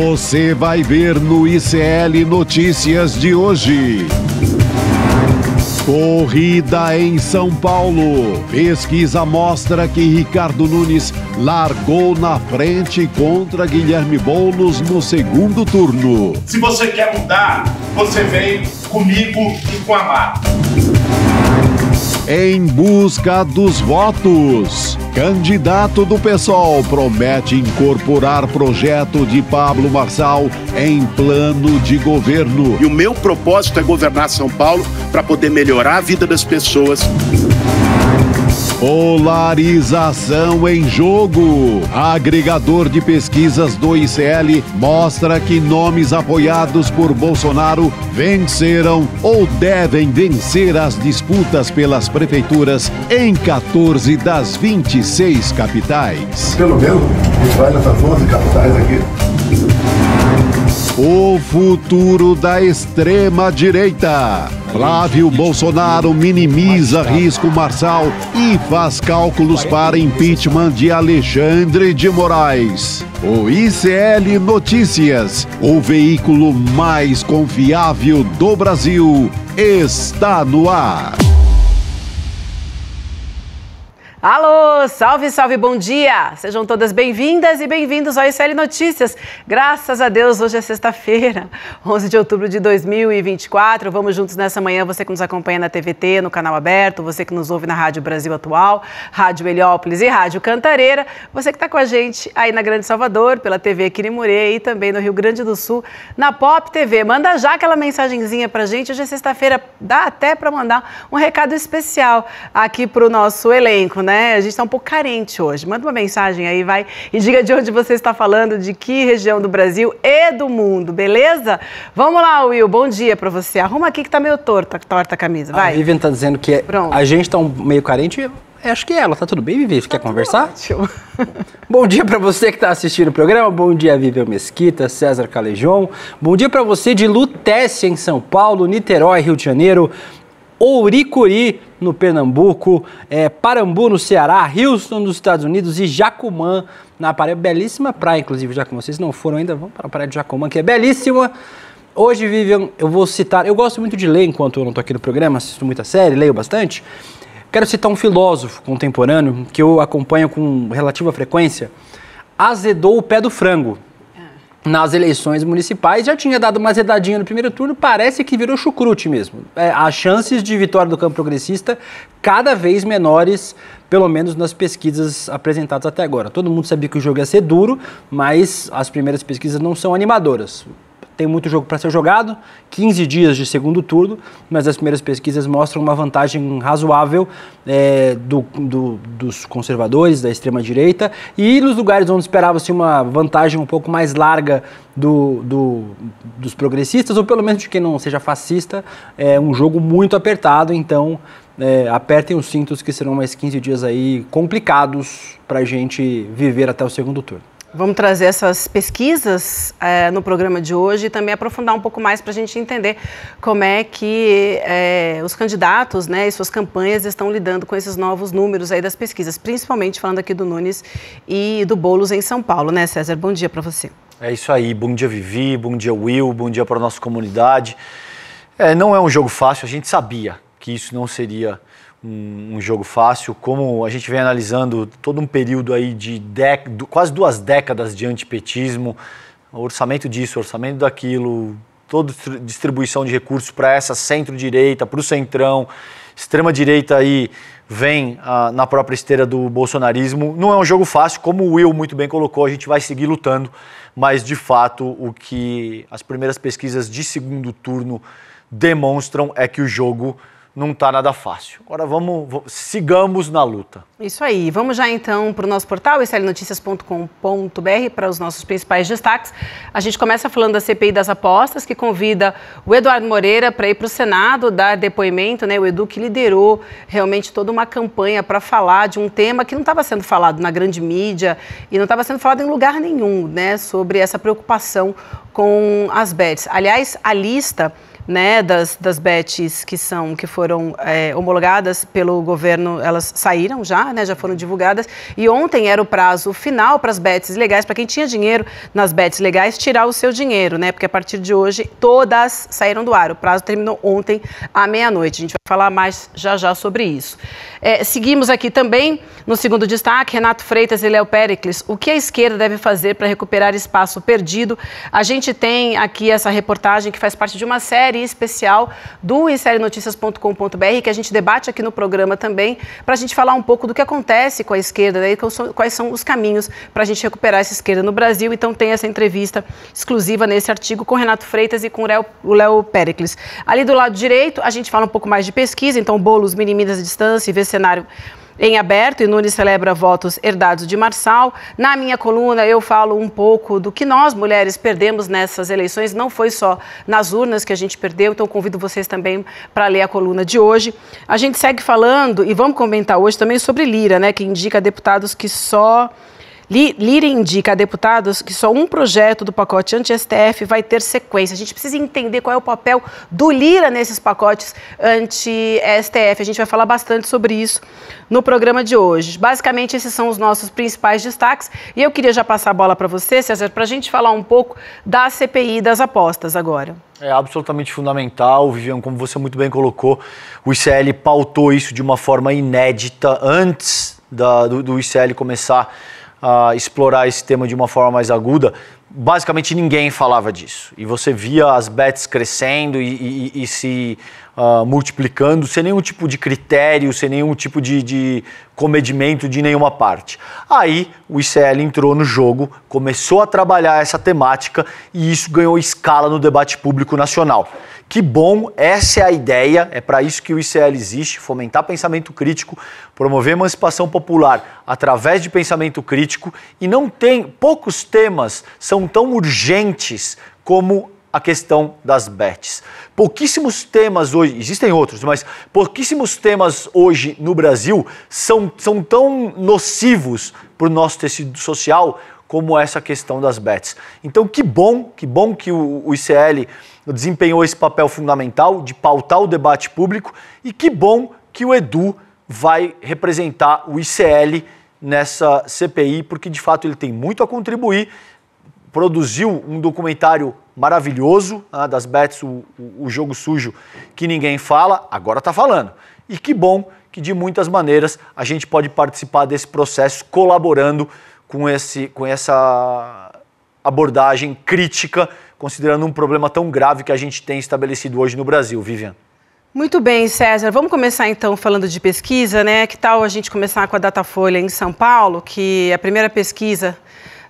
Você vai ver no ICL Notícias de hoje. Corrida em São Paulo. Pesquisa mostra que Ricardo Nunes largou na frente contra Guilherme Boulos no segundo turno. Se você quer mudar, você vem comigo e com a Mar. Em busca dos votos. Candidato do PSOL promete incorporar projeto de Pablo Marçal em plano de governo. E o meu propósito é governar São Paulo para poder melhorar a vida das pessoas. Polarização em jogo. Agregador de pesquisas do ICL mostra que nomes apoiados por Bolsonaro venceram ou devem vencer as disputas pelas prefeituras em 14 das 26 capitais. Pelo menos, vai nessas 11 capitais aqui. O futuro da extrema direita. Flávio Bolsonaro minimiza risco marçal e faz cálculos para impeachment de Alexandre de Moraes. O ICL Notícias, o veículo mais confiável do Brasil, está no ar. Alô, salve, salve, bom dia! Sejam todas bem-vindas e bem-vindos ao ICL Notícias. Graças a Deus, hoje é sexta-feira, 11 de outubro de 2024. Vamos juntos nessa manhã, você que nos acompanha na TVT, no canal aberto, você que nos ouve na Rádio Brasil Atual, Rádio Heliópolis e Rádio Cantareira, você que está com a gente aí na Grande Salvador, pela TV Quirimurê e também no Rio Grande do Sul, na Pop TV. Manda já aquela mensagenzinha pra gente. Hoje é sexta-feira, dá até para mandar um recado especial aqui pro nosso elenco, né? né? A gente está um pouco carente hoje. Manda uma mensagem aí, vai, e diga de onde você está falando, de que região do Brasil e do mundo, beleza? Vamos lá, Will, bom dia para você. Arruma aqui que tá meio torta, torta a camisa, vai. A Vivian tá dizendo que é- Pronto. a gente está um meio carente acho que é ela. Tá tudo bem, Vivi? Tá Quer conversar? Ótimo. Bom dia para você que está assistindo o programa. Bom dia, Vivian Mesquita, César Calejon. Bom dia para você de Lutécia, em São Paulo, Niterói, Rio de Janeiro, Ouricuri, no Pernambuco, é, Parambu, no Ceará, Houston, nos Estados Unidos e Jacumã, na Paraíba, Belíssima praia, inclusive, Jacumã. Vocês não foram ainda, vão para a praia de Jacumã, que é belíssima. Hoje, Vivian, eu vou citar. Eu gosto muito de ler enquanto eu não estou aqui no programa, assisto muita série, leio bastante. Quero citar um filósofo contemporâneo que eu acompanho com relativa frequência. Azedou o pé do frango nas eleições municipais. Já tinha dado uma zedadinha no primeiro turno, parece que virou chucrute mesmo. É, as chances de vitória do campo progressista cada vez menores, pelo menos nas pesquisas apresentadas até agora. Todo mundo sabia que o jogo ia ser duro, mas as primeiras pesquisas não são animadoras tem muito jogo para ser jogado, 15 dias de segundo turno, mas as primeiras pesquisas mostram uma vantagem razoável é, do, do, dos conservadores, da extrema-direita, e nos lugares onde esperava-se uma vantagem um pouco mais larga do, do, dos progressistas, ou pelo menos de quem não seja fascista, é um jogo muito apertado, então é, apertem os cintos que serão mais 15 dias aí complicados para a gente viver até o segundo turno. Vamos trazer essas pesquisas é, no programa de hoje e também aprofundar um pouco mais para a gente entender como é que é, os candidatos né, e suas campanhas estão lidando com esses novos números aí das pesquisas, principalmente falando aqui do Nunes e do Bolos em São Paulo, né, César? Bom dia para você. É isso aí. Bom dia, Vivi. Bom dia, Will. Bom dia para a nossa comunidade. É, não é um jogo fácil, a gente sabia que isso não seria um, um, jogo fácil, como a gente vem analisando todo um período aí de dec, quase duas décadas de antipetismo, orçamento disso, orçamento daquilo, toda distribuição de recursos para essa centro-direita, para o centrão, extrema-direita aí vem ah, na própria esteira do bolsonarismo. Não é um jogo fácil, como o Will muito bem colocou, a gente vai seguir lutando, mas de fato o que as primeiras pesquisas de segundo turno demonstram é que o jogo não está nada fácil. Agora vamos, vamos, sigamos na luta. Isso aí. Vamos já então para o nosso portal, slnoticias.com.br, para os nossos principais destaques. A gente começa falando da CPI das apostas, que convida o Eduardo Moreira para ir para o Senado dar depoimento, né? O Edu que liderou realmente toda uma campanha para falar de um tema que não estava sendo falado na grande mídia e não estava sendo falado em lugar nenhum, né? Sobre essa preocupação com as bets. Aliás, a lista né, das, das BETs que são que foram é, homologadas pelo governo, elas saíram já, né, já foram divulgadas. E ontem era o prazo final para as BETs legais, para quem tinha dinheiro nas BETs legais, tirar o seu dinheiro, né? Porque a partir de hoje todas saíram do ar. O prazo terminou ontem à meia-noite. A gente vai falar mais já já sobre isso. É, seguimos aqui também no segundo destaque, Renato Freitas e Léo Pericles. O que a esquerda deve fazer para recuperar espaço perdido? A gente tem aqui essa reportagem que faz parte de uma série especial do inserenoticias.com.br, que a gente debate aqui no programa também, para a gente falar um pouco do que acontece com a esquerda, né, e quais são os caminhos para a gente recuperar essa esquerda no Brasil. Então tem essa entrevista exclusiva nesse artigo com Renato Freitas e com o Léo Pericles. Ali do lado direito, a gente fala um pouco mais de pesquisa, então bolos minimiza a distância e ver cenário em aberto e Nunes celebra votos herdados de Marçal. Na minha coluna eu falo um pouco do que nós mulheres perdemos nessas eleições, não foi só nas urnas que a gente perdeu, então convido vocês também para ler a coluna de hoje. A gente segue falando e vamos comentar hoje também sobre Lira, né, que indica deputados que só Lira indica a deputados que só um projeto do pacote anti-STF vai ter sequência. A gente precisa entender qual é o papel do Lira nesses pacotes anti-STF. A gente vai falar bastante sobre isso no programa de hoje. Basicamente, esses são os nossos principais destaques. E eu queria já passar a bola para você, César, para a gente falar um pouco da CPI das apostas agora. É absolutamente fundamental, Vivian, como você muito bem colocou, o ICL pautou isso de uma forma inédita antes da, do, do ICL começar a a explorar esse tema de uma forma mais aguda, basicamente ninguém falava disso. E você via as bets crescendo e, e, e se uh, multiplicando sem nenhum tipo de critério, sem nenhum tipo de, de comedimento de nenhuma parte. Aí o ICL entrou no jogo, começou a trabalhar essa temática e isso ganhou escala no debate público nacional. Que bom, essa é a ideia, é para isso que o ICL existe: fomentar pensamento crítico, promover emancipação popular através de pensamento crítico. E não tem, poucos temas são tão urgentes como a questão das bets. Pouquíssimos temas hoje, existem outros, mas pouquíssimos temas hoje no Brasil são, são tão nocivos para o nosso tecido social como essa questão das bets. Então, que bom, que bom que o, o ICL desempenhou esse papel fundamental de pautar o debate público e que bom que o Edu vai representar o ICL nessa CPI, porque de fato ele tem muito a contribuir. Produziu um documentário maravilhoso, né, das bets, o, o, o, jogo sujo que ninguém fala, agora está falando. E que bom que de muitas maneiras a gente pode participar desse processo colaborando com, esse, com essa abordagem crítica, considerando um problema tão grave que a gente tem estabelecido hoje no Brasil, Vivian. Muito bem, César. Vamos começar então falando de pesquisa, né? Que tal a gente começar com a Datafolha em São Paulo, que é a primeira pesquisa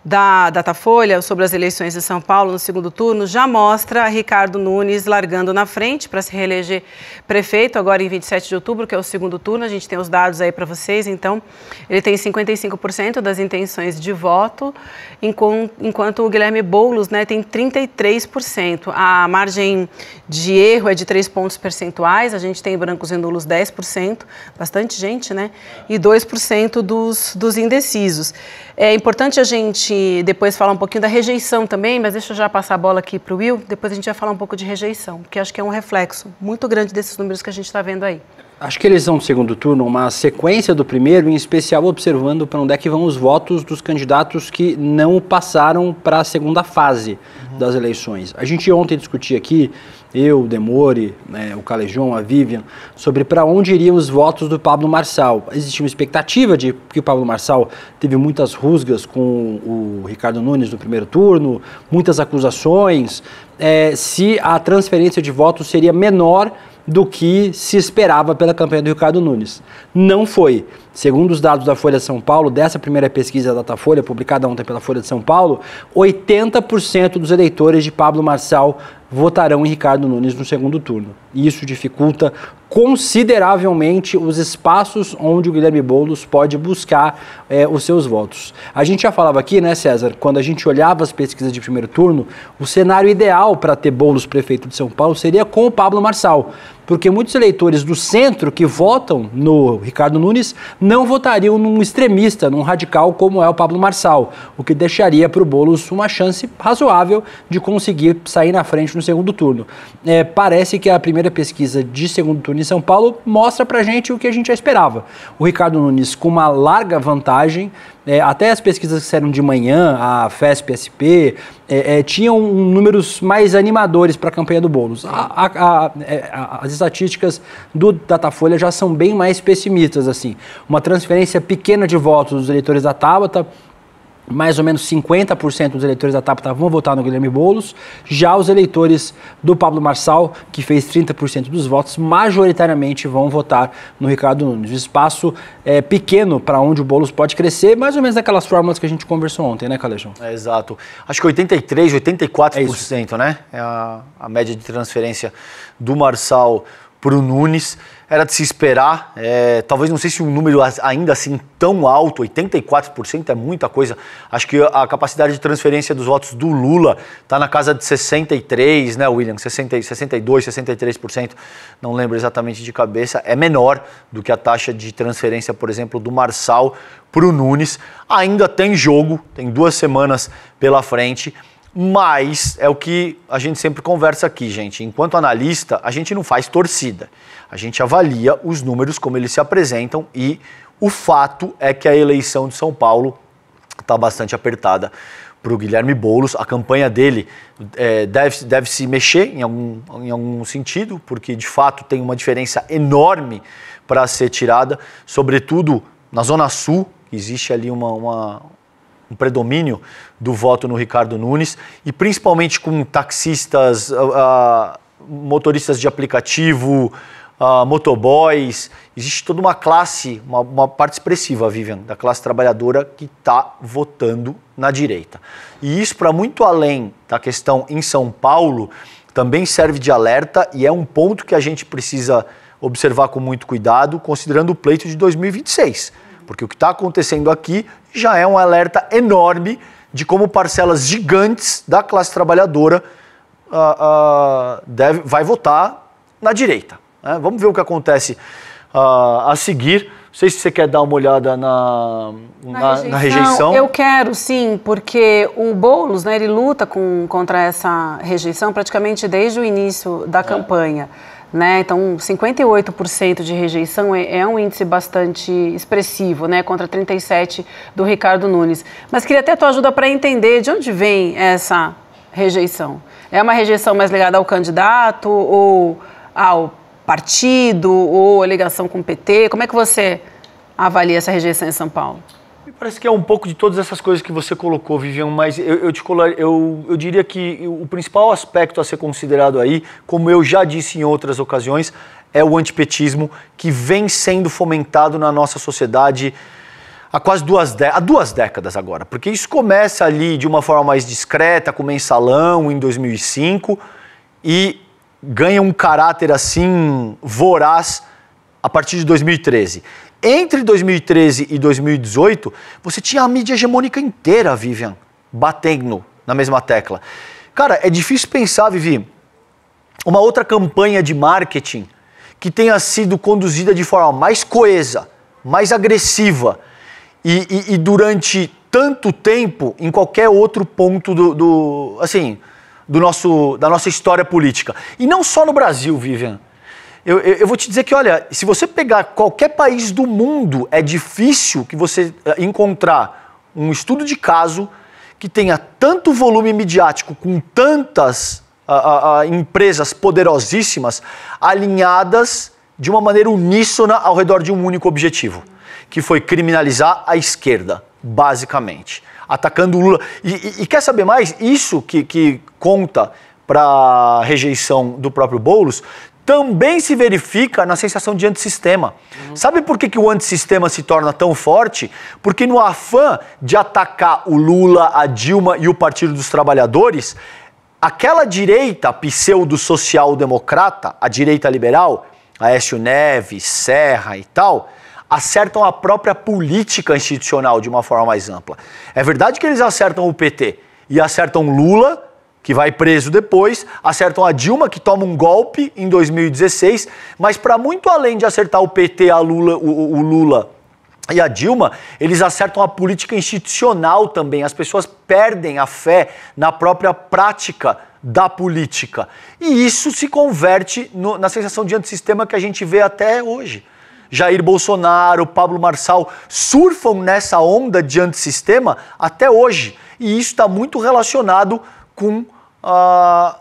da Datafolha sobre as eleições de São Paulo no segundo turno já mostra Ricardo Nunes largando na frente para se reeleger prefeito agora em 27 de outubro, que é o segundo turno. A gente tem os dados aí para vocês. Então, ele tem 55% das intenções de voto, enquanto, enquanto o Guilherme Boulos né, tem 33%. A margem de erro é de 3 pontos percentuais. A gente tem brancos e nulos 10%, bastante gente, né? E 2% dos, dos indecisos. É importante a gente depois falar um pouquinho da rejeição também, mas deixa eu já passar a bola aqui para o Will, depois a gente vai falar um pouco de rejeição, porque acho que é um reflexo muito grande desses números que a gente está vendo aí. Acho que eles são, no segundo turno, uma sequência do primeiro, em especial observando para onde é que vão os votos dos candidatos que não passaram para a segunda fase uhum. das eleições. A gente ontem discutia aqui eu, o Demore, né, o Calejão, a Vivian, sobre para onde iriam os votos do Pablo Marçal. Existia uma expectativa de que o Pablo Marçal teve muitas rusgas com o Ricardo Nunes no primeiro turno, muitas acusações, é, se a transferência de votos seria menor do que se esperava pela campanha do Ricardo Nunes. Não foi. Segundo os dados da Folha de São Paulo, dessa primeira pesquisa da Datafolha, publicada ontem pela Folha de São Paulo, 80% dos eleitores de Pablo Marçal votarão em Ricardo Nunes no segundo turno. E isso dificulta consideravelmente os espaços onde o Guilherme Boulos pode buscar é, os seus votos. A gente já falava aqui, né, César, quando a gente olhava as pesquisas de primeiro turno, o cenário ideal para ter Boulos prefeito de São Paulo seria com o Pablo Marçal, porque muitos eleitores do centro que votam no Ricardo Nunes não votariam num extremista, num radical como é o Pablo Marçal, o que deixaria para o Boulos uma chance razoável de conseguir sair na frente no segundo turno. É, parece que a primeira pesquisa de segundo turno Nunes São Paulo mostra para gente o que a gente já esperava. O Ricardo Nunes com uma larga vantagem, é, até as pesquisas que saíram de manhã, a FESP-SP, é, é, tinham números mais animadores para a campanha do Boulos. A, a, é, a, as estatísticas do Datafolha já são bem mais pessimistas, assim. Uma transferência pequena de votos dos eleitores da Tabata, mais ou menos 50% dos eleitores da TAP vão votar no Guilherme Boulos, já os eleitores do Pablo Marçal, que fez 30% dos votos, majoritariamente vão votar no Ricardo Nunes. espaço é pequeno para onde o Boulos pode crescer, mais ou menos daquelas fórmulas que a gente conversou ontem, né, Calejão? É, exato. Acho que 83, 84%, é né? É a, a média de transferência do Marçal para o Nunes era de se esperar. É, talvez não sei se um número ainda assim tão alto, 84% é muita coisa. Acho que a capacidade de transferência dos votos do Lula está na casa de 63, né, William? 60, 62, 63%, não lembro exatamente de cabeça. É menor do que a taxa de transferência, por exemplo, do Marçal para o Nunes. Ainda tem jogo, tem duas semanas pela frente. Mas é o que a gente sempre conversa aqui, gente. Enquanto analista, a gente não faz torcida. A gente avalia os números como eles se apresentam e o fato é que a eleição de São Paulo está bastante apertada para o Guilherme Boulos. A campanha dele é, deve, deve se mexer em algum, em algum sentido, porque de fato tem uma diferença enorme para ser tirada, sobretudo na Zona Sul, existe ali uma, uma, um predomínio do voto no Ricardo Nunes, e principalmente com taxistas, motoristas de aplicativo uh, motoboys. Existe toda uma classe, uma, uma, parte expressiva, Vivian, da classe trabalhadora que está votando na direita. E isso, para muito além da questão em São Paulo, também serve de alerta e é um ponto que a gente precisa observar com muito cuidado, considerando o pleito de 2026. Porque o que está acontecendo aqui já é um alerta enorme de como parcelas gigantes da classe trabalhadora uh, uh, deve, vai votar na direita. Né? Vamos ver o que acontece uh, a seguir. Não sei se você quer dar uma olhada na, na, na, rejeição. na rejeição. Eu quero, sim, porque o Boulos, né, ele luta com, contra essa rejeição praticamente desde o início da é. campanha. Né? Então, 58% de rejeição é, é, um índice bastante expressivo, né? Contra 37% do Ricardo Nunes. Mas queria até a tua ajuda para entender de onde vem essa rejeição. É uma rejeição mais ligada ao candidato ou ao partido ou a ligação com o PT? Como é que você avalia essa rejeição em São Paulo? Me parece que é um pouco de todas essas coisas que você colocou, Vivian, mas eu, eu, te eu, eu diria que o principal aspecto a ser considerado aí, como eu já disse em outras ocasiões, é o antipetismo que vem sendo fomentado na nossa sociedade há quase duas, há duas décadas agora, porque isso começa ali de uma forma mais discreta, com o mensalão em 2005, e ganha um caráter assim voraz a partir de 2013. Entre 2013 e 2018, você tinha a mídia hegemônica inteira, Vivian, batendo na mesma tecla. Cara, é difícil pensar, Vivi, uma outra campanha de marketing que tenha sido conduzida de forma mais coesa, mais agressiva e, e, e durante tanto tempo em qualquer outro ponto do, do assim, do nosso, da nossa história política. E não só no Brasil, Vivian. Eu, eu, eu, vou te dizer que, olha, se você pegar qualquer país do mundo, é difícil que você eh, encontrar um estudo de caso que tenha tanto volume midiático, com tantas a, a, empresas poderosíssimas alinhadas de uma maneira uníssona ao redor de um único objetivo, que foi criminalizar a esquerda, basicamente atacando o Lula. E, e, e quer saber mais? Isso que, que conta para a rejeição do próprio Boulos também se verifica na sensação de antissistema. Uhum. Sabe por que, que o antissistema se torna tão forte? Porque no afã de atacar o Lula, a Dilma e o Partido dos Trabalhadores, aquela direita pseudo-social-democrata, a direita liberal, Aécio Neves, Serra e tal, acertam a própria política institucional de uma forma mais ampla. É verdade que eles acertam o PT e acertam Lula, que vai preso depois, acertam a Dilma, que toma um golpe em 2016, mas para muito além de acertar o PT, a Lula, o, o Lula e a Dilma, eles acertam a política institucional também. As pessoas perdem a fé na própria prática da política. E isso se converte no, na sensação de antissistema que a gente vê até hoje. Jair Bolsonaro, Pablo Marçal surfam nessa onda de antissistema até hoje. E isso está muito relacionado com uh,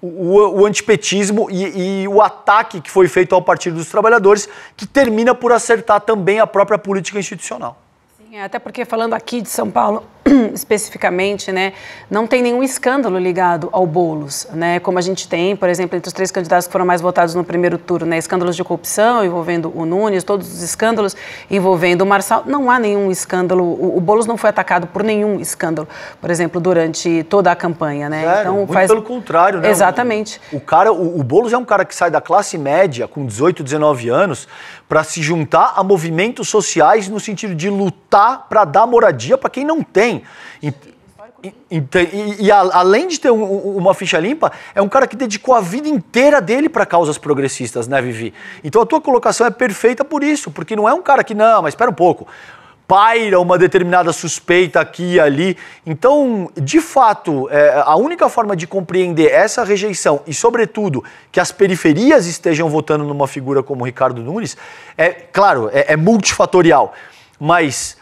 o, o, antipetismo e, e o ataque que foi feito ao Partido dos Trabalhadores, que termina por acertar também a própria política institucional. Sim, é, até porque falando aqui de São Paulo, especificamente, né, não tem nenhum escândalo ligado ao Boulos, né, como a gente tem, por exemplo, entre os três candidatos que foram mais votados no primeiro turno, né, escândalos de corrupção envolvendo o Nunes, todos os escândalos envolvendo o Marçal, não há nenhum escândalo, o, o Boulos não foi atacado por nenhum escândalo, por exemplo, durante toda a campanha, né? Sério, então, muito faz... pelo contrário, né? Exatamente. O, o cara, o, o Boulos é um cara que sai da classe média com 18, 19 anos para se juntar a movimentos sociais no sentido de lutar para dar moradia para quem não tem. E, e, e, e a, além de ter um, uma ficha limpa, é um cara que dedicou a vida inteira dele para causas progressistas, né, Vivi? Então a tua colocação é perfeita por isso, porque não é um cara que, não, mas espera um pouco paira uma determinada suspeita aqui e ali. Então, de fato, é, a única forma de compreender essa rejeição e, sobretudo, que as periferias estejam votando numa figura como Ricardo Nunes, é claro, é, é multifatorial, mas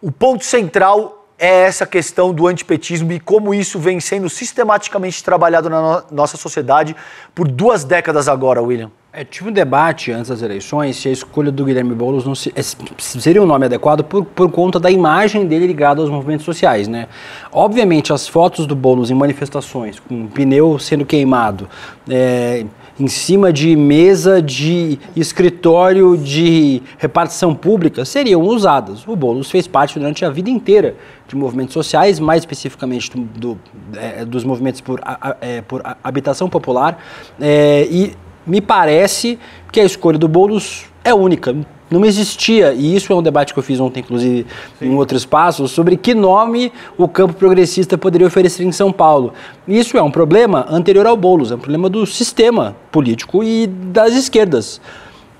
o ponto central é essa questão do antipetismo e como isso vem sendo sistematicamente trabalhado na no nossa sociedade por duas décadas agora, William? É, tive um debate antes das eleições se a escolha do Guilherme Boulos não se, é, seria um nome adequado por, por conta da imagem dele ligada aos movimentos sociais, né? Obviamente, as fotos do Boulos em manifestações, com o pneu sendo queimado, é, em cima de mesa de escritório de repartição pública seriam usadas. O Boulos fez parte durante a vida inteira de movimentos sociais, mais especificamente do, é, dos movimentos por, é, por habitação popular, é, e me parece que a escolha do Boulos é única. Não existia, e isso é um debate que eu fiz ontem, inclusive, Sim. em outro espaço, sobre que nome o campo progressista poderia oferecer em São Paulo. Isso é um problema anterior ao Boulos, é um problema do sistema político e das esquerdas.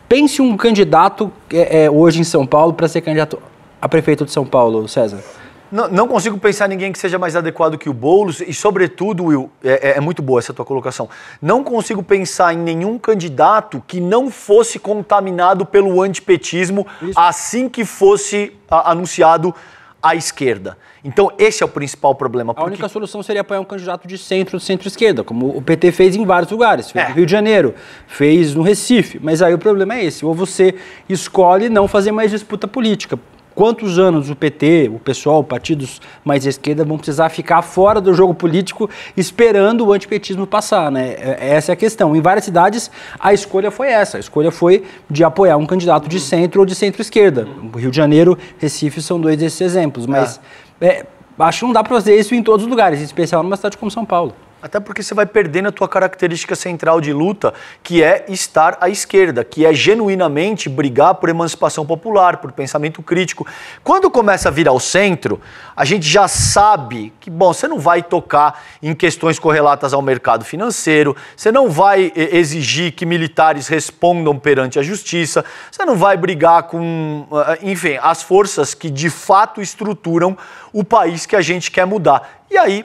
Pense um candidato é, é, hoje em São Paulo para ser candidato a prefeito de São Paulo, César. Não, não, consigo pensar ninguém que seja mais adequado que o Boulos e, sobretudo, Will, é, é, é, muito boa essa tua colocação. Não consigo pensar em nenhum candidato que não fosse contaminado pelo antipetismo Isso. assim que fosse a, anunciado à esquerda. Então, esse é o principal problema. Porque... A única solução seria apoiar um candidato de centro, centro-esquerda, como o PT fez em vários lugares. Fez é. no Rio de Janeiro, fez no Recife. Mas aí o problema é esse: ou você escolhe não fazer mais disputa política quantos anos o PT, o pessoal, partidos mais esquerda vão precisar ficar fora do jogo político esperando o antipetismo passar, né? É, é essa é a questão. Em várias cidades, a escolha foi essa. A escolha foi de apoiar um candidato de centro ou de centro-esquerda. Rio de Janeiro, Recife são dois desses exemplos, mas... É, é acho que não dá para fazer isso em todos os lugares, em especial numa cidade como São Paulo. Até porque você vai perdendo a tua característica central de luta, que é estar à esquerda, que é genuinamente brigar por emancipação popular, por pensamento crítico. Quando começa a vir ao centro, a gente já sabe que, bom, você não vai tocar em questões correlatas ao mercado financeiro, você não vai eh, exigir que militares respondam perante a justiça, você não vai brigar com, eh, enfim, as forças que de fato estruturam o país que a gente quer mudar. E aí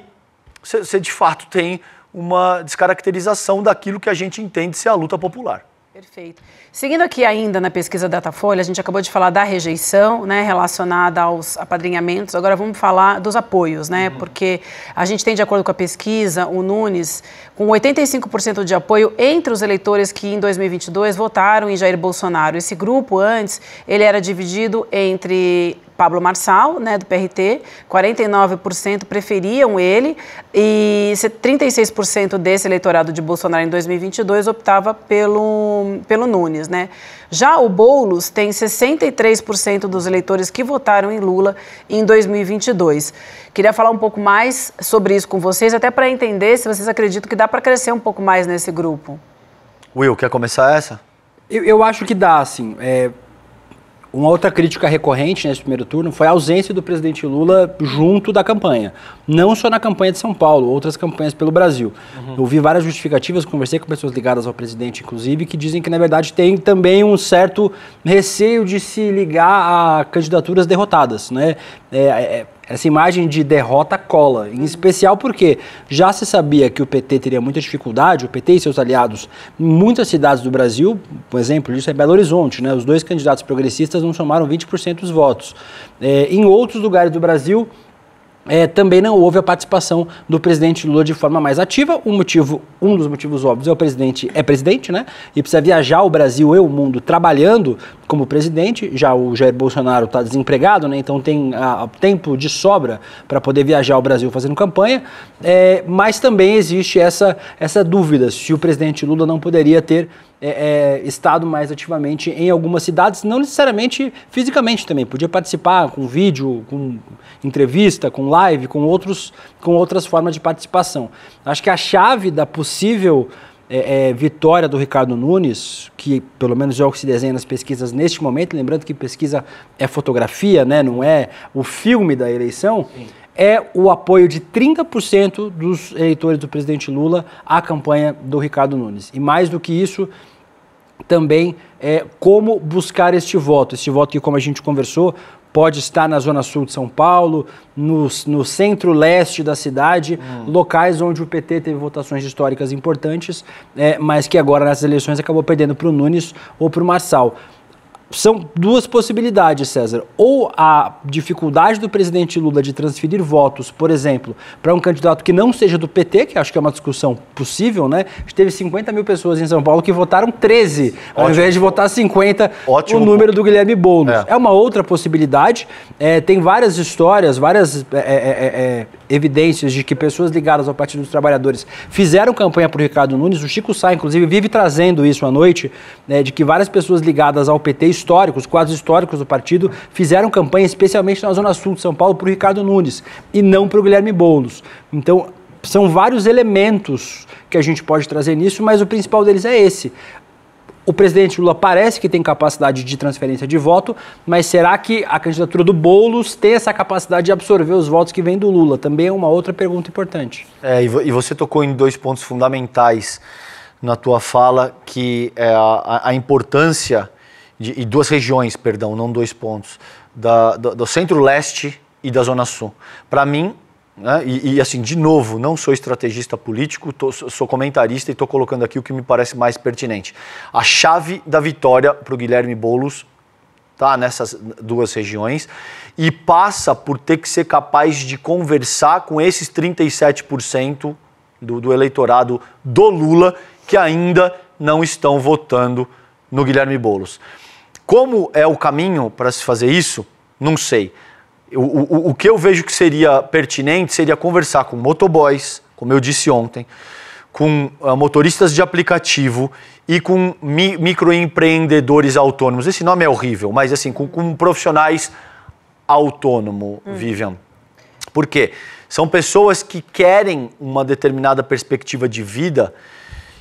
você, você de fato tem uma descaracterização daquilo que a gente entende ser a luta popular. Perfeito. Seguindo aqui ainda na pesquisa Datafolha, a gente acabou de falar da rejeição, né, relacionada aos apadrinhamentos. Agora vamos falar dos apoios, né? Uhum. Porque a gente tem, de acordo com a pesquisa, o Nunes com 85% de apoio entre os eleitores que em 2022 votaram em Jair Bolsonaro. Esse grupo antes, ele era dividido entre Pablo Marçal, né, do PRT, 49% preferiam ele e 36% desse eleitorado de Bolsonaro em 2022 optava pelo, pelo Nunes, né? Já o Boulos tem 63% dos eleitores que votaram em Lula em 2022. Queria falar um pouco mais sobre isso com vocês, até para entender se vocês acreditam que dá para crescer um pouco mais nesse grupo. Will, quer começar essa? Eu, eu acho que dá, assim. É uma outra crítica recorrente nesse primeiro turno foi a ausência do presidente Lula junto da campanha. Não só na campanha de São Paulo, outras campanhas pelo Brasil. Uhum. Ouvi várias justificativas, conversei com pessoas ligadas ao presidente, inclusive, que dizem que, na verdade, tem também um certo receio de se ligar a candidaturas derrotadas. Né? É, é, essa imagem de derrota cola, em especial porque já se sabia que o PT teria muita dificuldade, o PT e seus aliados, em muitas cidades do Brasil, por exemplo isso é Belo Horizonte, né? os dois candidatos progressistas não somaram 20% dos votos. É, em outros lugares do Brasil, é, também não houve a participação do presidente Lula de forma mais ativa. Um motivo, um dos motivos óbvios é o presidente é presidente, né? E precisa viajar o Brasil e o mundo trabalhando como presidente. Já o Jair Bolsonaro está desempregado, né? Então tem a, ah, tempo de sobra para poder viajar o Brasil fazendo campanha. É, mas também existe essa essa dúvida se o presidente Lula não poderia ter é, é, estado mais ativamente em algumas cidades, não necessariamente fisicamente também. Podia participar com vídeo, com entrevista, com live, com, outros, com outras formas de participação. Acho que a chave da possível é, é, vitória do Ricardo Nunes, que pelo menos é o que se desenha nas pesquisas neste momento, lembrando que pesquisa é fotografia, né, não é o filme da eleição, Sim. é o apoio de 30% dos eleitores do presidente Lula à campanha do Ricardo Nunes. E mais do que isso, também é, como buscar este voto. Este voto que, como a gente conversou, pode estar na zona sul de São Paulo, no, no centro-leste da cidade, hum. locais onde o PT teve votações históricas importantes, é, mas que agora nessas eleições acabou perdendo para o Nunes ou para o Marçal são duas possibilidades, César. Ou a dificuldade do presidente Lula de transferir votos, por exemplo, para um candidato que não seja do PT, que acho que é uma discussão possível, né? A gente teve 50 mil pessoas em São Paulo que votaram 13, Ótimo. ao invés de votar 50, Ótimo. o número do Guilherme Boulos. É, é uma outra possibilidade. É, tem várias histórias, várias é, é, é, é evidências de que pessoas ligadas ao Partido dos Trabalhadores fizeram campanha para o Ricardo Nunes. O Chico Sá, inclusive, vive trazendo isso à noite, né, de que várias pessoas ligadas ao PT históricos, quadros históricos do partido fizeram campanha, especialmente na Zona Sul de São Paulo, para o Ricardo Nunes e não para o Guilherme Boulos. Então, são vários elementos que a gente pode trazer nisso, mas o principal deles é esse. O presidente Lula parece que tem capacidade de transferência de voto, mas será que a candidatura do Boulos tem essa capacidade de absorver os votos que vêm do Lula? Também é uma outra pergunta importante. É, e você tocou em dois pontos fundamentais na tua fala, que é a, a importância de, e duas regiões, perdão, não dois pontos, da, do, do centro-leste e da zona sul. Para mim, né, e, e, assim, de novo, não sou estrategista político, tô, sou comentarista e estou colocando aqui o que me parece mais pertinente. A chave da vitória para o Guilherme Boulos tá nessas duas regiões e passa por ter que ser capaz de conversar com esses 37% do, do eleitorado do Lula que ainda não estão votando no Guilherme Boulos. Como é o caminho para se fazer isso? Não sei. O, o, o que eu vejo que seria pertinente seria conversar com motoboys, como eu disse ontem, com uh, motoristas de aplicativo e com mi microempreendedores autônomos. Esse nome é horrível, mas assim, com, com profissionais autônomo, hum. Vivian. Por quê? São pessoas que querem uma determinada perspectiva de vida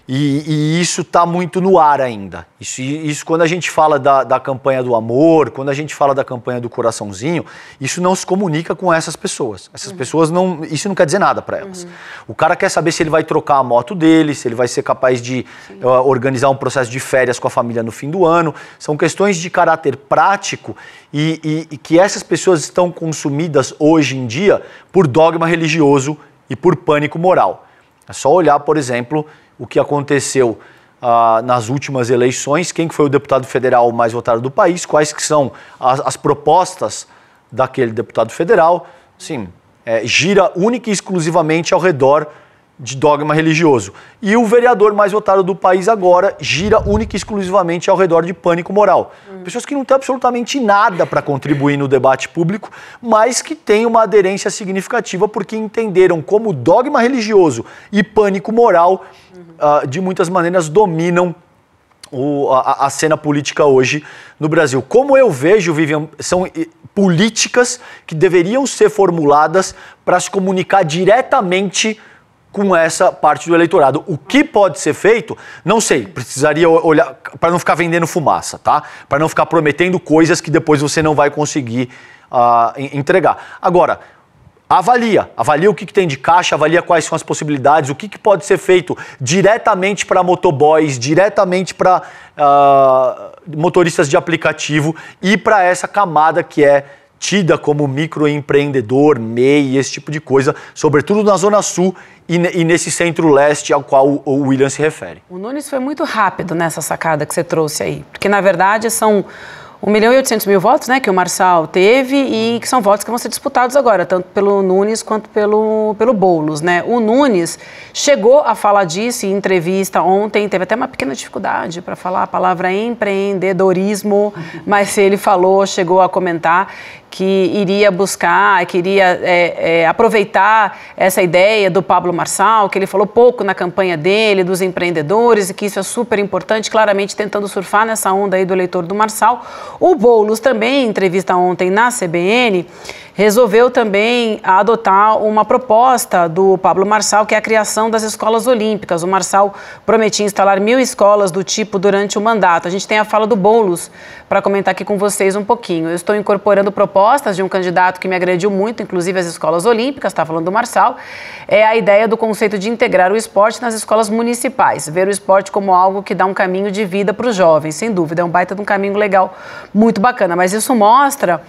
e, e isso está muito no ar ainda. Isso, isso quando a gente fala da, da campanha do amor, quando a gente fala da campanha do coraçãozinho, isso não se comunica com essas pessoas. Essas uhum. pessoas não. Isso não quer dizer nada para elas. Uhum. O cara quer saber se ele vai trocar a moto dele, se ele vai ser capaz de uh, organizar um processo de férias com a família no fim do ano. São questões de caráter prático e, e, e que essas pessoas estão consumidas hoje em dia por dogma religioso e por pânico moral. É só olhar, por exemplo, o que aconteceu ah, nas últimas eleições, quem foi o deputado federal mais votado do país, quais que são as, as propostas daquele deputado federal, sim, é, gira única e exclusivamente ao redor de dogma religioso. E o vereador mais votado do país agora gira única e exclusivamente ao redor de pânico moral. Hum. Pessoas que não têm absolutamente nada para contribuir no debate público, mas que têm uma aderência significativa porque entenderam como dogma religioso e pânico moral, ah, de muitas maneiras, dominam o, a, a, cena política hoje no Brasil. Como eu vejo, Vivian, são eh, políticas que deveriam ser formuladas para se comunicar diretamente com essa parte do eleitorado. O que pode ser feito, não sei, precisaria olhar para não ficar vendendo fumaça, tá? Para não ficar prometendo coisas que depois você não vai conseguir uh, entregar. Agora, avalia, avalia o que, que, tem de caixa, avalia quais são as possibilidades, o que, que pode ser feito diretamente para motoboys, diretamente para uh, ah, motoristas de aplicativo e para essa camada que é tida como microempreendedor, MEI, esse tipo de coisa, sobretudo na Zona Sul e, e nesse centro-leste ao qual o, o William se refere. O Nunes foi muito rápido nessa sacada que você trouxe aí, porque na verdade são 1 milhão e 800 mil votos né, que o Marçal teve e que são votos que vão ser disputados agora, tanto pelo Nunes quanto pelo, pelo Boulos. Né? O Nunes chegou a falar disso em entrevista ontem, teve até uma pequena dificuldade para falar a palavra empreendedorismo, mas ele falou, chegou a comentar que iria buscar, que iria é, é, aproveitar essa ideia do Pablo Marçal, que ele falou pouco na campanha dele, dos empreendedores, e que isso é super importante, claramente tentando surfar nessa onda aí do eleitor do Marçal. O Boulos também, em entrevista ontem na CBN, resolveu também adotar uma proposta do Pablo Marçal, que é a criação das escolas olímpicas. O Marçal prometia instalar mil escolas do tipo durante o mandato. A gente tem a fala do Boulos para comentar aqui com vocês um pouquinho. Eu estou incorporando propostas de um candidato que me agrediu muito, inclusive as escolas olímpicas, está falando do Marçal. É a ideia do conceito de integrar o esporte nas escolas municipais, ver o esporte como algo que dá um caminho de vida para os jovens, sem dúvida. É um baita de um caminho legal, muito bacana. Mas isso mostra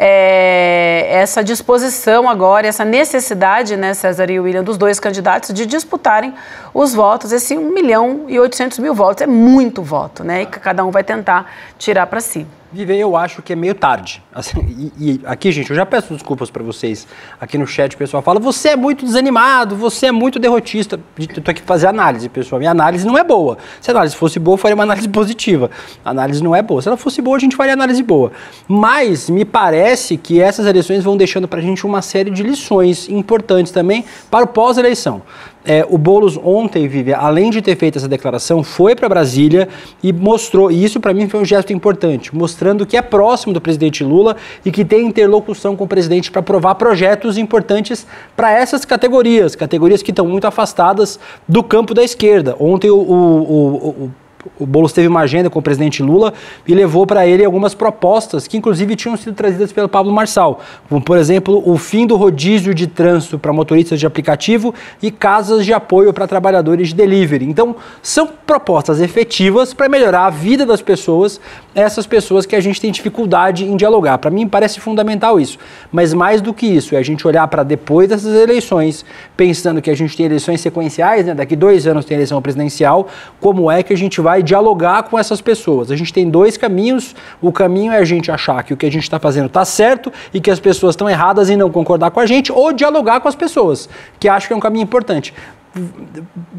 é, essa disposição agora, essa necessidade, né, César e William, dos dois candidatos de disputarem os votos, esse 1 milhão e 800 mil votos. É muito voto, né? E que cada um vai tentar tirar para si. Viver, eu acho que é meio tarde. Assim, e, e, aqui, gente, eu já peço desculpas para vocês. Aqui no chat o pessoal fala: você é muito desanimado, você é muito derrotista. Eu tô aqui fazer análise, pessoal. Minha análise não é boa. Se a análise fosse boa, eu faria uma análise positiva. A análise não é boa. Se ela fosse boa, a gente faria análise boa. Mas me parece que essas eleições vão deixando para a gente uma série de lições importantes também para o pós-eleição. É, o Boulos ontem, Vivian, além de ter feito essa declaração, foi para Brasília e mostrou, e isso para mim foi um gesto importante, mostrando que é próximo do presidente Lula e que tem interlocução com o presidente para aprovar projetos importantes para essas categorias, categorias que estão muito afastadas do campo da esquerda. Ontem o, o, o, o o Boulos teve uma agenda com o presidente Lula e levou para ele algumas propostas que, inclusive, tinham sido trazidas pelo Pablo Marçal, como, por exemplo, o fim do rodízio de trânsito para motoristas de aplicativo e casas de apoio para trabalhadores de delivery. Então, são propostas efetivas para melhorar a vida das pessoas, essas pessoas que a gente tem dificuldade em dialogar. Para mim, parece fundamental isso. Mas mais do que isso, é a gente olhar para depois dessas eleições, pensando que a gente tem eleições sequenciais, né? daqui dois anos tem eleição presidencial, como é que a gente vai dialogar com essas pessoas. A gente tem dois caminhos. O caminho é a gente achar que o que a gente está fazendo está certo e que as pessoas estão erradas em não concordar com a gente, ou dialogar com as pessoas, que acho que é um caminho importante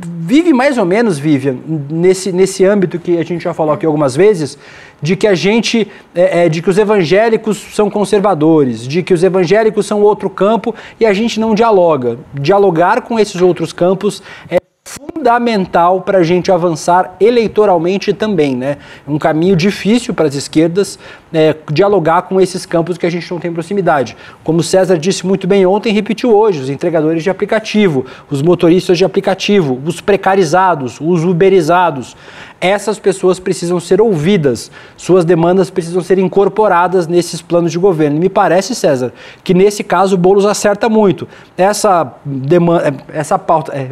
vive mais ou menos, Vivian, nesse, nesse âmbito que a gente já falou aqui algumas vezes, de que a gente, é, é, de que os evangélicos são conservadores, de que os evangélicos são outro campo e a gente não dialoga. Dialogar com esses outros campos é fundamental para a gente avançar eleitoralmente também, né? É um caminho difícil para as esquerdas é, dialogar com esses campos que a gente não tem proximidade. Como César disse muito bem ontem, repetiu hoje, os entregadores de aplicativo, os motoristas de aplicativo, os precarizados, os uberizados. Essas pessoas precisam ser ouvidas, suas demandas precisam ser incorporadas nesses planos de governo. E me parece, César, que nesse caso o Boulos acerta muito. Essa demanda, essa pauta... É,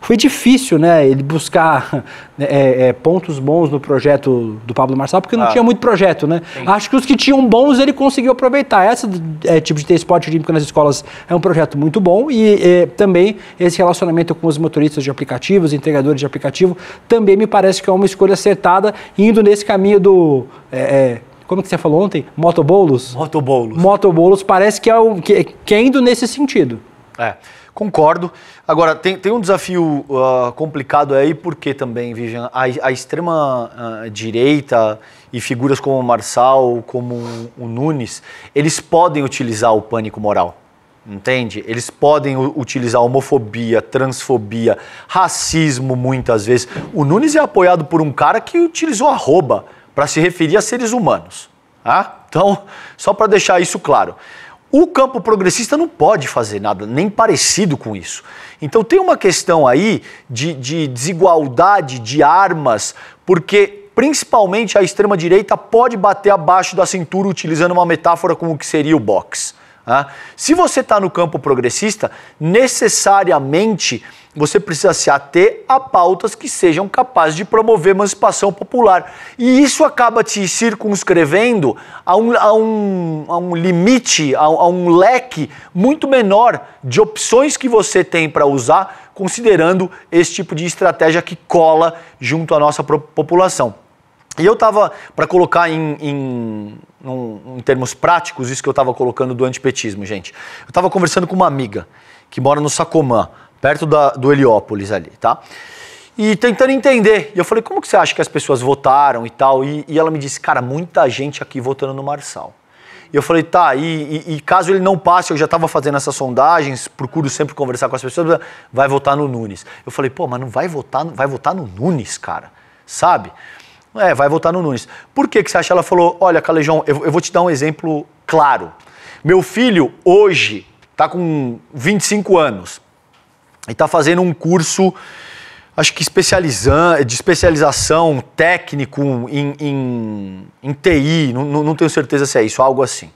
foi difícil, né? Ele buscar né, é, é, pontos bons no projeto do Pablo Marçal, porque não ah, tinha muito projeto, né? Sim. Acho que os que tinham bons ele conseguiu aproveitar. Esse é, tipo de ter esporte olímpico nas escolas é um projeto muito bom e é, também esse relacionamento com os motoristas de aplicativos, entregadores de aplicativo, também me parece que é uma escolha acertada, indo nesse caminho do é, é, como que você falou ontem? Motobolos? Motobolos. Motobolos parece que é, o, que, que é indo nesse sentido. É. Concordo. Agora, tem, tem um desafio uh, complicado aí, porque também, Vivian, a, a extrema-direita ah, uh, e figuras como o Marçal, como o, o Nunes, eles podem utilizar o pânico moral. Entende? Eles podem utilizar homofobia, transfobia, racismo muitas vezes. O Nunes é apoiado por um cara que utilizou arroba para se referir a seres humanos. Ah? Então, só para deixar isso claro. O campo progressista não pode fazer nada, nem parecido com isso. Então tem uma questão aí de, de desigualdade de armas, porque principalmente a extrema-direita pode bater abaixo da cintura utilizando uma metáfora como o que seria o boxe. Tá? se você está no campo progressista, necessariamente você precisa se ater a pautas que sejam capazes de promover emancipação popular. E isso acaba te circunscrevendo a um, a um, a um limite, a, a um leque muito menor de opções que você tem para usar, considerando esse tipo de estratégia que cola junto à nossa população. E eu estava, para colocar em, em, em, termos práticos, isso que eu estava colocando do antipetismo, gente. Eu estava conversando com uma amiga que mora no Sacomã, perto da, do Heliópolis ali, tá? E tentando entender. E eu falei, como que você acha que as pessoas votaram e tal? E, e ela me disse, cara, muita gente aqui votando no Marçal. E eu falei, tá, e, e, e caso ele não passe, eu já estava fazendo essas sondagens, procuro sempre conversar com as pessoas, vai votar no Nunes. Eu falei, pô, mas não vai votar, vai votar no Nunes, cara, sabe? É, vai votar no Nunes. Por que, que você acha? que Ela falou: olha, Calejão, eu, eu vou te dar um exemplo claro. Meu filho, hoje, está com 25 anos e está fazendo um curso, acho que especializando, de especialização técnico em, em, em TI, não, não tenho certeza se é isso, algo assim.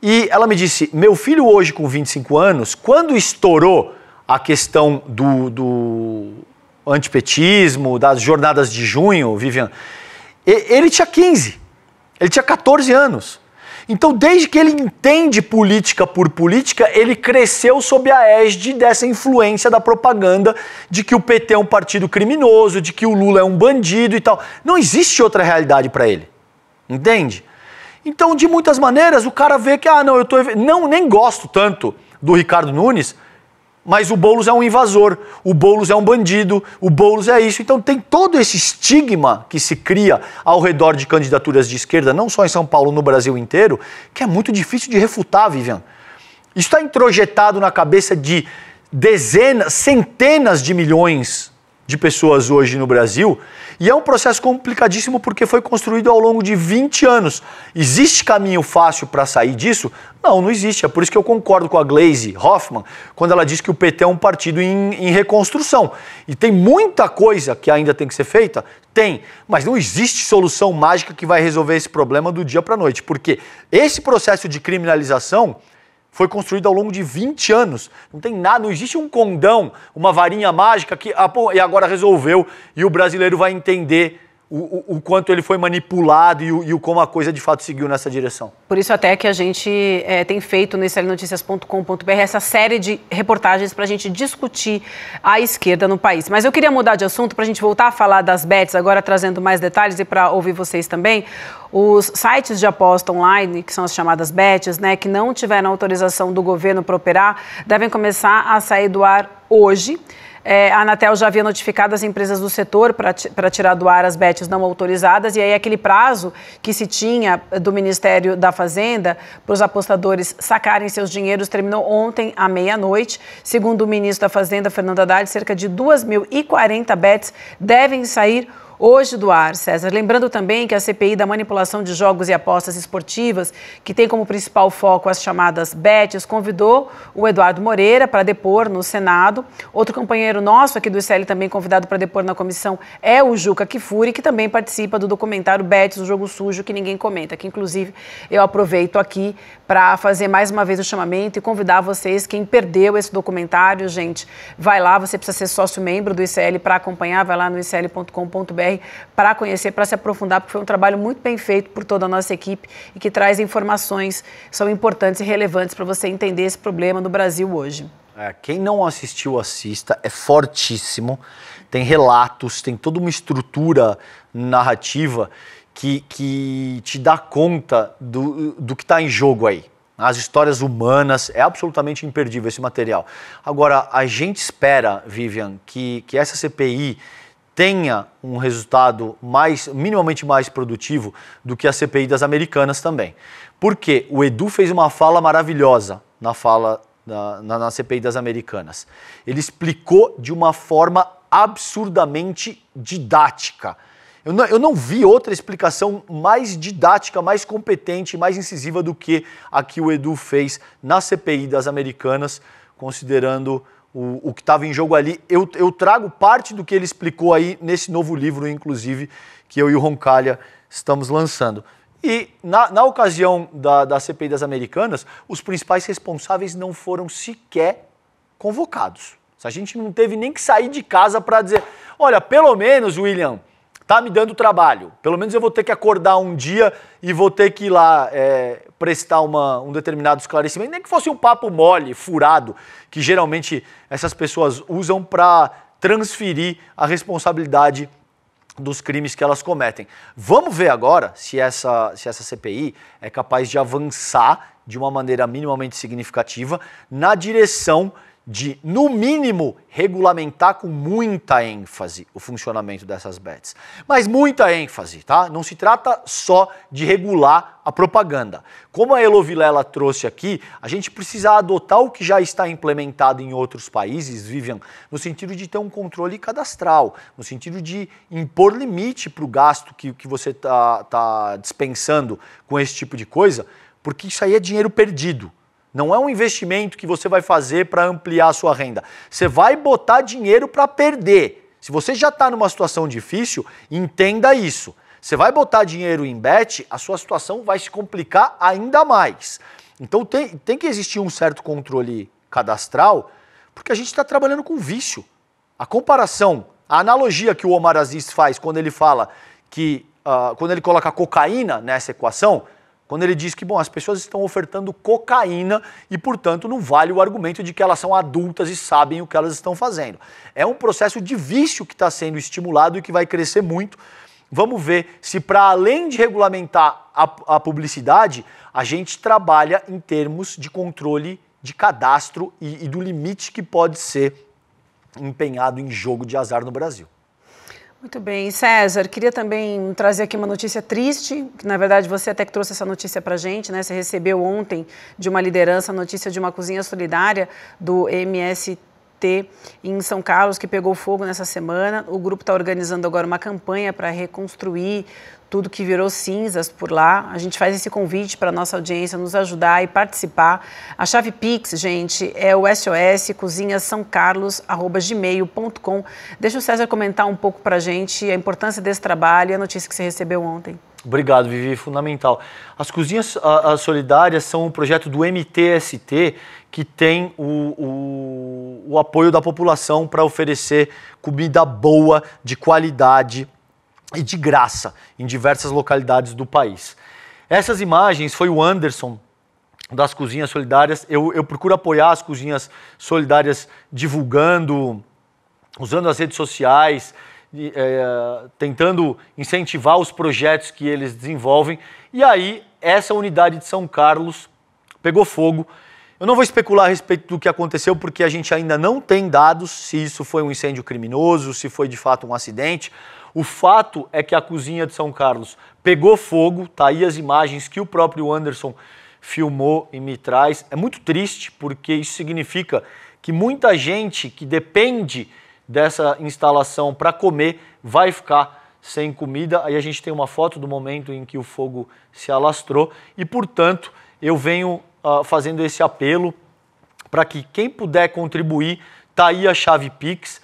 E ela me disse: meu filho, hoje com 25 anos, quando estourou a questão do, do antipetismo, das jornadas de junho, Vivian, ele tinha 15, ele tinha 14 anos. Então, desde que ele entende política por política, ele cresceu sob a égide dessa influência da propaganda de que o PT é um partido criminoso, de que o Lula é um bandido e tal. Não existe outra realidade para ele. Entende? Então, de muitas maneiras, o cara vê que, ah, não, eu tô. Não, nem gosto tanto do Ricardo Nunes, mas o Boulos é um invasor, o Boulos é um bandido, o Boulos é isso. Então tem todo esse estigma que se cria ao redor de candidaturas de esquerda, não só em São Paulo, no Brasil inteiro, que é muito difícil de refutar, Vivian. Isso está introjetado na cabeça de dezenas, centenas de milhões de pessoas hoje no Brasil. E é um processo complicadíssimo porque foi construído ao longo de 20 anos. Existe caminho fácil para sair disso? Não, não existe. É por isso que eu concordo com a Glaze Hoffman quando ela diz que o PT é um partido em, em reconstrução. E tem muita coisa que ainda tem que ser feita? Tem. Mas não existe solução mágica que vai resolver esse problema do dia para a noite. Porque esse processo de criminalização foi construído ao longo de 20 anos. Não tem nada, não existe um condão, uma varinha mágica que ah, pô, e agora resolveu e o brasileiro vai entender o, o, quanto ele foi manipulado e o, e o, como a coisa de fato seguiu nessa direção. Por isso até que a gente é, tem feito no israelnoticias.com.br essa série de reportagens para a gente discutir a esquerda no país. Mas eu queria mudar de assunto para a gente voltar a falar das bets, agora trazendo mais detalhes e para ouvir vocês também. Os sites de aposta online, que são as chamadas bets, né, que não tiveram autorização do governo para operar, devem começar a sair do ar hoje. É, a Anatel já havia notificado as empresas do setor para tirar do ar as bets não autorizadas, e aí aquele prazo que se tinha do Ministério da Fazenda para os apostadores sacarem seus dinheiros terminou ontem à meia-noite. Segundo o ministro da Fazenda, Fernando Haddad, cerca de 2.040 bets devem sair hoje do ar, César. Lembrando também que a CPI da manipulação de jogos e apostas esportivas, que tem como principal foco as chamadas BETs, convidou o Eduardo Moreira para depor no Senado. Outro companheiro nosso aqui do ICL também convidado para depor na comissão é o Juca Kifuri, que também participa do documentário BETs, o jogo sujo que ninguém comenta, que inclusive eu aproveito aqui para fazer mais uma vez o chamamento e convidar vocês, quem perdeu esse documentário, gente, vai lá, você precisa ser sócio-membro do ICL para acompanhar, vai lá no icl.com.br para conhecer, para se aprofundar, porque foi um trabalho muito bem feito por toda a nossa equipe e que traz informações que são importantes e relevantes para você entender esse problema no Brasil hoje. É, quem não assistiu, assista, é fortíssimo. Tem relatos, tem toda uma estrutura narrativa que, que te dá conta do, do que está em jogo aí. As histórias humanas, é absolutamente imperdível esse material. Agora, a gente espera, Vivian, que, que essa CPI tenha um resultado mais minimamente mais produtivo do que a CPI das americanas também. Porque o Edu fez uma fala maravilhosa na fala na, na, na CPI das americanas. Ele explicou de uma forma absurdamente didática. Eu não, eu não, vi outra explicação mais didática, mais competente, mais incisiva do que a que o Edu fez na CPI das Americanas, considerando o, o que estava em jogo ali. Eu, eu trago parte do que ele explicou aí nesse novo livro, inclusive, que eu e o Roncalha estamos lançando. E, na, na ocasião da, da CPI das Americanas, os principais responsáveis não foram sequer convocados. A gente não teve nem que sair de casa para dizer: olha, pelo menos, William, tá me dando trabalho. Pelo menos eu vou ter que acordar um dia e vou ter que ir lá é, prestar uma, um determinado esclarecimento. Nem que fosse um papo mole, furado, que geralmente essas pessoas usam para transferir a responsabilidade dos crimes que elas cometem. Vamos ver agora se essa, se essa CPI é capaz de avançar de uma maneira minimamente significativa na direção de, no mínimo, regulamentar com muita ênfase o funcionamento dessas bets. Mas muita ênfase, tá? Não se trata só de regular a propaganda. Como a Elo Vilela trouxe aqui, a gente precisa adotar o que já está implementado em outros países, Vivian, no sentido de ter um controle cadastral, no sentido de impor limite para o gasto que, que você está tá dispensando com esse tipo de coisa, porque isso aí é dinheiro perdido. Não é um investimento que você vai fazer para ampliar a sua renda. Você vai botar dinheiro para perder. Se você já está numa situação difícil, entenda isso. Você vai botar dinheiro em bet, a sua situação vai se complicar ainda mais. Então tem, tem que existir um certo controle cadastral, porque a gente está trabalhando com vício. A comparação, a analogia que o Omar Aziz faz quando ele fala que, uh, quando ele coloca cocaína nessa equação, quando ele diz que, bom, as pessoas estão ofertando cocaína e, portanto, não vale o argumento de que elas são adultas e sabem o que elas estão fazendo. É um processo de vício que está sendo estimulado e que vai crescer muito. Vamos ver se, para além de regulamentar a, a publicidade, a gente trabalha em termos de controle de cadastro e, e do limite que pode ser empenhado em jogo de azar no Brasil. Muito bem. César, queria também trazer aqui uma notícia triste, que na verdade você até que trouxe essa notícia para a gente, né? Você recebeu ontem de uma liderança a notícia de uma cozinha solidária do MST em São Carlos, que pegou fogo nessa semana. O grupo está organizando agora uma campanha para reconstruir tudo que virou cinzas por lá. A gente faz esse convite para a nossa audiência nos ajudar e participar. A chave Pix, gente, é o SOS São Carlos arroba gmail.com. Deixa o César comentar um pouco para a gente a importância desse trabalho e a notícia que você recebeu ontem. Obrigado, Vivi, fundamental. As cozinhas solidárias são um projeto do MTST que tem o, o, o apoio da população para oferecer comida boa, de qualidade, e de graça em diversas localidades do país. Essas imagens foi o Anderson das Cozinhas Solidárias. Eu, eu procuro apoiar as Cozinhas Solidárias divulgando, usando as redes sociais, é, tentando incentivar os projetos que eles desenvolvem. E aí, essa unidade de São Carlos pegou fogo. Eu não vou especular a respeito do que aconteceu, porque a gente ainda não tem dados se isso foi um incêndio criminoso, se foi de fato um acidente. O fato é que a cozinha de São Carlos pegou fogo, tá aí as imagens que o próprio Anderson filmou e me traz. É muito triste porque isso significa que muita gente que depende dessa instalação para comer vai ficar sem comida. Aí a gente tem uma foto do momento em que o fogo se alastrou e, portanto, eu venho uh, fazendo esse apelo para que quem puder contribuir, tá aí a chave Pix,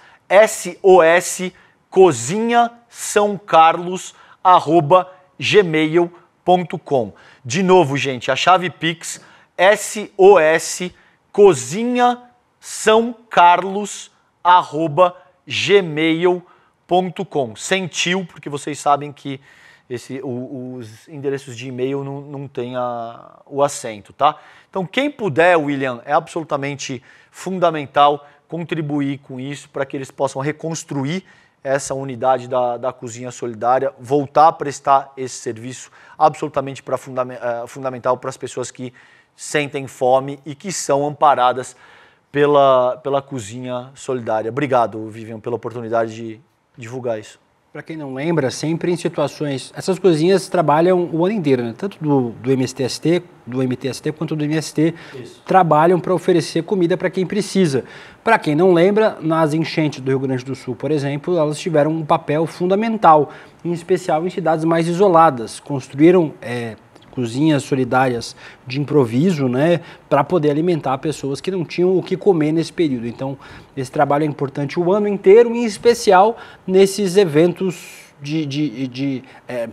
SOS cozinha São Carlos arroba gmail.com. De novo, gente, a chave Pix SOS cozinha São Carlos arroba gmail.com. Sentiu, porque vocês sabem que esse, o, os endereços de e-mail não, não tem a, o acento, tá? Então, quem puder, William, é absolutamente fundamental contribuir com isso para que eles possam reconstruir essa unidade da, da cozinha solidária, voltar a prestar esse serviço absolutamente pra funda eh, fundamental para as pessoas que sentem fome e que são amparadas pela, pela cozinha solidária. Obrigado, Vivian, pela oportunidade de divulgar isso. Para quem não lembra, sempre em situações. Essas cozinhas trabalham o ano inteiro, né? tanto do, do MSTST, do MTST quanto do MST, Isso. trabalham para oferecer comida para quem precisa. Para quem não lembra, nas enchentes do Rio Grande do Sul, por exemplo, elas tiveram um papel fundamental, em especial em cidades mais isoladas. Construíram é, cozinhas solidárias de improviso, né, para poder alimentar pessoas que não tinham o que comer nesse período. Então, esse trabalho é importante o ano inteiro, em especial nesses eventos de, de, de é,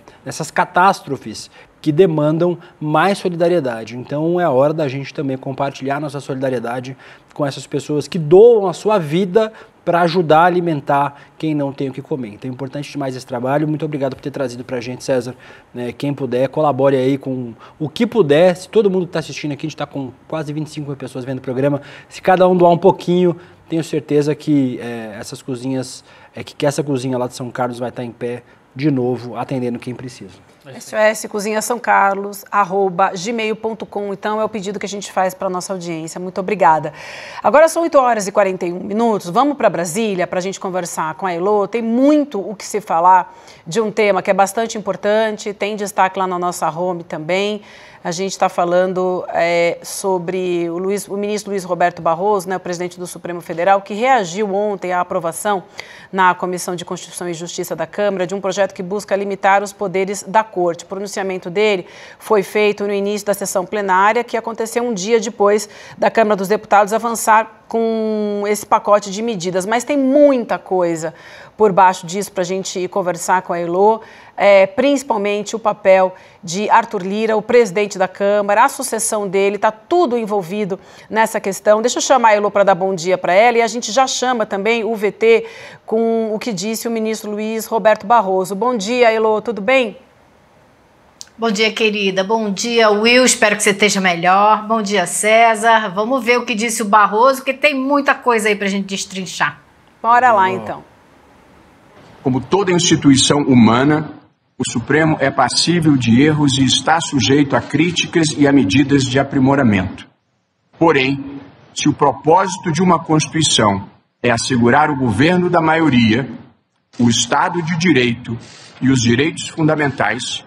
catástrofes que demandam mais solidariedade. Então é a hora da gente também compartilhar nossa solidariedade com essas pessoas que doam a sua vida para ajudar a alimentar quem não tem o que comer. Então é importante demais esse trabalho. Muito obrigado por ter trazido para a gente, César. Né, quem puder, colabore aí com o que puder. Se todo mundo está assistindo aqui, a gente está com quase 25 mil pessoas vendo o programa. Se cada um doar um pouquinho, tenho certeza que é, essas cozinhas, é, que, que essa cozinha lá de São Carlos vai estar tá em pé de novo, atendendo quem precisa. É SOS Cozinha São Carlos, arroba gmail.com. Então, é o pedido que a gente faz para a nossa audiência. Muito obrigada. Agora são 8 horas e 41 minutos. Vamos para Brasília para a gente conversar com a Elo. Tem muito o que se falar de um tema que é bastante importante, tem destaque lá na nossa home também. A gente está falando é, sobre o, Luiz, o, ministro Luiz Roberto Barroso, né, o presidente do Supremo Federal, que reagiu ontem à aprovação na Comissão de Constituição e Justiça da Câmara de um projeto que busca limitar os poderes da Corte. O pronunciamento dele foi feito no início da sessão plenária, que aconteceu um dia depois da Câmara dos Deputados avançar com esse pacote de medidas. Mas tem muita coisa por baixo disso para a gente conversar com a Elo, é, principalmente o papel de Arthur Lira, o presidente da Câmara, a sucessão dele, está tudo envolvido nessa questão. Deixa eu chamar a Elo para dar bom dia para ela e a gente já chama também o VT com o que disse o ministro Luiz Roberto Barroso. Bom dia, Elo, tudo bem? Bom dia, querida. Bom dia, Will. Espero que você esteja melhor. Bom dia, César. Vamos ver o que disse o Barroso, que tem muita coisa aí para a gente destrinchar. Bora lá, então. Como toda instituição humana, o Supremo é passível de erros e está sujeito a críticas e a medidas de aprimoramento. Porém, se o propósito de uma Constituição é assegurar o governo da maioria, o Estado de Direito e os direitos fundamentais,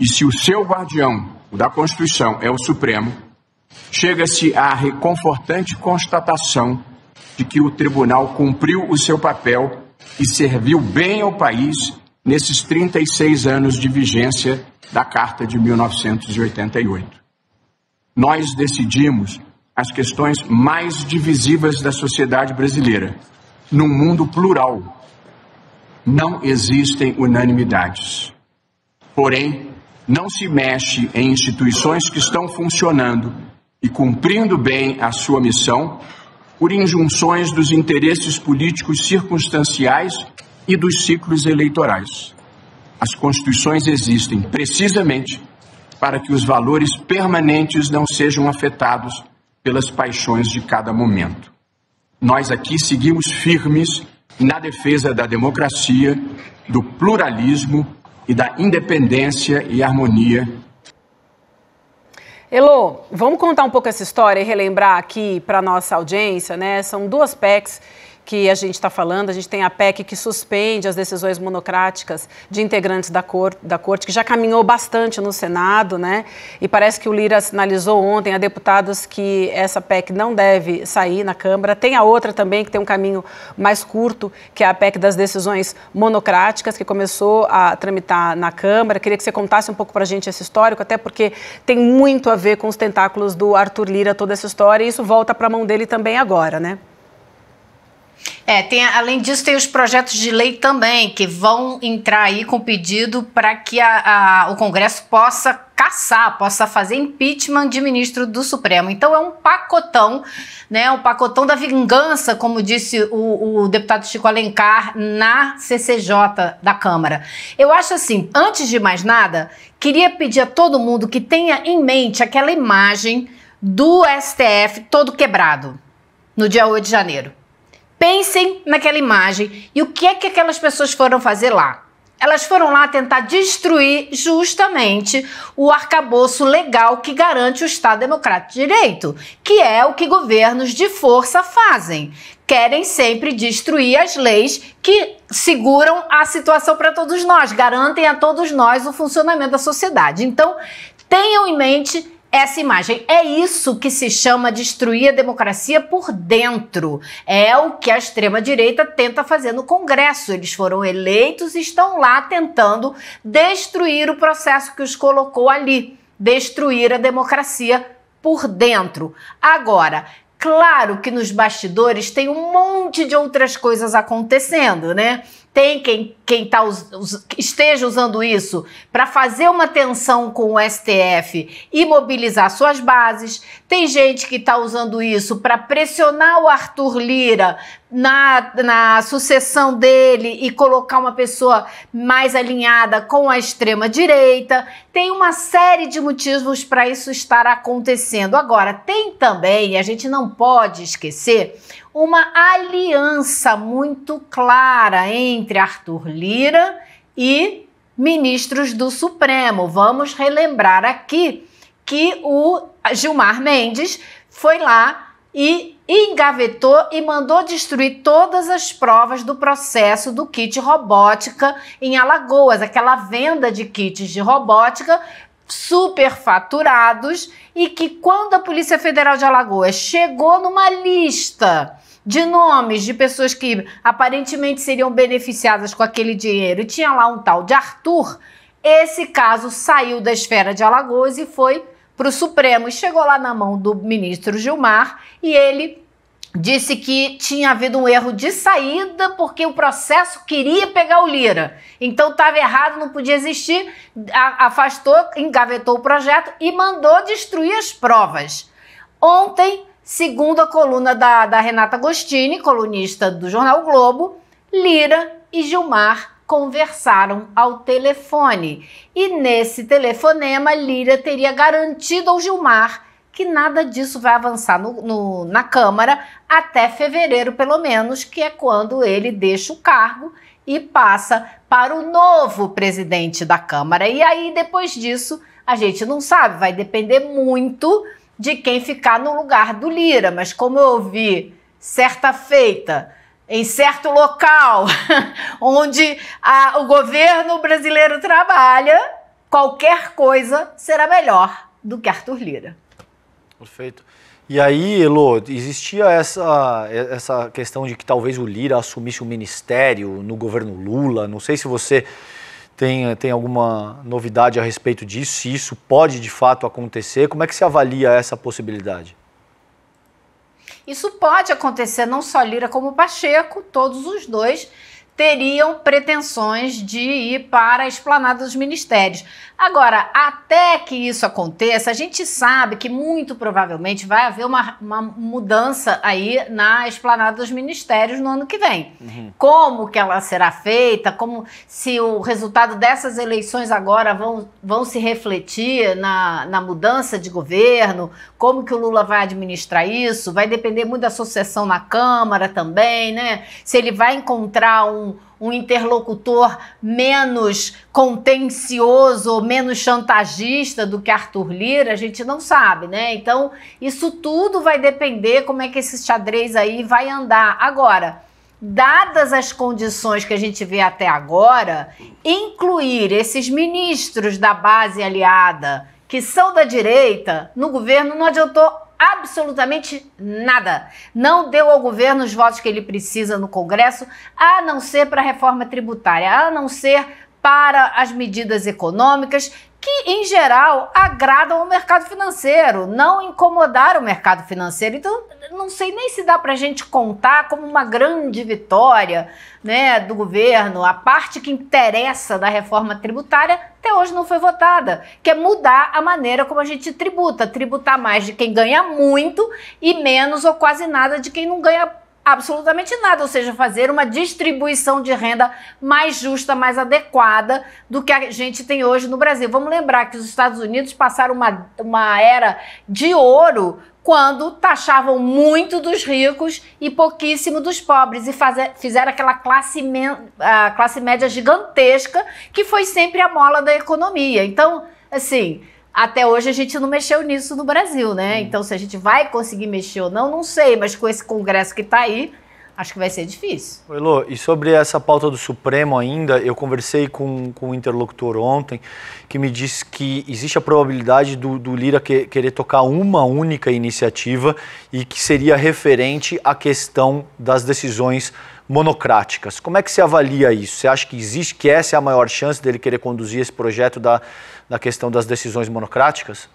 e se o seu guardião, o da Constituição, é o Supremo, chega-se à reconfortante constatação de que o tribunal cumpriu o seu papel e serviu bem ao país nesses 36 anos de vigência da Carta de 1988. Nós decidimos as questões mais divisivas da sociedade brasileira, num mundo plural. Não existem unanimidades. Porém, não se mexe em instituições que estão funcionando e cumprindo bem a sua missão por injunções dos interesses políticos circunstanciais e dos ciclos eleitorais. As constituições existem precisamente para que os valores permanentes não sejam afetados pelas paixões de cada momento. Nós aqui seguimos firmes na defesa da democracia, do pluralismo e da independência e harmonia Elo, vamos contar um pouco essa história e relembrar aqui para nossa audiência, né? São duas PECs que a gente está falando, a gente tem a PEC que suspende as decisões monocráticas de integrantes da, cor, da corte, que já caminhou bastante no Senado, né? E parece que o Lira sinalizou ontem a deputados que essa PEC não deve sair na Câmara. Tem a outra também que tem um caminho mais curto, que é a PEC das decisões monocráticas, que começou a tramitar na Câmara. Queria que você contasse um pouco para a gente esse histórico, até porque tem muito a ver com os tentáculos do Arthur Lira toda essa história e isso volta para a mão dele também agora, né? É, tem, além disso, tem os projetos de lei também, que vão entrar aí com pedido para que a, a, o Congresso possa caçar, possa fazer impeachment de ministro do Supremo. Então é um pacotão, né? Um pacotão da vingança, como disse o, o deputado Chico Alencar na CCJ da Câmara. Eu acho assim, antes de mais nada, queria pedir a todo mundo que tenha em mente aquela imagem do STF todo quebrado no dia 8 de janeiro. Pensem naquela imagem e o que é que aquelas pessoas foram fazer lá. Elas foram lá tentar destruir justamente o arcabouço legal que garante o Estado Democrático de Direito, que é o que governos de força fazem. Querem sempre destruir as leis que seguram a situação para todos nós, garantem a todos nós o funcionamento da sociedade. Então, tenham em mente essa imagem. É isso que se chama destruir a democracia por dentro. É o que a extrema-direita tenta fazer no Congresso. Eles foram eleitos e estão lá tentando destruir o processo que os colocou ali destruir a democracia por dentro. Agora, Claro que nos bastidores tem um monte de outras coisas acontecendo, né? Tem quem quem tá us, us, esteja usando isso para fazer uma tensão com o STF e mobilizar suas bases. Tem gente que está usando isso para pressionar o Arthur Lira na, na sucessão dele e colocar uma pessoa mais alinhada com a extrema-direita. Tem uma série de motivos para isso estar acontecendo. Agora, tem também, a gente não pode esquecer, uma aliança muito clara entre Arthur Lira e ministros do Supremo. Vamos relembrar aqui que o Gilmar Mendes foi lá e engavetou e mandou destruir todas as provas do processo do kit robótica em Alagoas, aquela venda de kits de robótica superfaturados e que quando a Polícia Federal de Alagoas chegou numa lista de nomes de pessoas que aparentemente seriam beneficiadas com aquele dinheiro, e tinha lá um tal de Arthur, esse caso saiu da esfera de Alagoas e foi para o Supremo. Chegou lá na mão do ministro Gilmar e ele disse que tinha havido um erro de saída porque o processo queria pegar o Lira. Então estava errado, não podia existir, afastou, engavetou o projeto e mandou destruir as provas. Ontem Segundo a coluna da, da Renata Agostini, colunista do jornal Globo, Lira e Gilmar conversaram ao telefone. E nesse telefonema, Lira teria garantido ao Gilmar que nada disso vai avançar no, no, na Câmara até fevereiro, pelo menos, que é quando ele deixa o cargo e passa para o novo presidente da Câmara. E aí, depois disso, a gente não sabe, vai depender muito de quem ficar no lugar do Lira, mas como eu ouvi certa feita em certo local onde a, o governo brasileiro trabalha, qualquer coisa será melhor do que Arthur Lira. Perfeito. E aí, Elô, existia essa, essa questão de que talvez o Lira assumisse o um ministério no governo Lula. Não sei se você tem, tem alguma novidade a respeito disso, se isso pode de fato acontecer, como é que se avalia essa possibilidade? Isso pode acontecer não só Lira como Pacheco, todos os dois teriam pretensões de ir para a esplanada dos ministérios. Agora, até que isso aconteça, a gente sabe que muito provavelmente vai haver uma, uma mudança aí na esplanada dos ministérios no ano que vem. Uhum. Como que ela será feita, como se o resultado dessas eleições agora vão, vão se refletir na, na mudança de governo, como que o Lula vai administrar isso, vai depender muito da sucessão na Câmara também, né? Se ele vai encontrar um um interlocutor menos contencioso, menos chantagista do que Arthur Lira, a gente não sabe, né? Então, isso tudo vai depender como é que esse xadrez aí vai andar. Agora, dadas as condições que a gente vê até agora, incluir esses ministros da base aliada que são da direita no governo não adiantou absolutamente nada. Não deu ao governo os votos que ele precisa no Congresso, a não ser para a reforma tributária, a não ser para as medidas econômicas que, em geral, agradam o mercado financeiro, não incomodaram o mercado financeiro. Então, não sei nem se dá para a gente contar como uma grande vitória né, do governo. A parte que interessa da reforma tributária até hoje não foi votada, que é mudar a maneira como a gente tributa. Tributar mais de quem ganha muito e menos ou quase nada de quem não ganha absolutamente nada, ou seja, fazer uma distribuição de renda mais justa, mais adequada do que a gente tem hoje no Brasil. Vamos lembrar que os Estados Unidos passaram uma, uma era de ouro quando taxavam muito dos ricos e pouquíssimo dos pobres e fazer, fizeram aquela classe, a classe média gigantesca que foi sempre a mola da economia. Então, assim, até hoje a gente não mexeu nisso no Brasil, né? Então, se a gente vai conseguir mexer ou não, não sei, mas com esse Congresso que está aí, acho que vai ser difícil. Elô, e sobre essa pauta do Supremo ainda, eu conversei com, com um interlocutor ontem que me disse que existe a probabilidade do, do Lira que, querer tocar uma única iniciativa e que seria referente à questão das decisões monocráticas. Como é que você avalia isso? Você acha que existe, que essa é a maior chance dele querer conduzir esse projeto da, da questão das decisões monocráticas?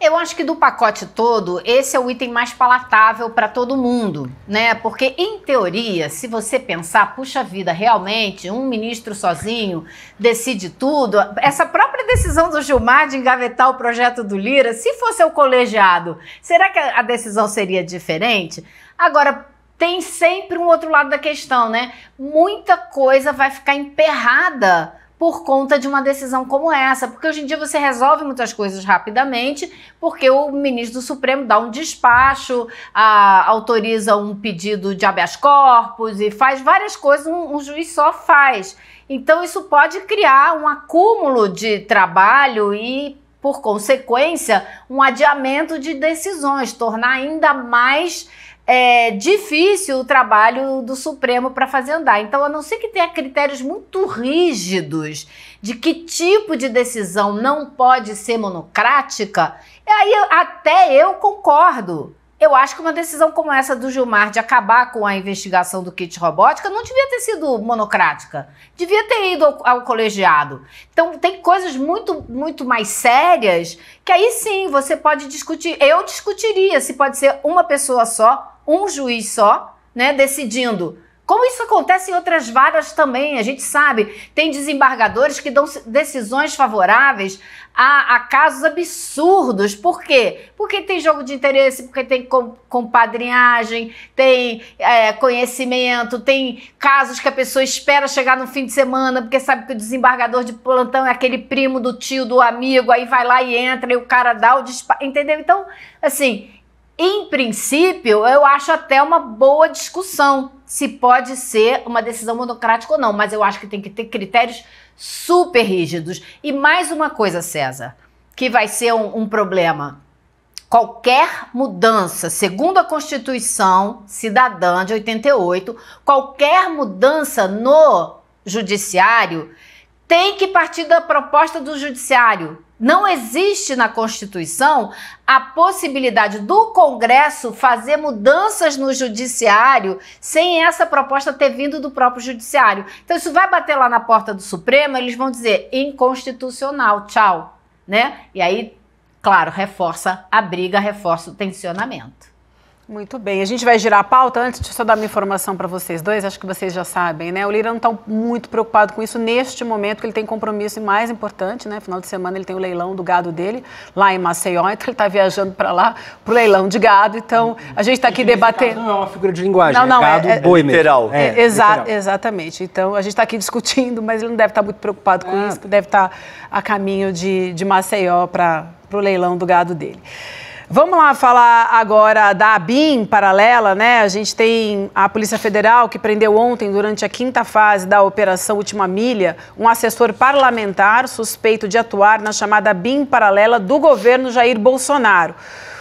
Eu acho que do pacote todo, esse é o item mais palatável para todo mundo, né? Porque, em teoria, se você pensar, puxa vida, realmente, um ministro sozinho decide tudo, essa própria decisão do Gilmar de engavetar o projeto do Lira, se fosse o colegiado, será que a decisão seria diferente? Agora, tem sempre um outro lado da questão, né? Muita coisa vai ficar emperrada por conta de uma decisão como essa, porque hoje em dia você resolve muitas coisas rapidamente, porque o ministro do Supremo dá um despacho, a, autoriza um pedido de habeas corpus e faz várias coisas, um, um juiz só faz. Então isso pode criar um acúmulo de trabalho e por consequência, um adiamento de decisões, tornar ainda mais é, difícil o trabalho do Supremo para fazer andar. Então, a não ser que tenha critérios muito rígidos de que tipo de decisão não pode ser monocrática, aí até eu concordo. Eu acho que uma decisão como essa do Gilmar de acabar com a investigação do kit robótica não devia ter sido monocrática. Devia ter ido ao, ao, colegiado. Então, tem coisas muito, muito mais sérias que aí sim você pode discutir. Eu discutiria se pode ser uma pessoa só um juiz só, né, decidindo. Como isso acontece em outras varas também, a gente sabe. Tem desembargadores que dão decisões favoráveis a, a casos absurdos. Por quê? Porque tem jogo de interesse, porque tem compadrinhagem, tem é, conhecimento, tem casos que a pessoa espera chegar no fim de semana, porque sabe que o desembargador de plantão é aquele primo do tio, do amigo, aí vai lá e entra e o cara dá o disparo. Entendeu? Então, assim, em princípio, eu acho até uma boa discussão se pode ser uma decisão monocrática ou não, mas eu acho que tem que ter critérios super rígidos. E mais uma coisa, César, que vai ser um, um problema. Qualquer mudança, segundo a Constituição Cidadã de 88, qualquer mudança no judiciário tem que partir da proposta do judiciário, não existe na Constituição a possibilidade do Congresso fazer mudanças no Judiciário sem essa proposta ter vindo do próprio Judiciário. Então, isso vai bater lá na porta do Supremo, eles vão dizer inconstitucional, tchau. Né? E aí, claro, reforça a briga, reforça o tensionamento. Muito bem, a gente vai girar a pauta. Antes, de só dar uma informação para vocês dois, acho que vocês já sabem, né? O Lira não está muito preocupado com isso neste momento, porque ele tem compromisso mais importante, né? Final de semana ele tem o leilão do gado dele lá em Maceió, então ele está viajando para lá para o leilão de gado. Então, a gente está aqui debatendo. Não é uma figura de linguagem, não, é não, é gado é, boi mesmo. Literal. É, é exa literal. Exatamente. Então, a gente está aqui discutindo, mas ele não deve estar tá muito preocupado com é. isso, deve estar tá a caminho de, de Maceió para o leilão do gado dele. Vamos lá falar agora da Bim paralela, né? A gente tem a Polícia Federal que prendeu ontem, durante a quinta fase da Operação Última Milha, um assessor parlamentar suspeito de atuar na chamada Bim paralela do governo Jair Bolsonaro.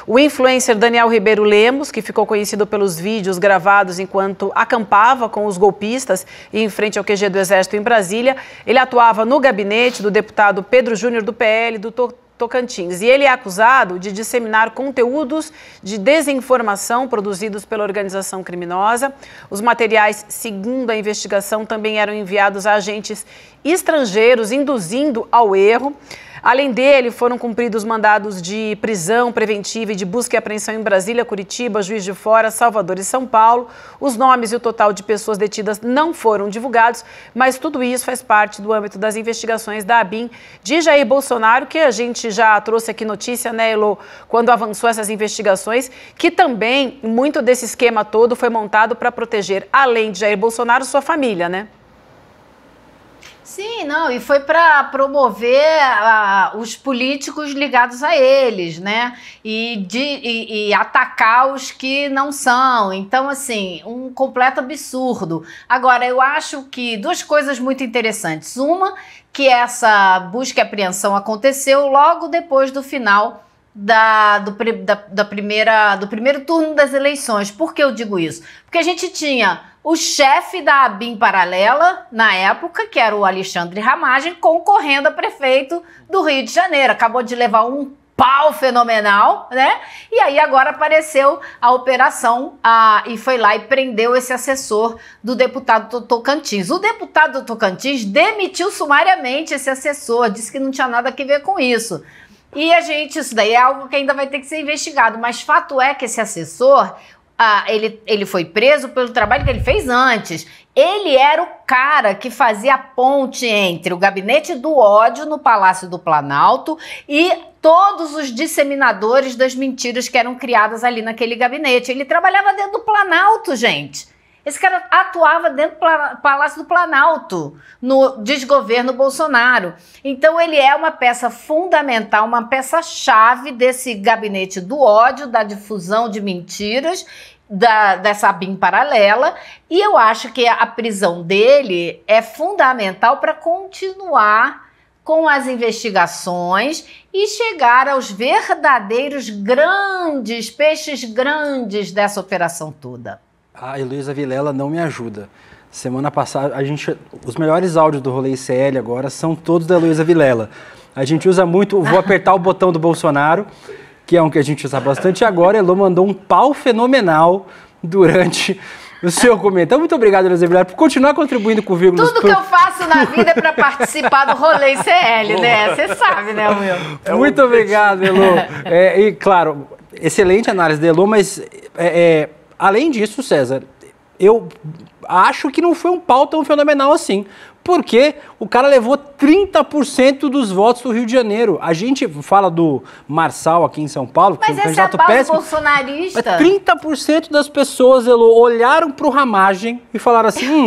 O influencer Daniel Ribeiro Lemos, que ficou conhecido pelos vídeos gravados enquanto acampava com os golpistas em frente ao QG do Exército em Brasília, ele atuava no gabinete do deputado Pedro Júnior do PL, do Tocantins. E ele é acusado de disseminar conteúdos de desinformação produzidos pela organização criminosa. Os materiais, segundo a investigação, também eram enviados a agentes estrangeiros, induzindo ao erro. Além dele, foram cumpridos mandados de prisão preventiva e de busca e apreensão em Brasília, Curitiba, Juiz de Fora, Salvador e São Paulo. Os nomes e o total de pessoas detidas não foram divulgados, mas tudo isso faz parte do âmbito das investigações da ABIN de Jair Bolsonaro, que a gente já trouxe aqui notícia, né, Elo, quando avançou essas investigações, que também muito desse esquema todo foi montado para proteger, além de Jair Bolsonaro, sua família, né? Sim, não, e foi para promover os políticos ligados a eles, né? E, de, e, e, atacar os que não são. Então, assim, um completo absurdo. Agora, eu acho que duas coisas muito interessantes. Uma, que essa busca e apreensão aconteceu logo depois do final da, do, da, da, primeira, do primeiro turno das eleições. Por que eu digo isso? Porque a gente tinha o chefe da ABIN paralela, na época, que era o Alexandre Ramagem, concorrendo a prefeito do Rio de Janeiro. Acabou de levar um pau fenomenal, né? E aí agora apareceu a operação a, e foi lá e prendeu esse assessor do deputado Tocantins. O deputado Tocantins demitiu sumariamente esse assessor, disse que não tinha nada a ver com isso. E a gente, isso daí é algo que ainda vai ter que ser investigado, mas fato é que esse assessor, ah, ele, ele foi preso pelo trabalho que ele fez antes. Ele era o cara que fazia a ponte entre o gabinete do ódio no Palácio do Planalto e todos os disseminadores das mentiras que eram criadas ali naquele gabinete. Ele trabalhava dentro do Planalto, gente. Esse cara atuava dentro do Palácio do Planalto, no desgoverno Bolsonaro. Então, ele é uma peça fundamental, uma peça-chave desse gabinete do ódio, da difusão de mentiras, da, dessa BIM paralela. E eu acho que a prisão dele é fundamental para continuar com as investigações e chegar aos verdadeiros grandes, peixes grandes dessa operação toda a Heloísa Vilela não me ajuda. Semana passada, a gente, os melhores áudios do Rolê CL agora são todos da Heloísa Vilela. A gente usa muito, vou apertar o botão do Bolsonaro, que é um que a gente usa bastante. E agora, Elo mandou um pau fenomenal durante o seu comentário. Então, muito obrigado, Elisa Vilela por continuar contribuindo com vírgulas. Tudo pro... que eu faço na vida é para participar do rolê CL, né? Você sabe, né, Will? É muito obrigado, Elo. É, e, claro, excelente análise da Elo, mas é, é Além disso, César, eu acho que não foi um pau tão fenomenal assim. Porque o cara levou 30% dos votos do Rio de Janeiro. A gente fala do Marçal aqui em São Paulo, que é um candidato é péssimo. bolsonarista. Mas 30% das pessoas Elô, olharam para o Ramagem e falaram assim: hum,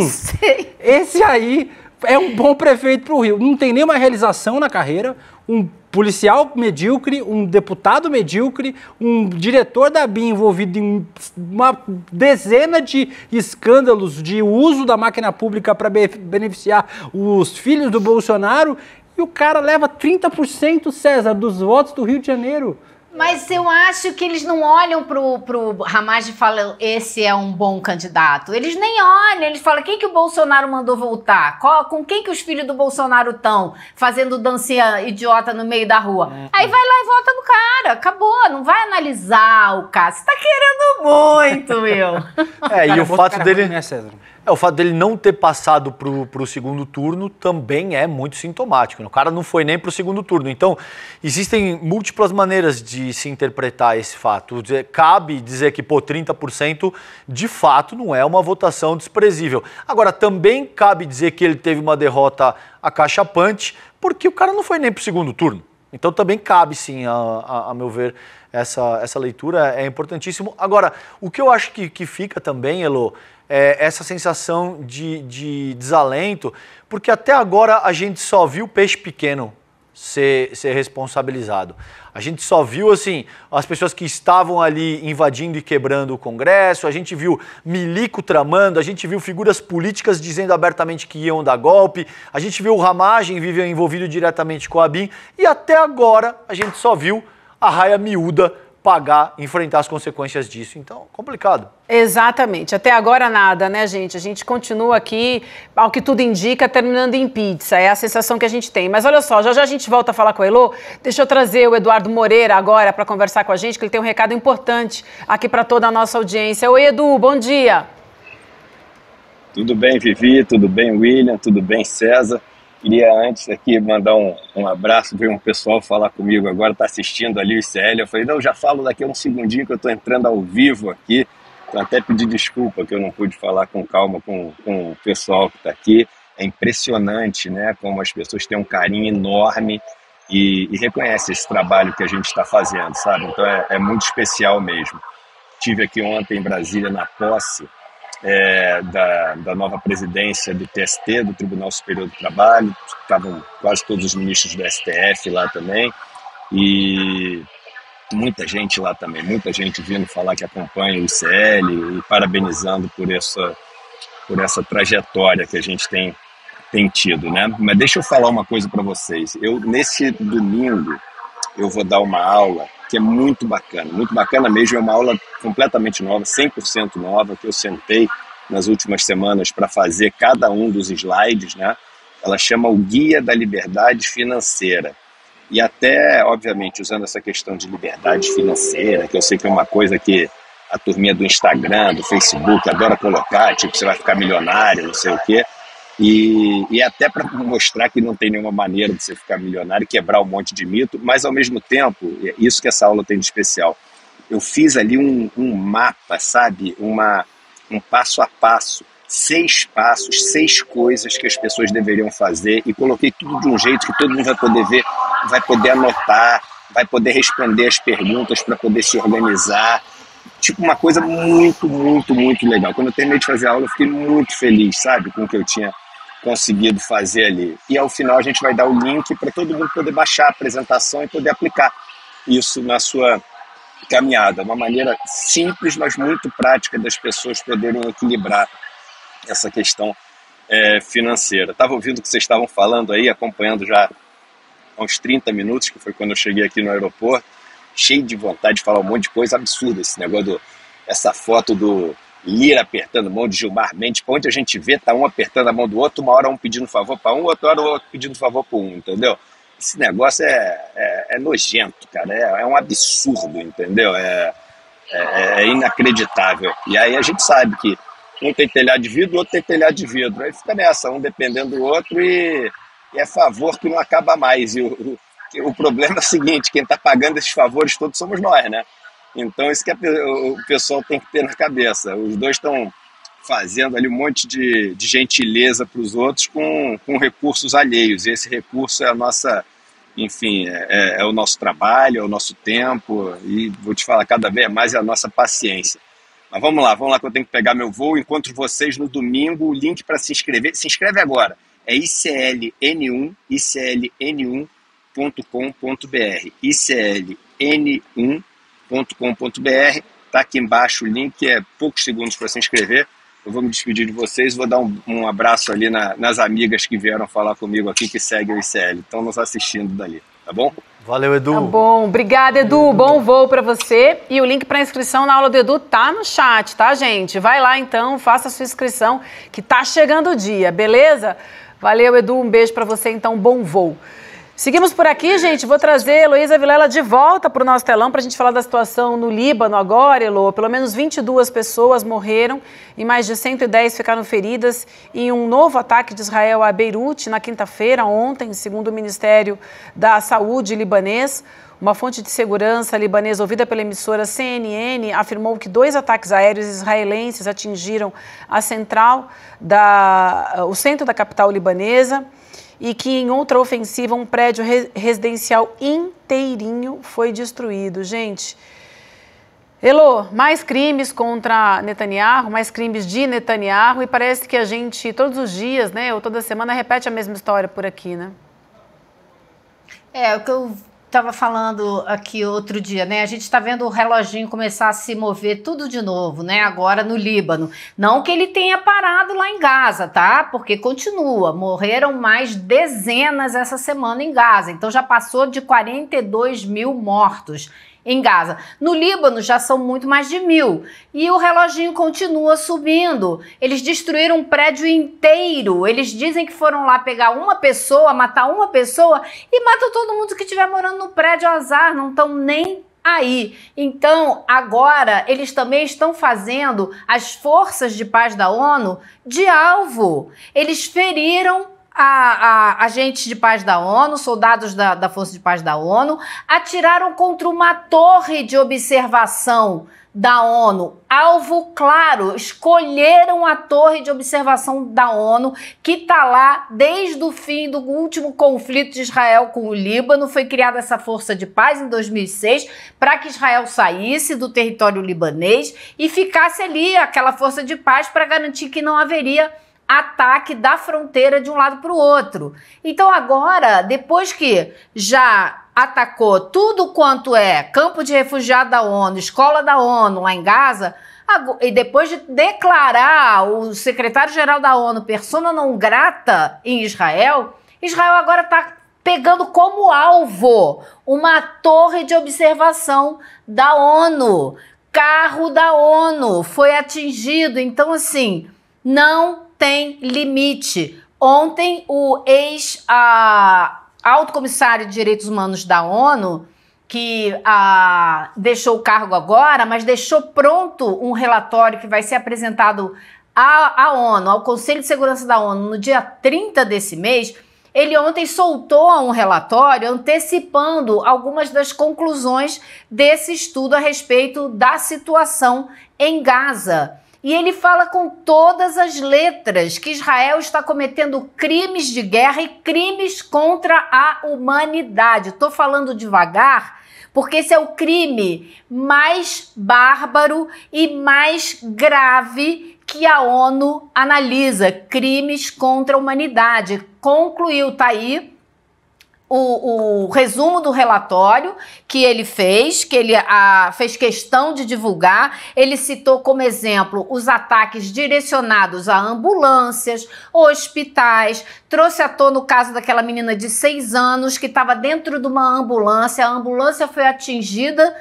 esse aí é um bom prefeito para o Rio. Não tem nenhuma realização na carreira, um policial medíocre, um deputado medíocre, um diretor da BIM envolvido em uma dezena de escândalos de uso da máquina pública para beneficiar os filhos do Bolsonaro e o cara leva 30%, César, dos votos do Rio de Janeiro. Mas eu acho que eles não olham pro, pro Ramage e falam, esse é um bom candidato. Eles nem olham, eles falam, quem que o Bolsonaro mandou voltar? Qual, com quem que os filhos do Bolsonaro estão fazendo dancinha idiota no meio da rua? É. Aí vai lá e volta no cara, acabou, não vai analisar o cara. Você tá querendo muito, meu. É, cara, e o fato é dele... Ruim, né, César? É, o fato dele não ter passado para o segundo turno também é muito sintomático. Né? O cara não foi nem para o segundo turno. Então, existem múltiplas maneiras de se interpretar esse fato. Cabe dizer que, pô, 30% de fato não é uma votação desprezível. Agora, também cabe dizer que ele teve uma derrota acachapante, porque o cara não foi nem para o segundo turno. Então também cabe sim, a, a, a, meu ver, essa, essa leitura é importantíssimo. Agora, o que eu acho que, que fica também, Elo, é, essa sensação de, de, desalento, porque até agora a gente só viu peixe pequeno ser, ser responsabilizado. A gente só viu assim as pessoas que estavam ali invadindo e quebrando o Congresso, a gente viu Milico tramando, a gente viu figuras políticas dizendo abertamente que iam dar golpe, a gente viu o Ramagem viver envolvido diretamente com a BIM e até agora a gente só viu a raia miúda pagar, enfrentar as consequências disso. Então, complicado. Exatamente. Até agora nada, né, gente? A gente continua aqui, ao que tudo indica, terminando em pizza. É a sensação que a gente tem. Mas olha só, já já a gente volta a falar com a Elo. Deixa eu trazer o Eduardo Moreira agora para conversar com a gente, que ele tem um recado importante aqui para toda a nossa audiência. Oi, Edu, bom dia. Tudo bem, Vivi? Tudo bem, William? Tudo bem, César? Queria antes aqui mandar um, um abraço, veio um pessoal falar comigo agora, está assistindo ali o ICL. Eu falei, não, já falo daqui a um segundinho que eu estou entrando ao vivo aqui. Então até pedir desculpa que eu não pude falar com calma com, com o pessoal que está aqui. É impressionante, né? Como as pessoas têm um carinho enorme e, e reconhecem esse trabalho que a gente está fazendo, sabe? Então é, é muito especial mesmo. Tive aqui ontem em Brasília na posse é, da, da, nova presidência do TST, do Tribunal Superior do Trabalho, estavam quase todos os ministros do STF lá também, e muita gente lá também, muita gente vindo falar que acompanha o ICL e parabenizando por essa, por essa trajetória que a gente tem, tem tido. Né? Mas deixa eu falar uma coisa para vocês. Eu, nesse domingo, eu vou dar uma aula que é muito bacana, muito bacana mesmo. É uma aula completamente nova, 100% nova, que eu sentei nas últimas semanas para fazer cada um dos slides, né? Ela chama o Guia da Liberdade Financeira. E até, obviamente, usando essa questão de liberdade financeira, que eu sei que é uma coisa que a turminha do Instagram, do Facebook adora colocar, tipo, você vai ficar milionário, não sei o quê. E, e até para mostrar que não tem nenhuma maneira de você ficar milionário, quebrar um monte de mito, mas ao mesmo tempo, é isso que essa aula tem de especial, eu fiz ali um, um mapa, sabe? Uma, um passo a passo, seis passos, seis coisas que as pessoas deveriam fazer e coloquei tudo de um jeito que todo mundo vai poder ver, vai poder anotar, vai poder responder as perguntas para poder se organizar. Tipo, uma coisa muito, muito, muito legal. Quando eu terminei de fazer a aula, eu fiquei muito feliz, sabe, com o que eu tinha conseguido fazer ali. E ao final a gente vai dar o link para todo mundo poder baixar a apresentação e poder aplicar isso na sua caminhada. Uma maneira simples, mas muito prática das pessoas poderem equilibrar essa questão é, financeira. Estava ouvindo o que vocês estavam falando aí, acompanhando já há uns 30 minutos, que foi quando eu cheguei aqui no aeroporto, cheio de vontade de falar um monte de coisa absurda esse negócio do, essa foto do Lira apertando a mão de Gilmar Mendes, onde a gente vê, tá um apertando a mão do outro, uma hora um pedindo favor para um, outra hora o outro pedindo favor para um, entendeu? Esse negócio é, é, é nojento, cara, é, é, um absurdo, entendeu? É, é, é, inacreditável. E aí a gente sabe que um tem telhado de vidro, o outro tem telhado de vidro. Aí fica nessa, um dependendo do outro e, e é favor que não acaba mais. E o, o, o problema é o seguinte, quem está pagando esses favores todos somos nós, né? Então, isso que a, o pessoal tem que ter na cabeça. Os dois estão fazendo ali um monte de, de gentileza para os outros com, com recursos alheios. E esse recurso é a nossa, enfim, é, é, é, o nosso trabalho, é o nosso tempo e vou te falar cada vez mais é a nossa paciência. Mas vamos lá, vamos lá que eu tenho que pegar meu voo. Encontro vocês no domingo. O link para se inscrever, se inscreve agora. É ICLN1, ICLN1.com.br. ICLN1 com.br Está aqui embaixo o link, é poucos segundos para se inscrever. Eu vou me despedir de vocês, vou dar um, um abraço ali na, nas amigas que vieram falar comigo aqui, que seguem o ICL, estão nos assistindo dali, tá bom? Valeu, Edu. Tá bom, obrigada, Edu. Bom voo para você. E o link para inscrição na aula do Edu tá no chat, tá, gente? Vai lá então, faça a sua inscrição, que tá chegando o dia, beleza? Valeu, Edu. Um beijo para você, então, bom voo. Seguimos por aqui, gente. Vou trazer a Heloísa Vilela de volta para o nosso telão para a gente falar da situação no Líbano agora, Elo. Pelo menos 22 pessoas morreram e mais de 110 ficaram feridas em um novo ataque de Israel a Beirute na quinta-feira, ontem, segundo o Ministério da Saúde libanês. Uma fonte de segurança libanesa ouvida pela emissora CNN afirmou que dois ataques aéreos israelenses atingiram a central da, o centro da capital libanesa e que em outra ofensiva um prédio residencial inteirinho foi destruído. Gente, Elô, mais crimes contra Netanyahu, mais crimes de Netanyahu e parece que a gente todos os dias, né, ou toda semana repete a mesma história por aqui, né? É, o que eu estava falando aqui outro dia, né? A gente está vendo o reloginho começar a se mover tudo de novo, né? Agora no Líbano. Não que ele tenha parado lá em Gaza, tá? Porque continua. Morreram mais dezenas essa semana em Gaza. Então já passou de 42 mil mortos em Gaza. No Líbano já são muito mais de mil. E o reloginho continua subindo. Eles destruíram um prédio inteiro. Eles dizem que foram lá pegar uma pessoa, matar uma pessoa e matam todo mundo que estiver morando no prédio. Azar, não estão nem aí. Então, agora eles também estão fazendo as forças de paz da ONU de alvo. Eles feriram a, a, agentes de paz da ONU, soldados da, da Força de Paz da ONU, atiraram contra uma torre de observação da ONU. Alvo claro, escolheram a torre de observação da ONU, que está lá desde o fim do último conflito de Israel com o Líbano. Foi criada essa força de paz em 2006 para que Israel saísse do território libanês e ficasse ali aquela força de paz para garantir que não haveria ataque da fronteira de um lado para o outro. Então agora, depois que já atacou tudo quanto é campo de refugiado da ONU, escola da ONU lá em Gaza, e depois de declarar o secretário-geral da ONU persona não grata em Israel, Israel agora está pegando como alvo uma torre de observação da ONU. Carro da ONU foi atingido. Então, assim, não tem limite. Ontem, o ex-alto comissário de direitos humanos da ONU, que a, deixou o cargo agora, mas deixou pronto um relatório que vai ser apresentado à, à ONU, ao Conselho de Segurança da ONU, no dia 30 desse mês. Ele ontem soltou um relatório antecipando algumas das conclusões desse estudo a respeito da situação em Gaza. E ele fala com todas as letras que Israel está cometendo crimes de guerra e crimes contra a humanidade. Estou falando devagar, porque esse é o crime mais bárbaro e mais grave que a ONU analisa: crimes contra a humanidade. Concluiu, tá aí o, o, resumo do relatório que ele fez, que ele a, fez questão de divulgar. Ele citou como exemplo os ataques direcionados a ambulâncias, hospitais. Trouxe à tona o caso daquela menina de seis anos que estava dentro de uma ambulância. A ambulância foi atingida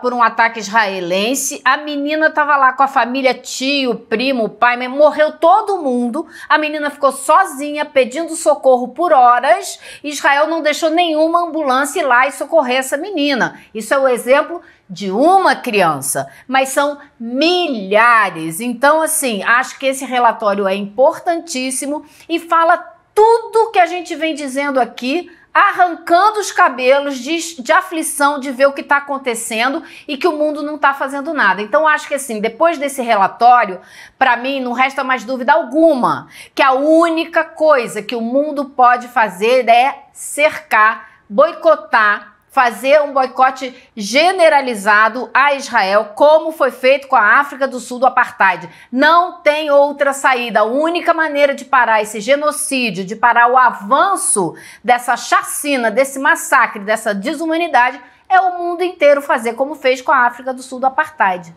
por um ataque israelense. A menina estava lá com a família, tio, primo, pai, mãe, morreu todo mundo. A menina ficou sozinha pedindo socorro por horas. Israel não deixou nenhuma ambulância ir lá e socorrer essa menina. Isso é o exemplo de uma criança, mas são milhares. Então, assim, acho que esse relatório é importantíssimo e fala tudo que a gente vem dizendo aqui arrancando os cabelos de, de aflição de ver o que está acontecendo e que o mundo não está fazendo nada. Então, acho que assim, depois desse relatório, para mim não resta mais dúvida alguma que a única coisa que o mundo pode fazer é cercar, boicotar fazer um boicote generalizado a Israel, como foi feito com a África do Sul do apartheid. Não tem outra saída. A única maneira de parar esse genocídio, de parar o avanço dessa chacina, desse massacre, dessa desumanidade, é o mundo inteiro fazer como fez com a África do Sul do apartheid.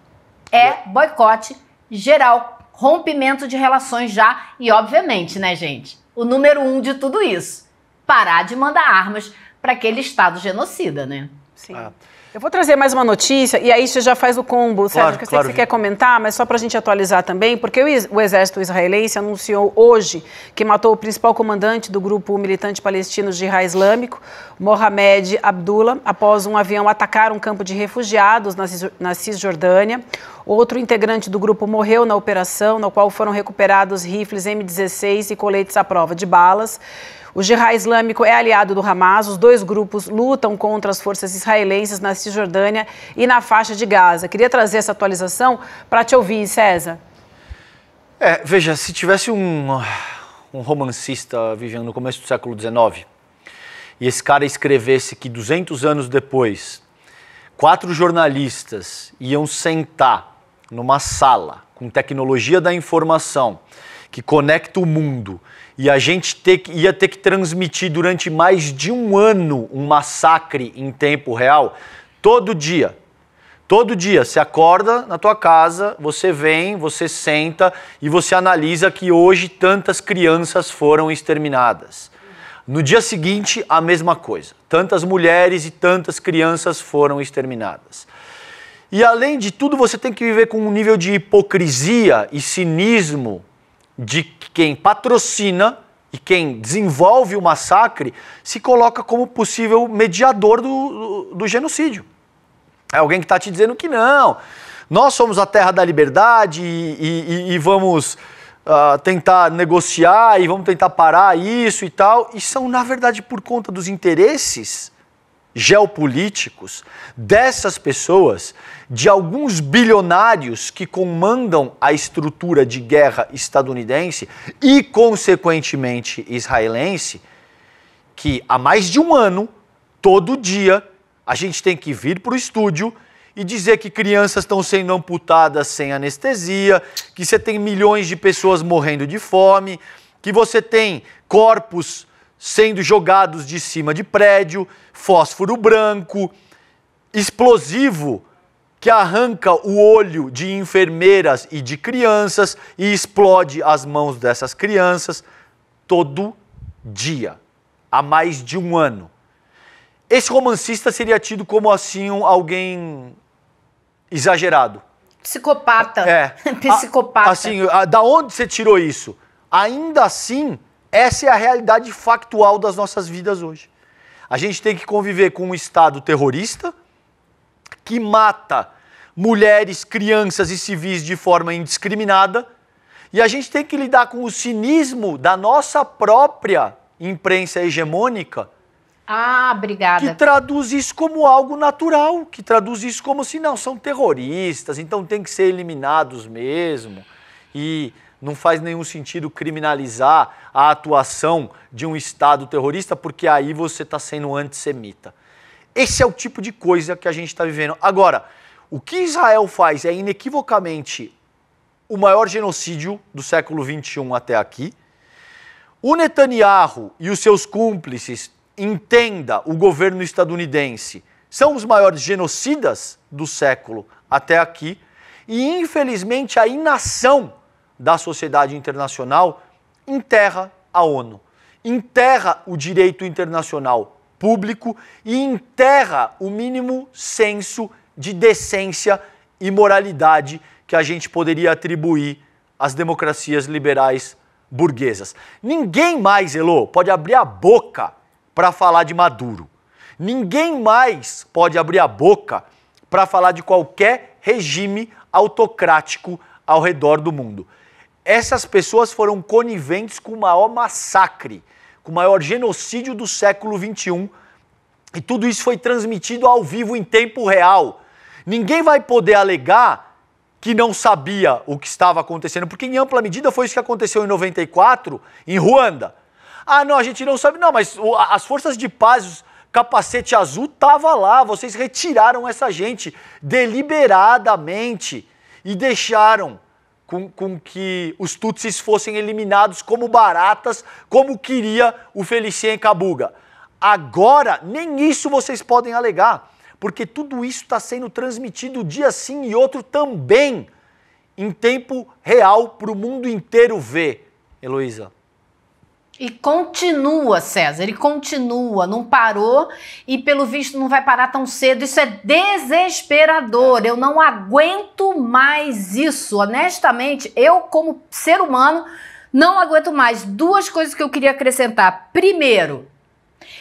É boicote geral, rompimento de relações já e obviamente, né, gente? O número um de tudo isso: parar de mandar armas para aquele Estado genocida, né? Sim. Ah. Eu vou trazer mais uma notícia e aí você já faz o combo, claro, Sérgio, que claro. sei você quer comentar, mas só para a gente atualizar também, porque o exército israelense anunciou hoje que matou o principal comandante do grupo militante palestino Jihad Islâmico, Mohamed Abdullah, após um avião atacar um campo de refugiados na Cisjordânia. Outro integrante do grupo morreu na operação, na qual foram recuperados rifles M16 e coletes à prova de balas. O Jihá Islâmico é aliado do Hamas. Os dois grupos lutam contra as forças israelenses na Cisjordânia e na faixa de Gaza. Queria trazer essa atualização para te ouvir, César. É, veja, se tivesse um, um romancista vivendo no começo do século XIX e esse cara escrevesse que 200 anos depois quatro jornalistas iam sentar numa sala com tecnologia da informação que conecta o mundo, e a gente ter, ia ter que transmitir durante mais de um ano um massacre em tempo real, todo dia. Todo dia, você acorda na tua casa, você vem, você senta e você analisa que hoje tantas crianças foram exterminadas. No dia seguinte, a mesma coisa. Tantas mulheres e tantas crianças foram exterminadas. E além de tudo, você tem que viver com um nível de hipocrisia e cinismo de quem patrocina e quem desenvolve o massacre se coloca como possível mediador do, do, do genocídio. É alguém que está te dizendo que não, nós somos a terra da liberdade e, e, e vamos uh, tentar negociar e vamos tentar parar isso e tal. E são, na verdade, por conta dos interesses geopolíticos dessas pessoas, de alguns bilionários que comandam a estrutura de guerra estadunidense e, consequentemente, israelense, que há mais de um ano, todo dia, a gente tem que vir para o estúdio e dizer que crianças estão sendo amputadas sem anestesia, que você tem milhões de pessoas morrendo de fome, que você tem corpos sendo jogados de cima de prédio, fósforo branco, explosivo que arranca o olho de enfermeiras e de crianças e explode as mãos dessas crianças todo dia, há mais de um ano. Esse romancista seria tido como assim alguém exagerado. Psicopata. É. Psicopata. A, assim, a, da onde você tirou isso? Ainda assim, essa é a realidade factual das nossas vidas hoje. A gente tem que conviver com um Estado terrorista que mata mulheres, crianças e civis de forma indiscriminada. E a gente tem que lidar com o cinismo da nossa própria imprensa hegemônica. Ah, obrigada. Que traduz isso como algo natural, que traduz isso como se assim, não, são terroristas, então tem que ser eliminados mesmo. E não faz nenhum sentido criminalizar a atuação de um Estado terrorista, porque aí você está sendo antissemita. Esse é o tipo de coisa que a gente está vivendo. Agora, o que Israel faz é inequivocamente o maior genocídio do século XXI até aqui. O Netanyahu e os seus cúmplices, entenda o governo estadunidense, são os maiores genocidas do século até aqui. E infelizmente a inação da sociedade internacional enterra a ONU, enterra o direito internacional público e enterra o mínimo senso de decência e moralidade que a gente poderia atribuir às democracias liberais burguesas. Ninguém mais, Elo, pode abrir a boca para falar de Maduro. Ninguém mais pode abrir a boca para falar de qualquer regime autocrático ao redor do mundo essas pessoas foram coniventes com o maior massacre, com o maior genocídio do século XXI. E tudo isso foi transmitido ao vivo em tempo real. Ninguém vai poder alegar que não sabia o que estava acontecendo, porque em ampla medida foi isso que aconteceu em 94 em Ruanda. Ah, não, a gente não sabe. Não, mas as forças de paz, capacete azul, estavam lá. Vocês retiraram essa gente deliberadamente e deixaram com, com que os Tutsis fossem eliminados como baratas, como queria o Felicien Cabuga. Agora, nem isso vocês podem alegar, porque tudo isso está sendo transmitido dia sim e outro também, em tempo real, para o mundo inteiro ver, Heloísa. E continua, César, e continua, não parou e pelo visto não vai parar tão cedo. Isso é desesperador. Eu não aguento mais isso. Honestamente, eu como ser humano não aguento mais. Duas coisas que eu queria acrescentar. Primeiro,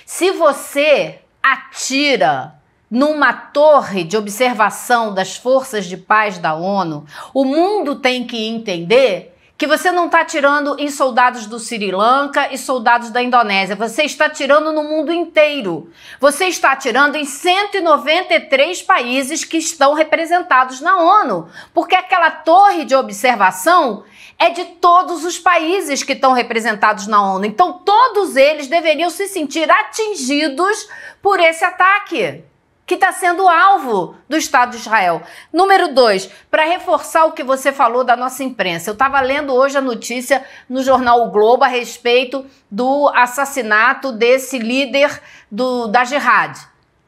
se você atira numa torre de observação das forças de paz da ONU, o mundo tem que entender que você não está tirando em soldados do Sri Lanka e soldados da Indonésia, você está tirando no mundo inteiro. Você está tirando em 193 países que estão representados na ONU, porque aquela torre de observação é de todos os países que estão representados na ONU. Então, todos eles deveriam se sentir atingidos por esse ataque que está sendo alvo do Estado de Israel. Número dois, para reforçar o que você falou da nossa imprensa, eu estava lendo hoje a notícia no jornal o Globo a respeito do assassinato desse líder do, da Jihad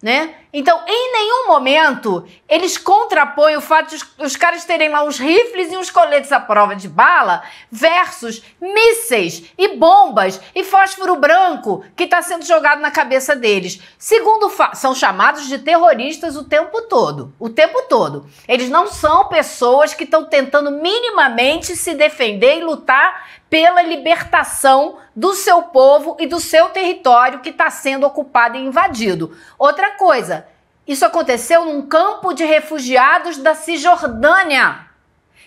né? Então, em nenhum momento eles contrapõem o fato de os, os, caras terem lá uns rifles e uns coletes à prova de bala versus mísseis e bombas e fósforo branco que está sendo jogado na cabeça deles. Segundo, são chamados de terroristas o tempo todo, o tempo todo. Eles não são pessoas que estão tentando minimamente se defender e lutar pela libertação do seu povo e do seu território que está sendo ocupado e invadido. Outra coisa, isso aconteceu num campo de refugiados da Cisjordânia,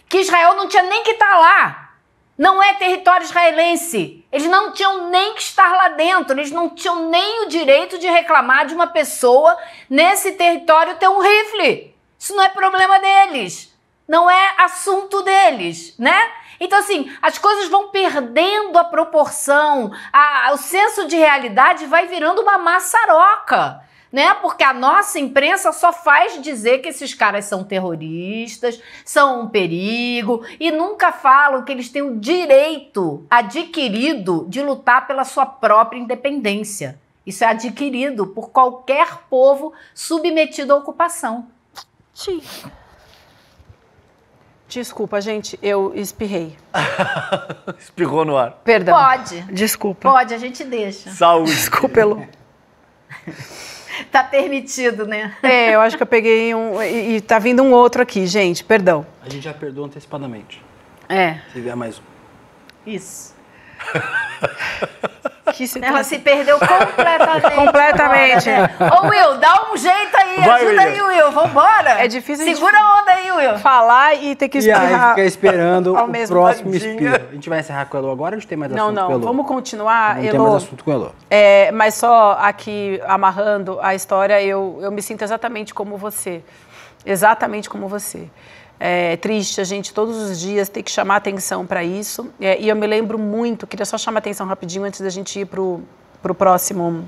que Israel não tinha nem que estar tá lá. Não é território israelense. Eles não tinham nem que estar lá dentro, eles não tinham nem o direito de reclamar de uma pessoa nesse território ter um rifle. Isso não é problema deles. Não é assunto deles, né? Então, assim, as coisas vão perdendo a proporção, a, o senso de realidade vai virando uma maçaroca. Né? Porque a nossa imprensa só faz dizer que esses caras são terroristas, são um perigo e nunca falam que eles têm o direito adquirido de lutar pela sua própria independência. Isso é adquirido por qualquer povo submetido à ocupação. Sim. Desculpa, gente, eu espirrei. Espirrou no ar. Perdão. Pode. Desculpa. Pode, a gente deixa. Saúde. Desculpa, Elô. tá permitido, né? É, eu acho que eu peguei um. E, e tá vindo um outro aqui, gente, perdão. A gente já perdoa antecipadamente. É. Se vier mais um. Isso. Ela se perdeu completamente. completamente. Ô, Will, dá um jeito aí. Vai, ajuda aí, Will. Vambora. É difícil Segura a onda aí, Will. Falar e ter que esperar. E aí fica esperando ao o próximo tadinha. espírito. A gente vai encerrar com o Elô agora ou a gente tem mais não, assunto não. com o Elô? Não, não. Vamos continuar, não Tem mais assunto com o Elô. É, mas só aqui, amarrando a história, eu, eu me sinto exatamente como você. Exatamente como você. É triste a gente todos os dias ter que chamar atenção para isso. É, e eu me lembro muito, queria só chamar atenção rapidinho antes da gente ir para o próximo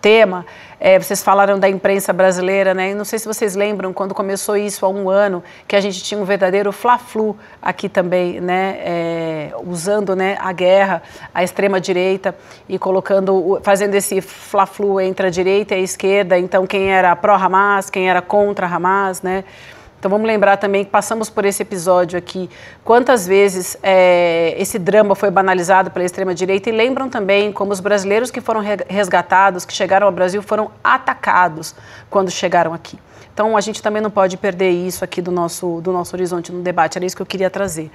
tema. É, vocês falaram da imprensa brasileira, né? Não sei se vocês lembram quando começou isso há um ano, que a gente tinha um verdadeiro fla-flu aqui também, né? É, usando né, a guerra, a extrema direita e colocando, fazendo esse fla-flu entre a direita e a esquerda. Então, quem era pró-Hamas, quem era contra Hamas, né? Então vamos lembrar também que passamos por esse episódio aqui, quantas vezes é, esse drama foi banalizado pela extrema-direita e lembram também como os brasileiros que foram resgatados, que chegaram ao Brasil, foram atacados quando chegaram aqui. Então a gente também não pode perder isso aqui do nosso, do nosso horizonte no debate, era isso que eu queria trazer.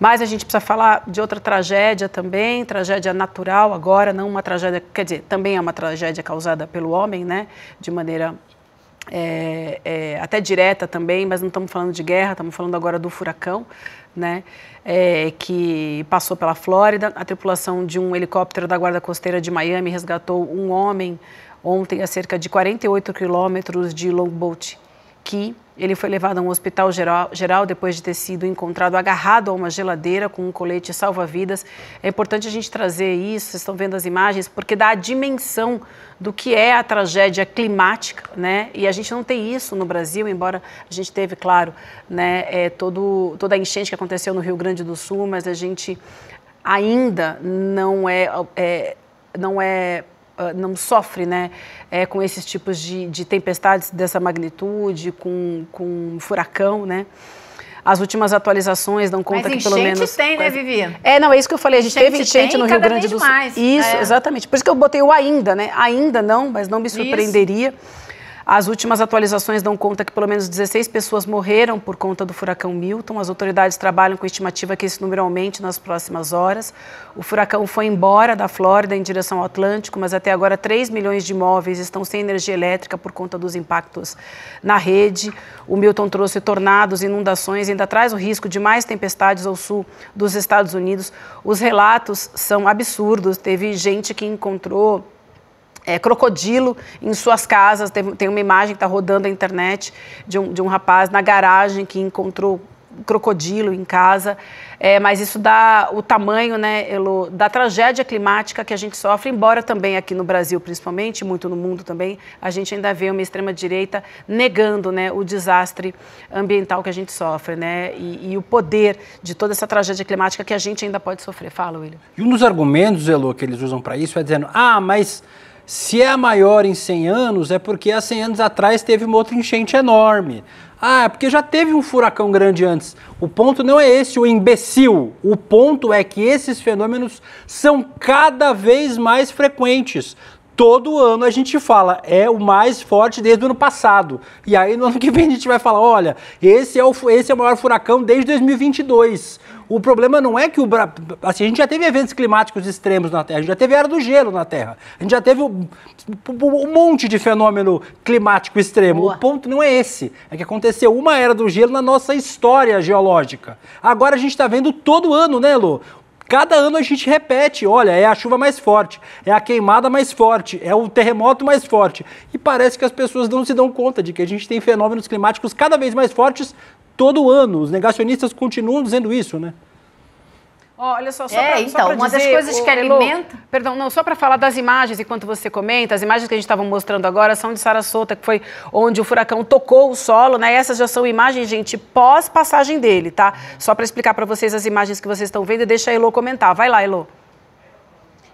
Mas a gente precisa falar de outra tragédia também, tragédia natural agora, não uma tragédia, quer dizer, também é uma tragédia causada pelo homem, né, de maneira é, é, até direta também, mas não estamos falando de guerra, estamos falando agora do furacão, né? É, que passou pela Flórida. A tripulação de um helicóptero da Guarda Costeira de Miami resgatou um homem ontem a cerca de 48 quilômetros de Longboat Key, ele foi levado a um hospital geral, geral, depois de ter sido encontrado agarrado a uma geladeira com um colete salva-vidas. É importante a gente trazer isso, vocês estão vendo as imagens, porque dá a dimensão do que é a tragédia climática, né? E a gente não tem isso no Brasil, embora a gente teve, claro, né, é, todo, toda a enchente que aconteceu no Rio Grande do Sul, mas a gente ainda não é, é não é ah, não sofre né, é, com esses tipos de, de tempestades dessa magnitude, com, com furacão, né? As últimas atualizações dão conta Mas que pelo menos. tem, né, Vivi? É, não, é isso que eu falei. A gente teve enchente tem, no Rio Grande do Sul. Mais. Isso, é. exatamente. Por isso que eu botei o ainda, né? Ainda não, mas não me surpreenderia. Isso. As últimas atualizações dão conta que pelo menos 16 pessoas morreram por conta do furacão Milton. As autoridades trabalham com a estimativa que esse número aumente nas próximas horas. O furacão foi embora da Flórida em direção ao Atlântico, mas até agora 3 milhões de imóveis estão sem energia elétrica por conta dos impactos na rede. O Milton trouxe tornados, inundações e ainda traz o risco de mais tempestades ao sul dos Estados Unidos. Os relatos são absurdos. Teve gente que encontrou é, crocodilo em suas casas. Tem, tem uma imagem que está rodando na internet de um, de um rapaz na garagem que encontrou crocodilo em casa, é, mas isso dá o tamanho né, Elo, da tragédia climática que a gente sofre, embora também aqui no Brasil, principalmente, muito no mundo também, a gente ainda vê uma extrema-direita negando né, o desastre ambiental que a gente sofre né, e, e, o poder de toda essa tragédia climática que a gente ainda pode sofrer. Fala, William. E um dos argumentos, Elo, que eles usam para isso é dizendo, ah, mas se é a maior em 100 anos, é porque há 100 anos atrás teve uma outra enchente enorme. Ah, é porque já teve um furacão grande antes. O ponto não é esse, o imbecil. O ponto é que esses fenômenos são cada vez mais frequentes. Todo ano a gente fala, é o mais forte desde o ano passado. E aí no ano que vem a gente vai falar, olha, esse é o, esse é o maior furacão desde 2022. O problema não é que o. Assim, a gente já teve eventos climáticos extremos na Terra, a gente já teve era do gelo na Terra, a gente já teve um, um monte de fenômeno climático extremo. Boa. O ponto não é esse. É que aconteceu uma era do gelo na nossa história geológica. Agora a gente está vendo todo ano, né, Lu? Cada ano a gente repete, olha, é a chuva mais forte, é a queimada mais forte, é o terremoto mais forte. E parece que as pessoas não se dão conta de que a gente tem fenômenos climáticos cada vez mais fortes todo ano. Os negacionistas continuam dizendo isso, né? Olha só, só é, pra, então, uma das coisas que alimenta. Elô, perdão, não, só para falar das imagens, enquanto você comenta, as imagens que a gente estava mostrando agora são de Sarasota, que foi onde o furacão tocou o solo, né? Essas já são imagens, gente, pós passagem dele, tá? Só para explicar para vocês as imagens que vocês estão vendo e deixa a Elô comentar. Vai lá, Elô.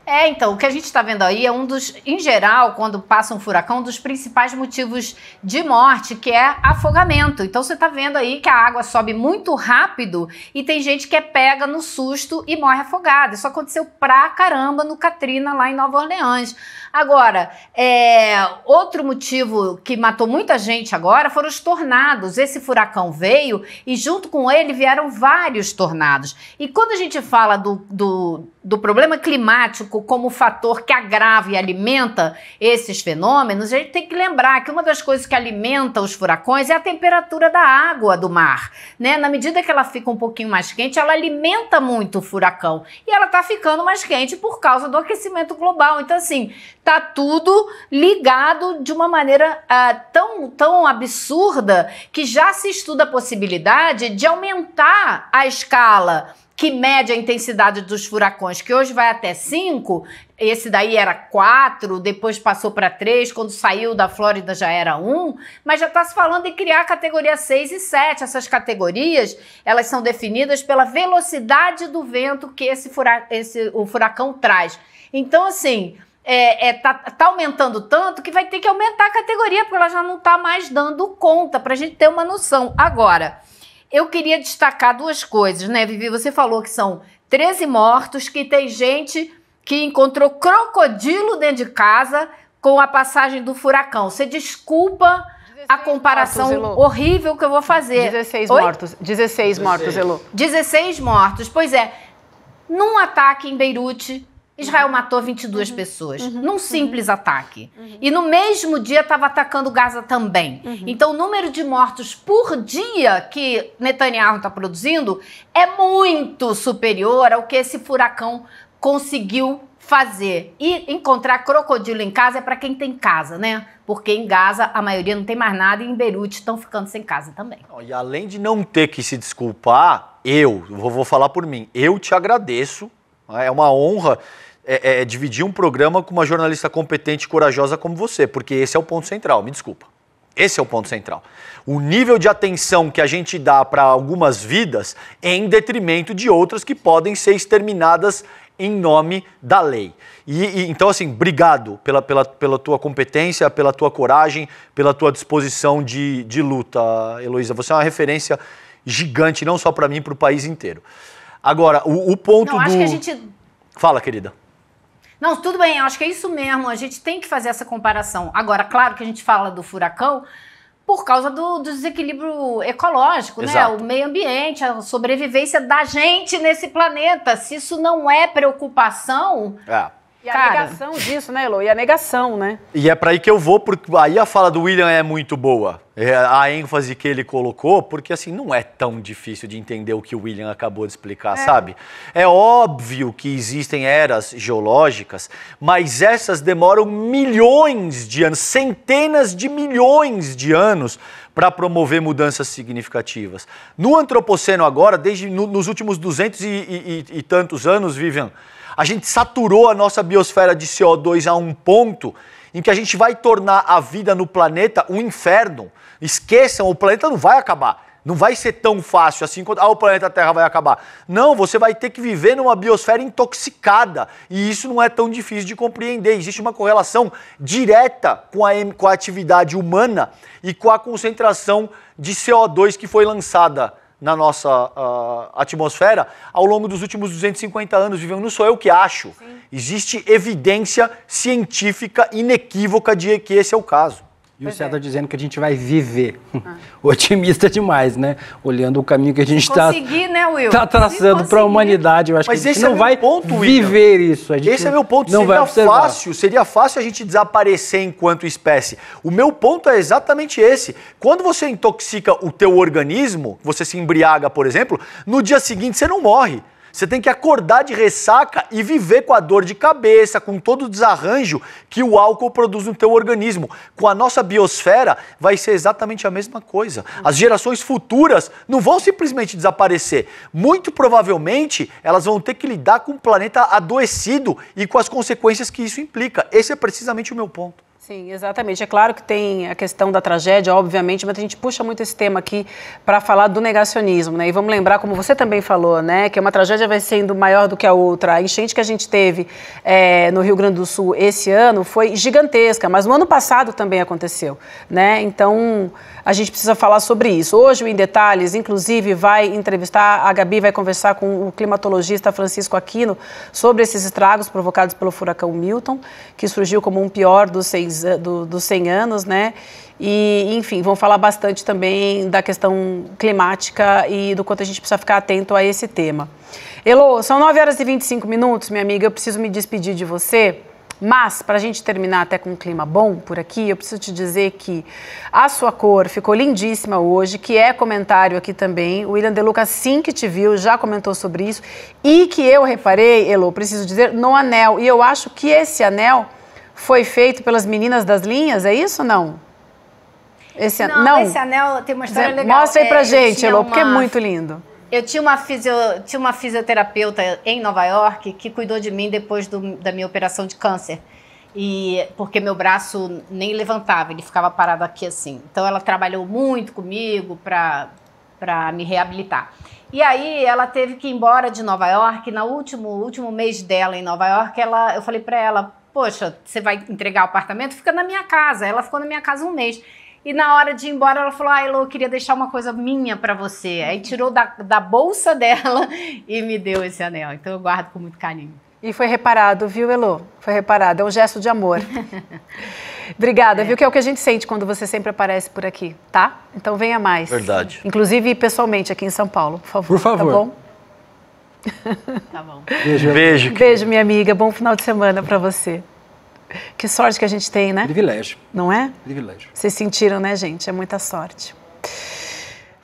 É, então, o que a gente está vendo aí é um dos, em geral, quando passa um furacão, um dos principais motivos de morte, que é afogamento. Então, você está vendo aí que a água sobe muito rápido e tem gente que é pega no susto e morre afogada. Isso aconteceu pra caramba no Katrina, lá em Nova Orleans. Agora, é, outro motivo que matou muita gente agora foram os tornados. Esse furacão veio e, junto com ele, vieram vários tornados. E quando a gente fala do, do do problema climático como fator que agrava e alimenta esses fenômenos, a gente tem que lembrar que uma das coisas que alimenta os furacões é a temperatura da água do mar. Né? Na medida que ela fica um pouquinho mais quente, ela alimenta muito o furacão. E ela está ficando mais quente por causa do aquecimento global. Então, assim, está tudo ligado de uma maneira ah, tão, tão absurda que já se estuda a possibilidade de aumentar a escala que mede a intensidade dos furacões, que hoje vai até 5, esse daí era 4, depois passou para 3, quando saiu da Flórida já era 1, um, mas já está se falando em criar a categoria 6 e 7. Essas categorias, elas são definidas pela velocidade do vento que esse, fura esse o furacão traz. Então, assim, é, é, tá, tá, aumentando tanto que vai ter que aumentar a categoria, porque ela já não está mais dando conta, para a gente ter uma noção. Agora... Eu queria destacar duas coisas, né, Vivi? Você falou que são 13 mortos, que tem gente que encontrou crocodilo dentro de casa com a passagem do furacão. Você desculpa a comparação mortos, horrível que eu vou fazer. 16 Oi? mortos. 16, 16 mortos, Elô. 16 mortos. Pois é. Num ataque em Beirute, Israel uhum. matou 22 uhum. pessoas uhum. num uhum. simples ataque. Uhum. E no mesmo dia estava atacando Gaza também. Uhum. Então, o número de mortos por dia que Netanyahu está produzindo é muito superior ao que esse furacão conseguiu fazer. E encontrar crocodilo em casa é para quem tem casa, né? Porque em Gaza a maioria não tem mais nada e em Beirute estão ficando sem casa também. E além de não ter que se desculpar, eu, vou falar por mim, eu te agradeço né? É uma honra é, é, é, dividir um programa com uma jornalista competente e corajosa como você, porque esse é o ponto central, me desculpa. Esse é o ponto central. O nível de atenção que a gente dá para algumas vidas é em detrimento de outras que podem ser exterminadas em nome da lei. E, e, então, assim, obrigado pela, pela, pela tua competência, pela tua coragem, pela tua disposição de, de luta, Heloísa. Você é uma referência gigante, não só para mim, para o país inteiro. Agora, o, o ponto Não, do... acho que a gente... Fala, querida. Não, tudo bem, acho que é isso mesmo. A gente tem que fazer essa comparação. Agora, claro que a gente fala do furacão por causa do, do desequilíbrio ecológico, né? Exato. né? O meio ambiente, a sobrevivência da gente nesse planeta. Se isso não é preocupação. É e a Cara, negação disso, né, Elo? E a negação, né? E é para aí que eu vou, porque aí a fala do William é muito boa. É a ênfase que ele colocou, porque assim, não é tão difícil de entender o que o William acabou de explicar, é. sabe? É óbvio que existem eras geológicas, mas essas demoram milhões de anos, centenas de milhões de anos para promover mudanças significativas. No Antropoceno agora, desde no, nos últimos duzentos e, e, e tantos anos, Vivian, a gente saturou a nossa biosfera de CO2 a um ponto em que a gente vai tornar a vida no planeta um inferno. Esqueçam, o planeta não vai acabar. Não vai ser tão fácil assim quando ah, o planeta Terra vai acabar. Não, você vai ter que viver numa biosfera intoxicada. E isso não é tão difícil de compreender. Existe uma correlação direta com a, com a atividade humana e com a concentração de CO2 que foi lançada na nossa uh, atmosfera ao longo dos últimos 250 anos vivemos. Não sou eu que acho. Sim. Existe evidência científica inequívoca de que esse é o caso. E o César é. dizendo que a gente vai viver. Ah. Otimista demais, né? Olhando o caminho que a gente está né, tá traçando para a humanidade. Eu acho Mas que a gente é não é vai ponto, viver William. isso. esse é meu ponto. Não seria vai fácil, seria fácil a gente desaparecer enquanto espécie. O meu ponto é exatamente esse. Quando você intoxica o teu organismo, você se embriaga, por exemplo, no dia seguinte você não morre. Você tem que acordar de ressaca e viver com a dor de cabeça, com todo o desarranjo que o álcool produz no teu organismo. Com a nossa biosfera vai ser exatamente a mesma coisa. As gerações futuras não vão simplesmente desaparecer. Muito provavelmente elas vão ter que lidar com o planeta adoecido e com as consequências que isso implica. Esse é precisamente o meu ponto. Sim, exatamente. É claro que tem a questão da tragédia, obviamente, mas a gente puxa muito esse tema aqui para falar do negacionismo, né? E vamos lembrar, como você também falou, né, que uma tragédia vai sendo maior do que a outra. A enchente que a gente teve é, no Rio Grande do Sul esse ano foi gigantesca, mas no ano passado também aconteceu, né? Então a gente precisa falar sobre isso. Hoje, o Em Detalhes, inclusive, vai entrevistar, a Gabi vai conversar com o climatologista Francisco Aquino sobre esses estragos provocados pelo furacão Milton, que surgiu como um pior dos, seis, do, dos 100 anos, né? E, enfim, vão falar bastante também da questão climática e do quanto a gente precisa ficar atento a esse tema. Elo, são 9 horas e 25 minutos, minha amiga, eu preciso me despedir de você. Mas, para a gente terminar até com um clima bom por aqui, eu preciso te dizer que a sua cor ficou lindíssima hoje, que é comentário aqui também. O William De Luca, sim, que te viu, já comentou sobre isso. E que eu reparei, Elo, preciso dizer, no anel. E eu acho que esse anel foi feito pelas meninas das linhas, é isso ou não? Esse an... não, não, esse anel tem uma história dizer, legal. Mostra aí pra é, gente, Elô, uma... porque é muito lindo. Eu tinha uma, fisio, tinha uma fisioterapeuta em Nova York que cuidou de mim depois do, da minha operação de câncer. E porque meu braço nem levantava, ele ficava parado aqui assim. Então ela trabalhou muito comigo para me reabilitar. E aí ela teve que ir embora de Nova York. Na último último mês dela em Nova York, ela, eu falei para ela, poxa, você vai entregar o apartamento? Fica na minha casa. Ela ficou na minha casa um mês. E na hora de ir embora, ela falou: Ah, Elô, eu queria deixar uma coisa minha para você. Aí tirou da, da bolsa dela e me deu esse anel. Então eu guardo com muito carinho. E foi reparado, viu, Elô? Foi reparado. É um gesto de amor. Obrigada, é. viu? Que é o que a gente sente quando você sempre aparece por aqui, tá? Então venha mais. Verdade. Inclusive pessoalmente aqui em São Paulo, por favor. Por favor. Tá bom? tá bom. Beijo. Beijo, Beijo minha amiga. Bom final de semana para você. Que sorte que a gente tem, né? Privilégio. Não é? Privilégio. Vocês sentiram, né, gente? É muita sorte.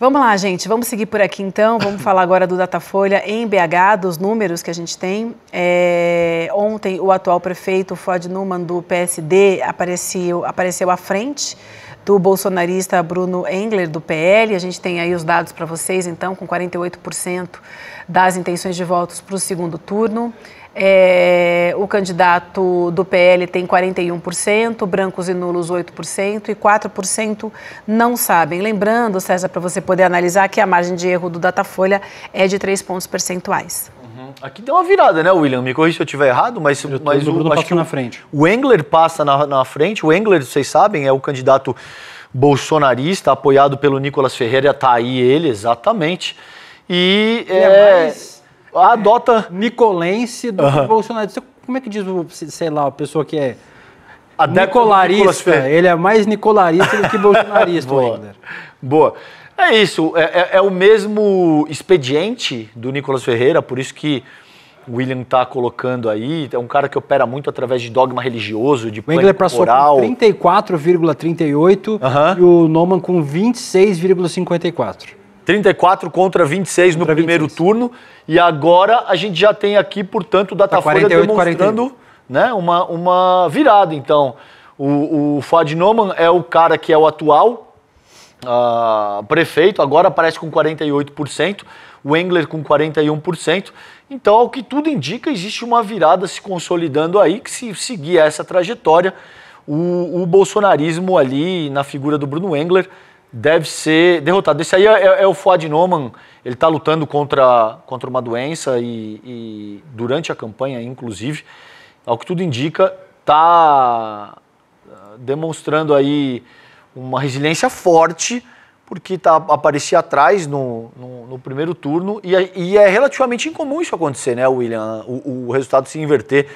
Vamos lá, gente. Vamos seguir por aqui então. Vamos falar agora do Datafolha em BH, dos números que a gente tem. É... Ontem, o atual prefeito Fuad Newman, do PSD, apareceu, apareceu à frente do bolsonarista Bruno Engler, do PL. A gente tem aí os dados para vocês, então, com 48% das intenções de votos para o segundo turno. É, o candidato do PL tem 41%, brancos e nulos 8% e 4% não sabem. Lembrando, César, para você poder analisar que a margem de erro do Datafolha é de 3 pontos percentuais. Uhum. Aqui deu uma virada, né, William? Me corrija se eu estiver errado, mas, eu mas o, acho que na frente. o Engler passa na, na frente. O Engler, vocês sabem, é o candidato bolsonarista apoiado pelo Nicolas Ferreira. Está aí ele, exatamente. E, é, é mais adota. Nicolense do uhum. revolucionário. Como é que diz, sei lá, a pessoa que é. Adepto nicolarista. Ele é mais nicolarista do que bolsonarista, Boa. Wagner. Boa. É isso. É, é, é, o mesmo expediente do Nicolas Ferreira, por isso que o William está colocando aí. É um cara que opera muito através de dogma religioso, de plano corporal. O Engler 34,38 uh e o Noman com 26,54. 34 contra 26 contra no primeiro 26. turno. E agora a gente já tem aqui, portanto, o tá Datafolha tá demonstrando né, uma, uma virada. Então, o, o Fad Noman é o cara que é o atual uh, prefeito, agora aparece com 48%, o Engler com 41%. Então, ao que tudo indica, existe uma virada se consolidando aí, que se seguir essa trajetória, o, o bolsonarismo ali na figura do Bruno Engler deve ser derrotado. Esse aí é, é, é o Fuad Noman, ele está lutando contra, contra uma doença e, e, durante a campanha, inclusive, ao que tudo indica, está ah, demonstrando aí uma resiliência forte, porque tá, aparecia atrás no, no, no primeiro turno e, é, e, é relativamente incomum isso acontecer, né, William? o, o resultado se inverter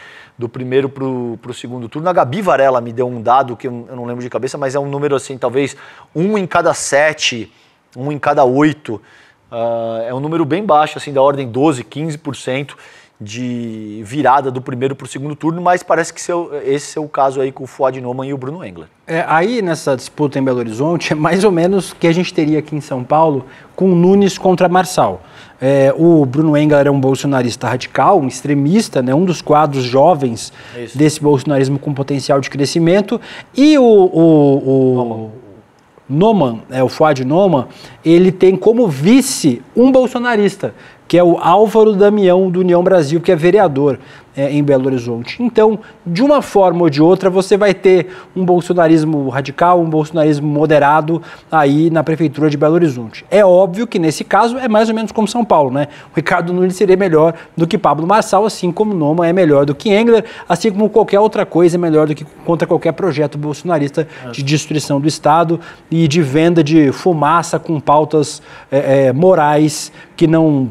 do primeiro para o segundo turno. A Gabi Varela me deu um dado que eu não lembro de cabeça, mas é um número assim, talvez um em cada sete, um em cada oito. Uh, é um número bem baixo, assim, da ordem 12, 15% de virada do primeiro para o segundo turno, mas parece que seu, esse é o caso aí com o Fuad Noman e o Bruno Engler. É, aí nessa disputa em Belo Horizonte é mais ou menos que a gente teria aqui em São Paulo com Nunes contra Marçal. É, o Bruno Engel era um bolsonarista radical, um extremista, né, um dos quadros jovens Isso. desse bolsonarismo com potencial de crescimento. E o, o, o Noman, é, o Fuad Noman, ele tem como vice um bolsonarista, que é o Álvaro Damião, do União Brasil, que é vereador é, em Belo Horizonte. Então, de uma forma ou de outra, você vai ter um bolsonarismo radical, um bolsonarismo moderado aí na prefeitura de Belo Horizonte. É óbvio que nesse caso é mais ou menos como São Paulo, né? O Ricardo Nunes seria melhor do que Pablo Marçal, assim como Noma é melhor do que Engler, assim como qualquer outra coisa é melhor do que contra qualquer projeto bolsonarista de é. destruição do Estado e de venda de fumaça com pautas é, é, morais que não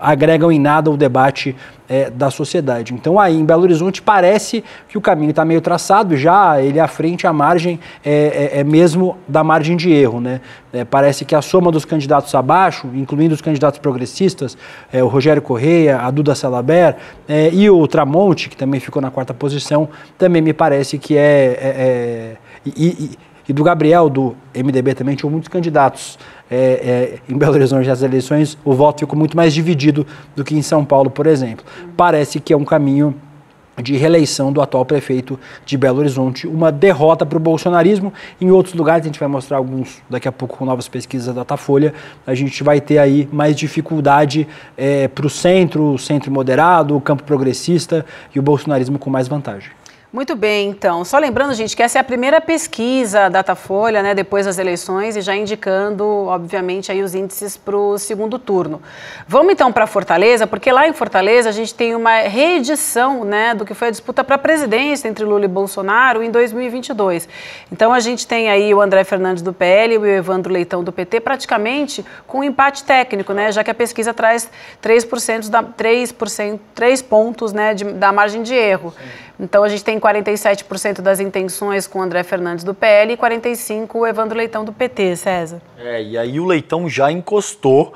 agregam em nada o debate é, da sociedade. Então aí em Belo Horizonte parece que o caminho está meio traçado, já ele à frente, a margem é, é, é, mesmo da margem de erro. Né? É, parece que a soma dos candidatos abaixo, incluindo os candidatos progressistas, é, o Rogério Correia, a Duda Salaber é, e o Tramonte, que também ficou na quarta posição, também me parece que é... E, e, e do Gabriel, do MDB também, tinham muitos candidatos é, é, em Belo Horizonte as eleições, o voto ficou muito mais dividido do que em São Paulo, por exemplo. Parece que é um caminho de reeleição do atual prefeito de Belo Horizonte, uma derrota para o bolsonarismo. Em outros lugares, a gente vai mostrar alguns daqui a pouco com novas pesquisas da Datafolha, a gente vai ter aí mais dificuldade é, para o centro, o centro moderado, o campo progressista e o bolsonarismo com mais vantagem. Muito bem, então. Só lembrando, gente, que essa é a primeira pesquisa Datafolha, né, depois das eleições e já indicando, obviamente, aí os índices para o segundo turno. Vamos então para Fortaleza, porque lá em Fortaleza a gente tem uma reedição, né, do que foi a disputa para a presidência entre Lula e Bolsonaro em 2022. Então a gente tem aí o André Fernandes do PL e o Evandro Leitão do PT praticamente com um empate técnico, né, já que a pesquisa traz 3% da 3%, 3 pontos, né, de, da margem de erro. Sim. Então a gente tem 47% das intenções com André Fernandes do PL e 45% o Evandro Leitão do PT, César. É, e aí o Leitão já encostou.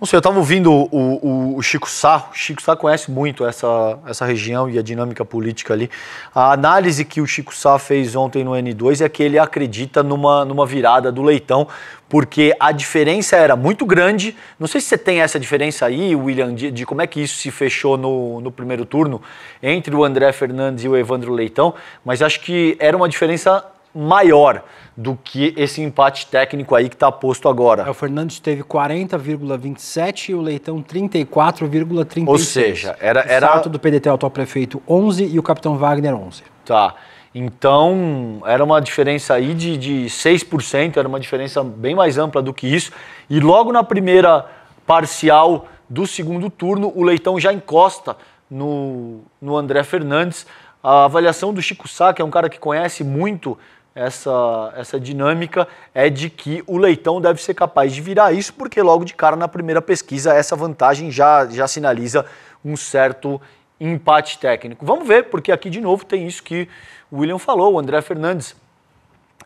Não sei, eu estava ouvindo o, o, o, Chico Sá. O Chico Sá conhece muito essa, essa região e a dinâmica política ali. A análise que o Chico Sá fez ontem no N2 é que ele acredita numa, numa virada do leitão, porque a diferença era muito grande. Não sei se você tem essa diferença aí, William, de, de como é que isso se fechou no, no primeiro turno entre o André Fernandes e o Evandro Leitão, mas acho que era uma diferença maior do que esse empate técnico aí que está posto agora. É, o Fernandes teve 40,27 e o Leitão 34,36. Ou seja, era... era... O salto do PDT ao prefeito 11 e o capitão Wagner 11. Tá. Então, era uma diferença aí de, de 6%, era uma diferença bem mais ampla do que isso. E logo na primeira parcial do segundo turno, o Leitão já encosta no, no André Fernandes. A avaliação do Chico Sá, que é um cara que conhece muito essa, essa dinâmica é de que o leitão deve ser capaz de virar isso, porque logo de cara na primeira pesquisa essa vantagem já, já sinaliza um certo empate técnico. Vamos ver, porque aqui de novo tem isso que o William falou, o André Fernandes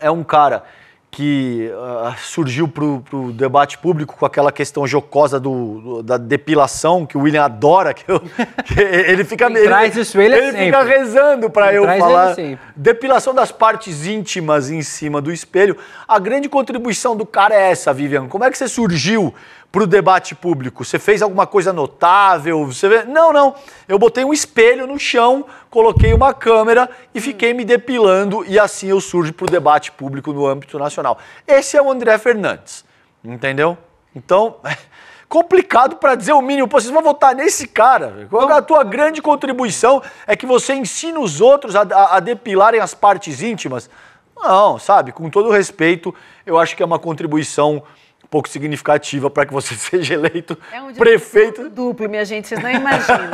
é um cara que uh, surgiu para o debate público com aquela questão jocosa do, do, da depilação, que o William adora, que, eu, que ele fica ele, traz isso ele, é ele fica rezando para eu é falar. Depilação das partes íntimas em cima do espelho. A grande contribuição do cara é essa, Vivian. Como é que você surgiu para o debate público? Você fez alguma coisa notável? Você Não, não. Eu botei um espelho no chão, coloquei uma câmera e fiquei me depilando e assim eu surjo para o debate público no âmbito nacional. Esse é o André Fernandes, entendeu? Então, complicado para dizer o mínimo. Pô, vocês vão votar nesse cara. Qual é a tua grande contribuição é que você ensina os outros a, a, a depilarem as partes íntimas? Não, sabe? Com todo respeito, eu acho que é uma contribuição pouco significativa para que você seja eleito é um prefeito. Duplo, minha gente, vocês não imaginam.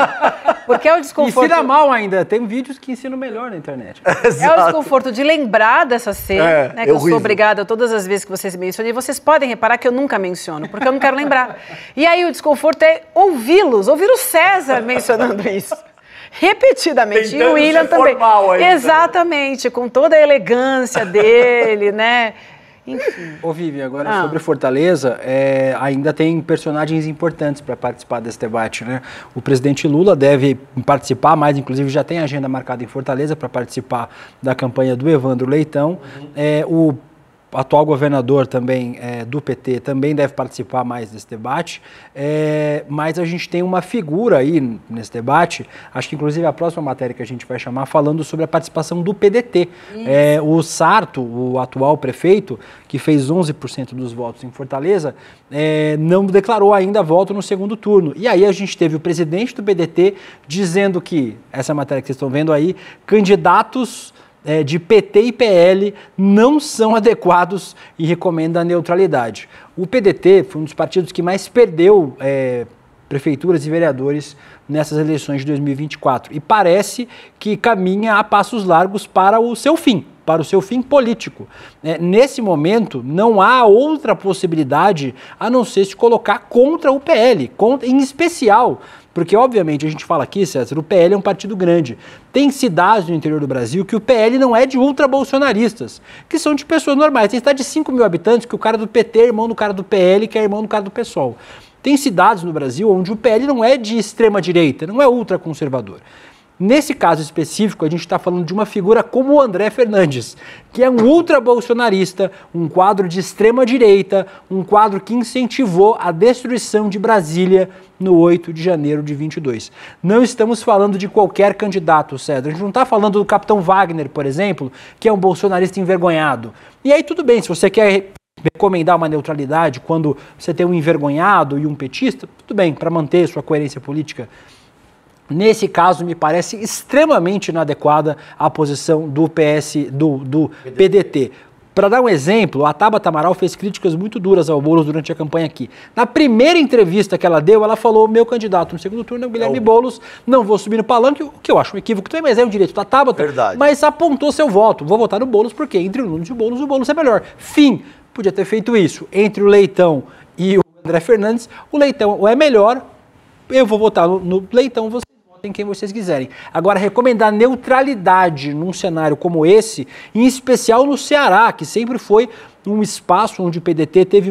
Porque é o desconforto. Ensina mal ainda, tem vídeos que ensinam melhor na internet. é o desconforto de lembrar dessa cena, é, né, que eu, é eu sou obrigada todas as vezes que vocês mencionam, e vocês podem reparar que eu nunca menciono, porque eu não quero lembrar. E aí o desconforto é ouvi-los, ouvir o César mencionando isso repetidamente. Tentando e o William também. Né? Exatamente, com toda a elegância dele, né? Enfim. Ô Vivi, agora ah. sobre Fortaleza, é, ainda tem personagens importantes para participar desse debate, né? O presidente Lula deve participar, mas inclusive já tem agenda marcada em Fortaleza para participar da campanha do Evandro Leitão. Uhum. É, o atual governador também é, do PT também deve participar mais desse debate, é, mas a gente tem uma figura aí nesse debate, acho que inclusive a próxima matéria que a gente vai chamar falando sobre a participação do PDT. É, o Sarto, o atual prefeito, que fez 11% dos votos em Fortaleza, é, não declarou ainda voto no segundo turno. E aí a gente teve o presidente do PDT dizendo que, essa é matéria que vocês estão vendo aí, candidatos é, de PT e PL não são adequados e recomenda a neutralidade. O PDT foi um dos partidos que mais perdeu é, prefeituras e vereadores nessas eleições de 2024 e parece que caminha a passos largos para o seu fim para o seu fim político. É, nesse momento, não há outra possibilidade a não ser se colocar contra o PL, contra, em especial. Porque, obviamente, a gente fala aqui, César, o PL é um partido grande. Tem cidades no interior do Brasil que o PL não é de ultra-bolsonaristas, que são de pessoas normais. Tem cidade de 5 mil habitantes que o cara do PT é irmão do cara do PL, que é irmão do cara do PSOL. Tem cidades no Brasil onde o PL não é de extrema-direita, não é ultraconservador. Nesse caso específico, a gente está falando de uma figura como o André Fernandes, que é um ultra-bolsonarista, um quadro de extrema-direita, um quadro que incentivou a destruição de Brasília no 8 de janeiro de 22. Não estamos falando de qualquer candidato, Cedro. A gente não está falando do capitão Wagner, por exemplo, que é um bolsonarista envergonhado. E aí, tudo bem, se você quer recomendar uma neutralidade quando você tem um envergonhado e um petista, tudo bem, para manter sua coerência política nesse caso me parece extremamente inadequada a posição do PS do, do PDT. Para dar um exemplo, a Tabata Amaral fez críticas muito duras ao Boulos durante a campanha aqui. Na primeira entrevista que ela deu, ela falou: meu candidato no segundo turno é o Guilherme é o... Boulos, não vou subir no palanque, o que eu acho um equívoco também, mas é um direito da Tabata. Verdade. Mas apontou seu voto. Vou votar no Boulos, porque entre o Nunes e o Boulos, o Boulos é melhor. Fim. Podia ter feito isso. Entre o Leitão e o André Fernandes, o Leitão é melhor, eu vou votar no, no Leitão, você em quem vocês quiserem. Agora, recomendar neutralidade num cenário como esse, em especial no Ceará, que sempre foi um espaço onde o PDT teve.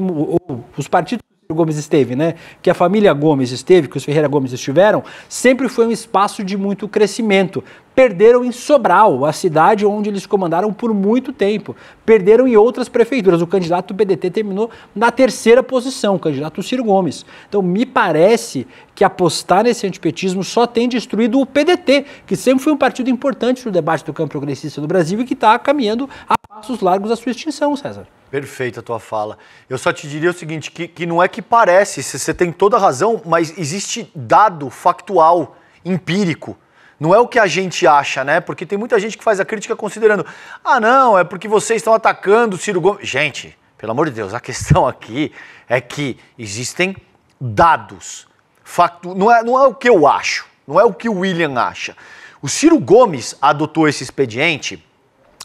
Os partidos que o Gomes esteve, né? Que a família Gomes esteve, que os Ferreira Gomes estiveram, sempre foi um espaço de muito crescimento perderam em Sobral, a cidade onde eles comandaram por muito tempo. Perderam em outras prefeituras. O candidato do PDT terminou na terceira posição, o candidato Ciro Gomes. Então, me parece que apostar nesse antipetismo só tem destruído o PDT, que sempre foi um partido importante no debate do campo progressista no Brasil e que está caminhando a passos largos à sua extinção, César. Perfeita a tua fala. Eu só te diria o seguinte, que, que não é que parece, você tem toda a razão, mas existe dado factual, empírico, não é o que a gente acha, né? Porque tem muita gente que faz a crítica considerando: ah, não, é porque vocês estão atacando o Ciro Gomes. Gente, pelo amor de Deus, a questão aqui é que existem dados. Factu... Não, é, não é o que eu acho, não é o que o William acha. O Ciro Gomes adotou esse expediente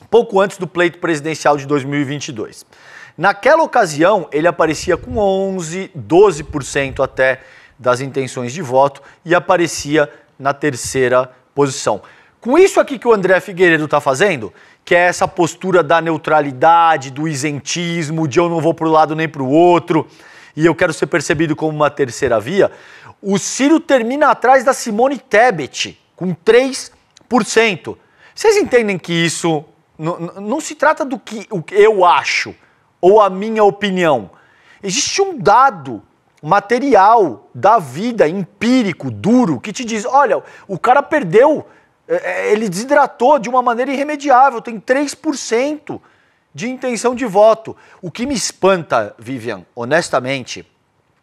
pouco antes do pleito presidencial de 2022. Naquela ocasião, ele aparecia com 11, 12% até das intenções de voto e aparecia na terceira posição. Com isso aqui que o André Figueiredo está fazendo, que é essa postura da neutralidade, do isentismo, de eu não vou para o lado nem para o outro, e eu quero ser percebido como uma terceira via, o Ciro termina atrás da Simone Tebet, com 3%. Vocês entendem que isso não, não se trata do que eu acho ou a minha opinião. Existe um dado material da vida, empírico, duro, que te diz: olha, o cara perdeu, é, é, ele desidratou de uma maneira irremediável, tem 3% de intenção de voto. O que me espanta, Vivian, honestamente,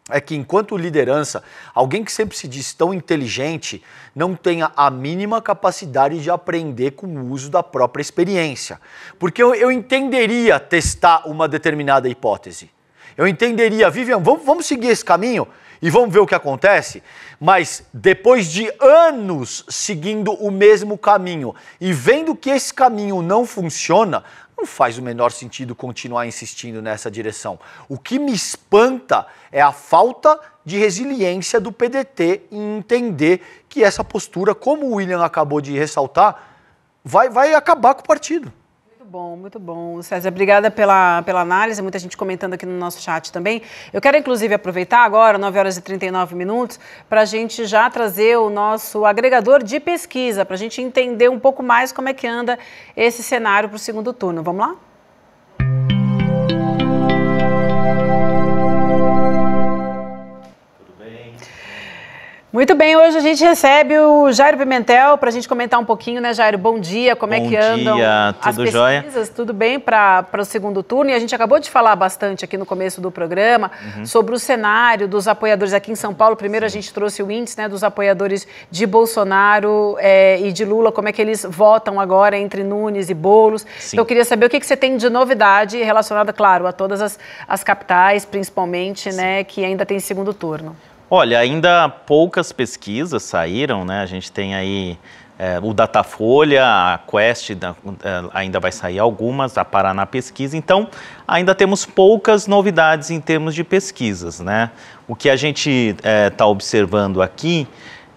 é que enquanto liderança, alguém que sempre se diz tão inteligente não tenha a mínima capacidade de aprender com o uso da própria experiência. Porque eu, eu entenderia testar uma determinada hipótese. Eu entenderia, Vivian, vamos, vamos seguir esse caminho e vamos ver o que acontece? Mas depois de anos seguindo o mesmo caminho e vendo que esse caminho não funciona, não faz o menor sentido continuar insistindo nessa direção. O que me espanta é a falta de resiliência do PDT em entender que essa postura, como o William acabou de ressaltar, vai, vai acabar com o partido bom, muito bom. César, obrigada pela, pela análise, muita gente comentando aqui no nosso chat também. Eu quero, inclusive, aproveitar agora, 9 horas e 39 minutos, para a gente já trazer o nosso agregador de pesquisa, para a gente entender um pouco mais como é que anda esse cenário para o segundo turno. Vamos lá? Muito bem, hoje a gente recebe o Jairo Pimentel para a gente comentar um pouquinho, né, Jairo? Bom dia, como é Bom é que dia, andam dia, tudo as pesquisas, jóia? tudo bem para o segundo turno? E a gente acabou de falar bastante aqui no começo do programa uhum. sobre o cenário dos apoiadores aqui em São Paulo. Primeiro Sim. a gente trouxe o índice né, dos apoiadores de Bolsonaro é, e de Lula, como é que eles votam agora entre Nunes e Bolos. Então eu queria saber o que, que você tem de novidade relacionada, claro, a todas as, as capitais, principalmente, Sim. né, que ainda tem segundo turno. Olha, ainda poucas pesquisas saíram, né? A gente tem aí é, o Datafolha, a Quest da, é, ainda vai sair algumas, a Paraná Pesquisa. Então, ainda temos poucas novidades em termos de pesquisas, né? O que a gente está é, tá observando aqui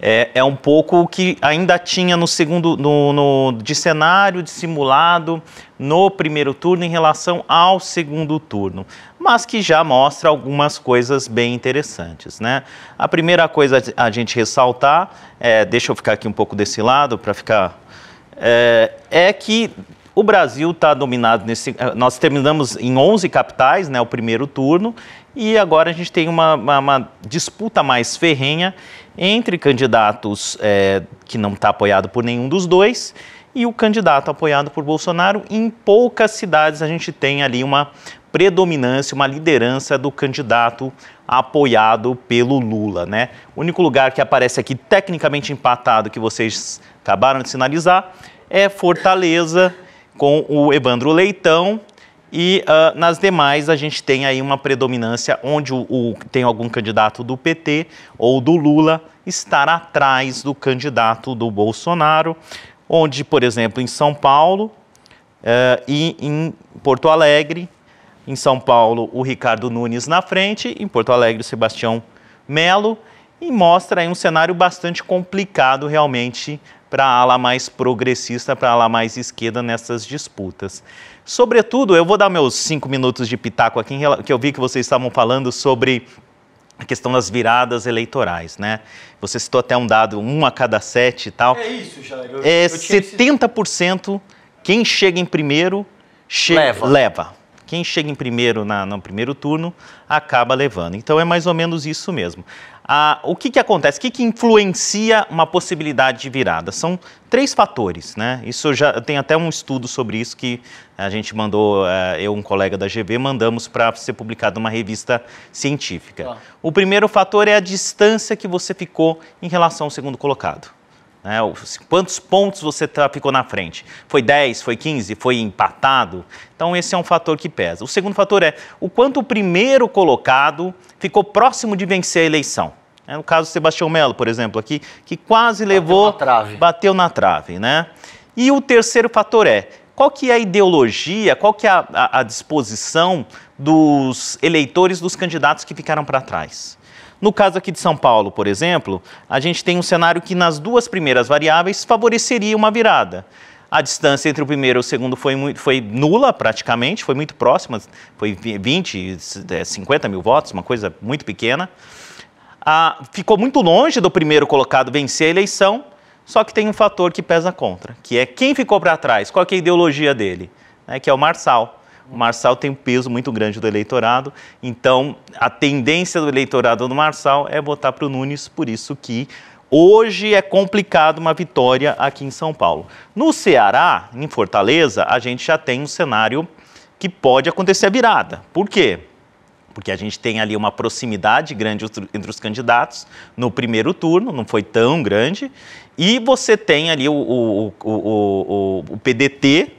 é, é, um pouco o que ainda tinha no segundo, no, no, de cenário, de simulado, no primeiro turno em relação ao segundo turno mas que já mostra algumas coisas bem interessantes. Né? A primeira coisa a gente ressaltar, é, deixa eu ficar aqui um pouco desse lado para ficar. É, é que o Brasil está dominado nesse. Nós terminamos em 11 capitais, né, o primeiro turno, e agora a gente tem uma, uma, uma disputa mais ferrenha entre candidatos é, que não está apoiado por nenhum dos dois e o candidato apoiado por Bolsonaro. Em poucas cidades a gente tem ali uma, predominância, uma liderança do candidato apoiado pelo Lula, né? O único lugar que aparece aqui tecnicamente empatado que vocês acabaram de sinalizar é Fortaleza com o Evandro Leitão e uh, nas demais a gente tem aí uma predominância onde o, o, tem algum candidato do PT ou do Lula estar atrás do candidato do Bolsonaro, onde, por exemplo, em São Paulo uh, e em Porto Alegre em São Paulo, o Ricardo Nunes na frente, em Porto Alegre, o Sebastião Melo, e mostra aí um cenário bastante complicado realmente para a ala mais progressista, para a ala mais esquerda nessas disputas. Sobretudo, eu vou dar meus cinco minutos de pitaco aqui, que eu vi que vocês estavam falando sobre a questão das viradas eleitorais, né? Você citou até um dado, um a cada sete e tal. É isso, Jair. Eu, é eu 70% esse... quem chega em primeiro che... leva. leva. Quem chega em primeiro na, no primeiro turno acaba levando. Então é mais ou menos isso mesmo. Ah, o que, que acontece? O que, que influencia uma possibilidade de virada? São três fatores, né? Isso já tem até um estudo sobre isso que a gente mandou, eh, eu um colega da GV, mandamos para ser publicado numa revista científica. Ah. O primeiro fator é a distância que você ficou em relação ao segundo colocado. Né? Quantos pontos você ficou na frente? Foi 10, foi 15, foi empatado? Então, esse é um fator que pesa. O segundo fator é o quanto o primeiro colocado ficou próximo de vencer a eleição. É no caso do Sebastião Melo, por exemplo, aqui, que quase bateu levou. Na trave. Bateu na trave, né? E o terceiro fator é qual que é a ideologia, qual que é a, a, a disposição dos eleitores dos candidatos que ficaram para trás. No caso aqui de São Paulo, por exemplo, a gente tem um cenário que nas duas primeiras variáveis favoreceria uma virada. A distância entre o primeiro e o segundo foi, muito, foi nula, praticamente, foi muito próxima, foi 20, 50 é, mil votos, uma coisa muito pequena. Ah, ficou muito longe do primeiro colocado vencer a eleição, só que tem um fator que pesa contra, que é quem ficou para trás, qual é a ideologia dele, né, que é o Marçal. Marçal tem um peso muito grande do eleitorado, então a tendência do eleitorado do Marçal é votar para o Nunes, por isso que hoje é complicado uma vitória aqui em São Paulo. No Ceará, em Fortaleza, a gente já tem um cenário que pode acontecer a virada. Por quê? Porque a gente tem ali uma proximidade grande entre os candidatos no primeiro turno, não foi tão grande, e você tem ali o, o, o, o PDT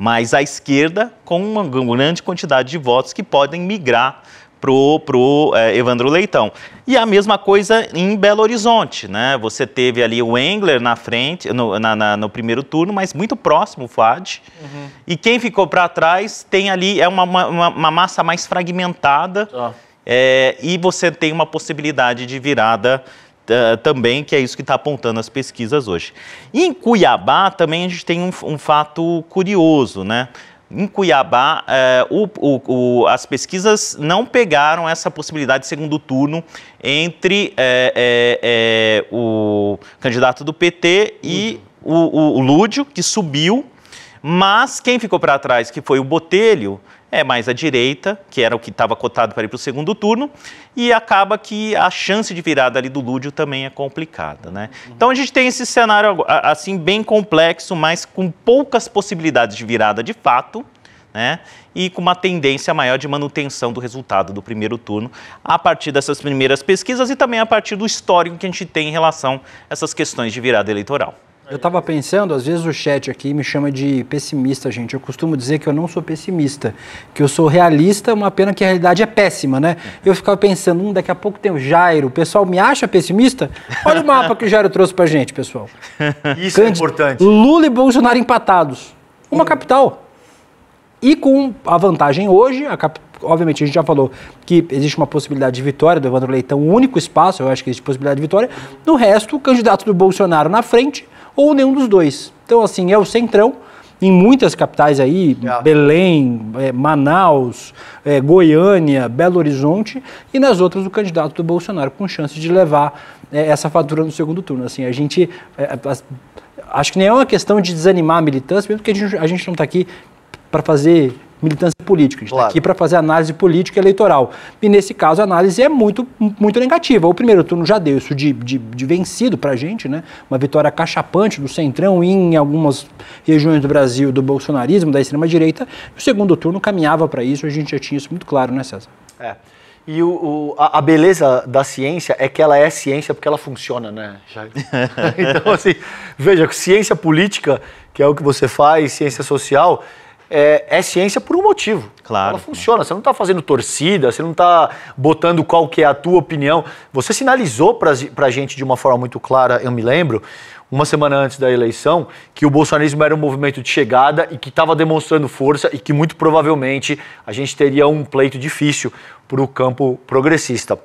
mas a esquerda com uma grande quantidade de votos que podem migrar pro, pro é, Evandro Leitão. E a mesma coisa em Belo Horizonte, né? Você teve ali o Engler na frente, no, na, na, no primeiro turno, mas muito próximo o Fad. Uhum. E quem ficou para trás tem ali, é uma, uma, uma massa mais fragmentada. Tá. É, e você tem uma possibilidade de virada eh, também, que é isso que está apontando as pesquisas hoje. em Cuiabá também a gente tem um, um fato curioso, né? Em Cuiabá, eh, o, o, o, as pesquisas não pegaram essa possibilidade de segundo turno entre eh, eh, eh o candidato do PT e o, o Lúdio, que subiu, mas quem ficou para trás, que foi o Botelho, é mais à direita, que era o que estava cotado para ir para o segundo turno, e acaba que a chance de virada ali do Lúdio também é complicada. Né? Uhum. Então a gente tem esse cenário assim bem complexo, mas com poucas possibilidades de virada de fato. Né? E com uma tendência maior de manutenção do resultado do primeiro turno a partir dessas primeiras pesquisas e também a partir do histórico que a gente tem em relação a essas questões de virada eleitoral. Eu estava pensando, às vezes o chat aqui me chama de pessimista, gente. Eu costumo dizer que eu não sou pessimista, que eu sou realista, uma pena que a realidade é péssima, né? Eu ficava pensando, hum, daqui a pouco tem o Jairo, o pessoal me acha pessimista? Olha o mapa que o Jairo trouxe pra gente, pessoal. Isso é Cândido, é importante. Lula e Bolsonaro empatados. Uma hum. capital. E com a vantagem hoje, a obviamente a gente já falou que existe uma possibilidade de vitória do Evandro Leitão, o um único espaço, eu acho que existe possibilidade de vitória. No resto, o candidato do Bolsonaro na frente, ou nenhum dos dois. Então, assim, é o centrão. Em muitas capitais aí, é. Belém, é, Manaus, é, Goiânia, Belo Horizonte, e nas outras o candidato do Bolsonaro, com chance de levar é, essa fatura no segundo turno. Assim, a gente. É, acho que nem é uma questão de desanimar a militância, mesmo porque a gente, a gente não está aqui para fazer militância política. A gente está aqui para fazer análise política eleitoral. E nesse caso a análise é muito, muito negativa. O primeiro turno já deu isso de, de, de vencido para a gente, né? Uma vitória cachapante do Centrão em algumas regiões do Brasil do bolsonarismo, da extrema-direita. O segundo turno caminhava para isso, a gente já tinha isso muito claro, né, César? É. E o, o a, a, beleza da ciência é que ela é ciência porque ela funciona, né? então, assim, veja, ciência política, que é o que você faz, ciência social, é, é ciência por um motivo. Claro. Ela funciona. Você não está fazendo torcida, você não está botando qual que é a tua opinião. Você sinalizou para a gente de uma forma muito clara, eu me lembro, uma semana antes da eleição, que o bolsonarismo era um movimento de chegada e que estava demonstrando força e que muito provavelmente a gente teria um pleito difícil para o campo progressista.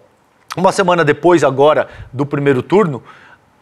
Uma semana depois, agora, do primeiro turno,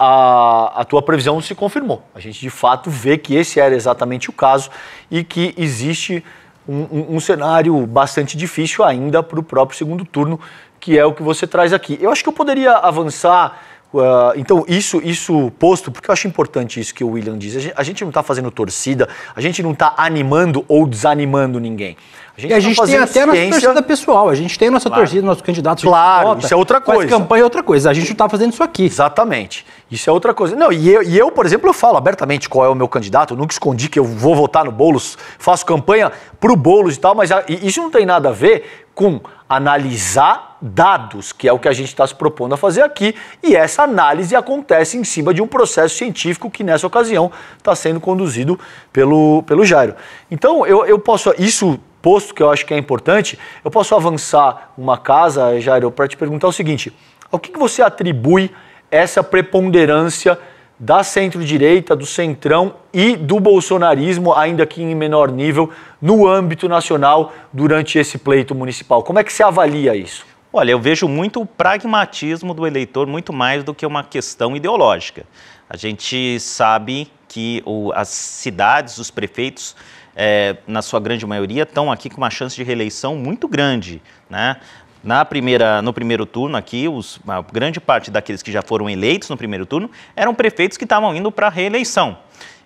a, a tua previsão se confirmou. A gente de fato vê que esse era exatamente o caso e que existe um, um, um cenário bastante difícil ainda para o próprio segundo turno, que é o que você traz aqui. Eu acho que eu poderia avançar Uh, então, isso, isso posto, porque eu acho importante isso que o William diz. A gente, a gente não está fazendo torcida, a gente não está animando ou desanimando ninguém. A gente, e a tá gente tá tem até a nossa torcida pessoal, a gente tem nossa claro. torcida, nossos candidatos. Claro, vota, isso é outra coisa. Faz campanha é outra coisa, a gente não está fazendo isso aqui. Exatamente, isso é outra coisa. Não, e eu, e eu, por exemplo, eu falo abertamente qual é o meu candidato, eu nunca escondi que eu vou votar no Boulos, faço campanha pro Boulos e tal, mas isso não tem nada a ver com analisar dados, que é o que a gente está se propondo a fazer aqui, e essa análise acontece em cima de um processo científico que, nessa ocasião, está sendo conduzido pelo, pelo Jairo. Então, eu, eu posso. Isso posto que eu acho que é importante, eu posso avançar uma casa, Jairo, para te perguntar o seguinte: ao que, que você atribui essa preponderância? da centro-direita, do centrão e do bolsonarismo, ainda que em menor nível, no âmbito nacional durante esse pleito municipal. Como é que se avalia isso? Olha, eu vejo muito o pragmatismo do eleitor, muito mais do que uma questão ideológica. A gente sabe que o, as cidades, os prefeitos, é, na sua grande maioria, estão aqui com uma chance de reeleição muito grande. Né? Na primeira, no primeiro turno aqui, os, a grande parte daqueles que já foram eleitos no primeiro turno eram prefeitos que estavam indo para a reeleição.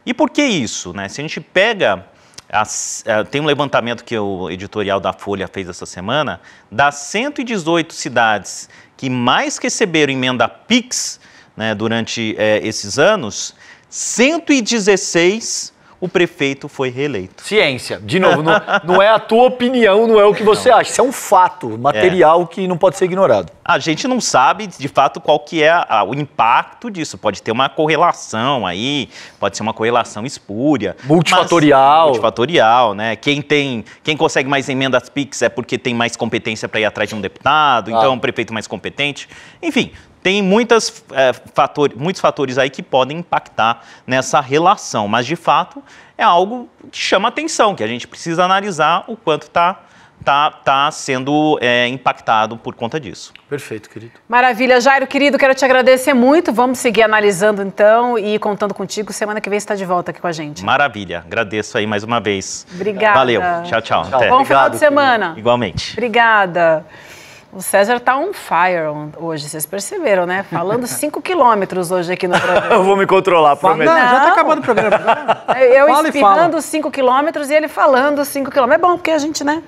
E por que isso? Né? Se a gente pega as, é, tem um levantamento que o editorial da Folha fez essa semana, das 118 cidades que mais receberam emenda PIX né, durante é, esses anos, 116 o prefeito foi reeleito. Ciência. De novo, não, não é a tua opinião, não é o que você não. acha. Isso é um fato material é. que não pode ser ignorado. A gente não sabe, de fato, qual que é a, o impacto disso. Pode ter uma correlação aí, pode ser uma correlação espúria. Multifatorial. Mas, multifatorial, né? Quem tem, quem consegue mais emendas PIX é porque tem mais competência para ir atrás de um deputado, ah. então é um prefeito mais competente. Enfim, tem muitas, é, fator, muitos fatores aí que podem impactar nessa relação, mas de fato é algo que chama atenção, que a gente precisa analisar o quanto está tá, tá sendo é, impactado por conta disso. Perfeito, querido. Maravilha. Jairo, querido, quero te agradecer muito. Vamos seguir analisando então e contando contigo. Semana que vem você está de volta aqui com a gente. Maravilha. Agradeço aí mais uma vez. Obrigada. Valeu. Tchau, tchau. tchau. Até. Bom Obrigado, final de semana. Querido. Igualmente. Obrigada. O César tá on fire hoje, vocês perceberam, né? Falando 5 quilômetros hoje aqui no programa. eu vou me controlar, prometo. Não, já tá acabando o programa. Tá eu fala espirrando 5 quilômetros e ele falando 5 quilômetros. É bom, porque a gente, né?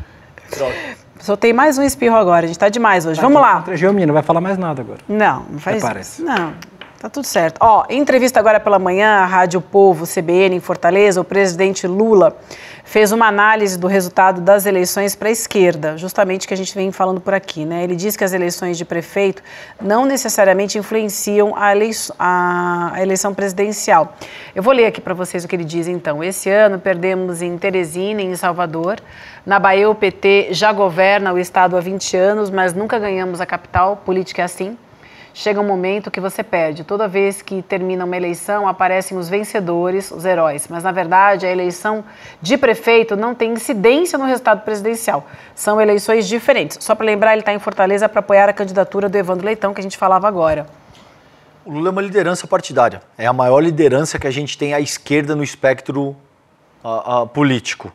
Droga. Soltei mais um espirro agora, a gente tá demais hoje. Tá Vamos lá. Contra a não vai falar mais nada agora. Não, não faz isso. Parece. Não. Tá tudo certo. Ó, entrevista agora pela manhã à Rádio Povo, CBN, em Fortaleza, o presidente Lula fez uma análise do resultado das eleições para a esquerda, justamente que a gente vem falando por aqui, né? Ele diz que as eleições de prefeito não necessariamente influenciam a, eleição, a eleição presidencial. Eu vou ler aqui para vocês o que ele diz, então. Esse ano perdemos em Teresina, em Salvador. Na Bahia, o PT já governa o estado há 20 anos, mas nunca ganhamos a capital. Política é assim. Chega um momento que você perde. Toda vez que termina uma eleição, aparecem os vencedores, os heróis. Mas, na verdade, a eleição de prefeito não tem incidência no resultado presidencial. São eleições diferentes. Só para lembrar, ele está em Fortaleza para apoiar a candidatura do Evandro Leitão, que a gente falava agora. O Lula é uma liderança partidária. É a maior liderança que a gente tem à esquerda no espectro ah, ah, político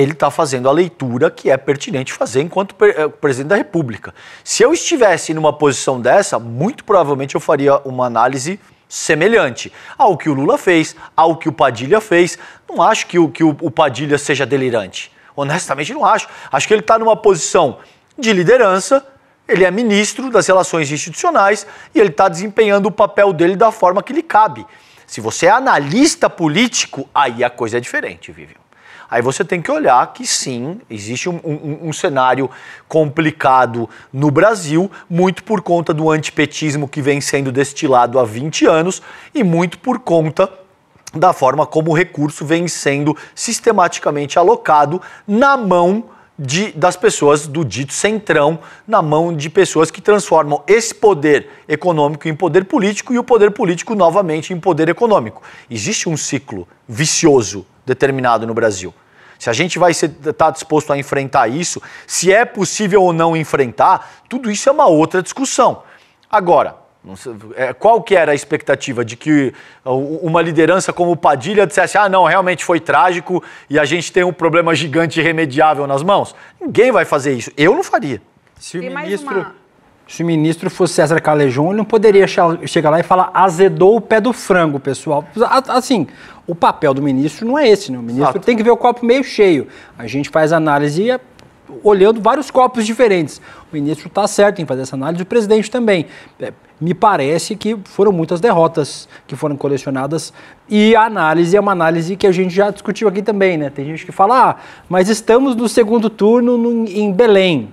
ele está fazendo a leitura que é pertinente fazer enquanto eh, presidente da República. Se eu estivesse numa posição dessa, muito provavelmente eu faria uma análise semelhante ao que o Lula fez, ao que o Padilha fez. Não acho que o, que o, o Padilha seja delirante. Honestamente, não acho. Acho que ele está numa posição de liderança, ele é ministro das relações institucionais e ele está desempenhando o papel dele da forma que lhe cabe. Se você é analista político, aí a coisa é diferente, Vivian. Aí você tem que olhar que sim, existe um, um, um cenário complicado no Brasil, muito por conta do antipetismo que vem sendo destilado há 20 anos e muito por conta da forma como o recurso vem sendo sistematicamente alocado na mão de, das pessoas do dito centrão, na mão de pessoas que transformam esse poder econômico em poder político e o poder político novamente em poder econômico. Existe um ciclo vicioso determinado no Brasil. Se a gente vai estar tá disposto a enfrentar isso, se é possível ou não enfrentar, tudo isso é uma outra discussão. Agora, é, qual que era a expectativa de que uma liderança como o Padilha dissesse: ah, não, realmente foi trágico e a gente tem um problema gigante irremediável nas mãos? Ninguém vai fazer isso. Eu não faria. Se o ministro. Uma... Se o ministro fosse César Calejon, ele não poderia chegar lá e falar azedou o pé do frango, pessoal. Assim, o papel do ministro não é esse, né? O ministro Exato. tem que ver o copo meio cheio. A gente faz análise é, olhando vários copos diferentes. O ministro está certo em fazer essa análise, o presidente também. É, me parece que foram muitas derrotas que foram colecionadas e a análise é uma análise que a gente já discutiu aqui também, né? Tem gente que fala, ah, mas estamos no segundo turno em Belém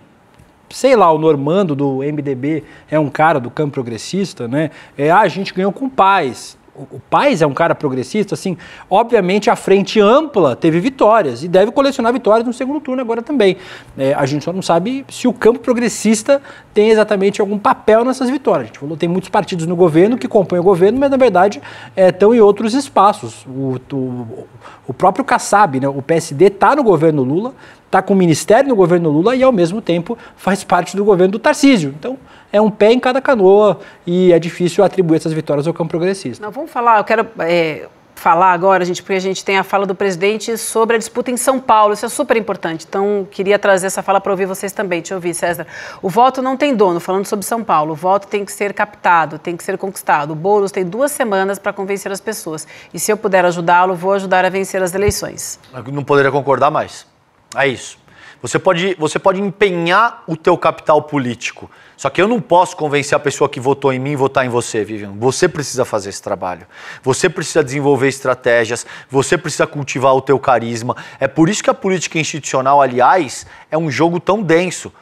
sei lá, o Normando do MDB é um cara do campo progressista, né? É, ah, a gente ganhou com paz. O, Paz é um cara progressista, assim, obviamente a frente ampla teve vitórias e deve colecionar vitórias no segundo turno agora também. É, a gente só não sabe se o campo progressista tem exatamente algum papel nessas vitórias. A gente falou, tem muitos partidos no governo que compõem o governo, mas na verdade é, estão em outros espaços. O, o, o próprio Kassab, né? o PSD está no governo Lula, está com o ministério no governo Lula e, ao mesmo tempo, faz parte do governo do Tarcísio. Então, é um pé em cada canoa e é difícil atribuir essas vitórias ao campo progressista. Não, vamos falar, eu quero. É, falar agora, gente, porque a gente tem a fala do presidente sobre a disputa em São Paulo. Isso é super importante. Então, queria trazer essa fala para ouvir vocês também. Deixa eu ouvir, César. O voto não tem dono, falando sobre São Paulo. O voto tem que ser captado, tem que ser conquistado. O Boulos tem duas semanas para convencer as pessoas. E se eu puder ajudá-lo, vou ajudar a vencer as eleições. Eu não poderia concordar mais. É isso. Você pode, você pode empenhar o teu capital político. Só que eu não posso convencer a pessoa que votou em mim votar em você, Vivian. Você precisa fazer esse trabalho. Você precisa desenvolver estratégias, você precisa cultivar o teu carisma. É por isso que a política institucional, aliás, é um jogo tão denso.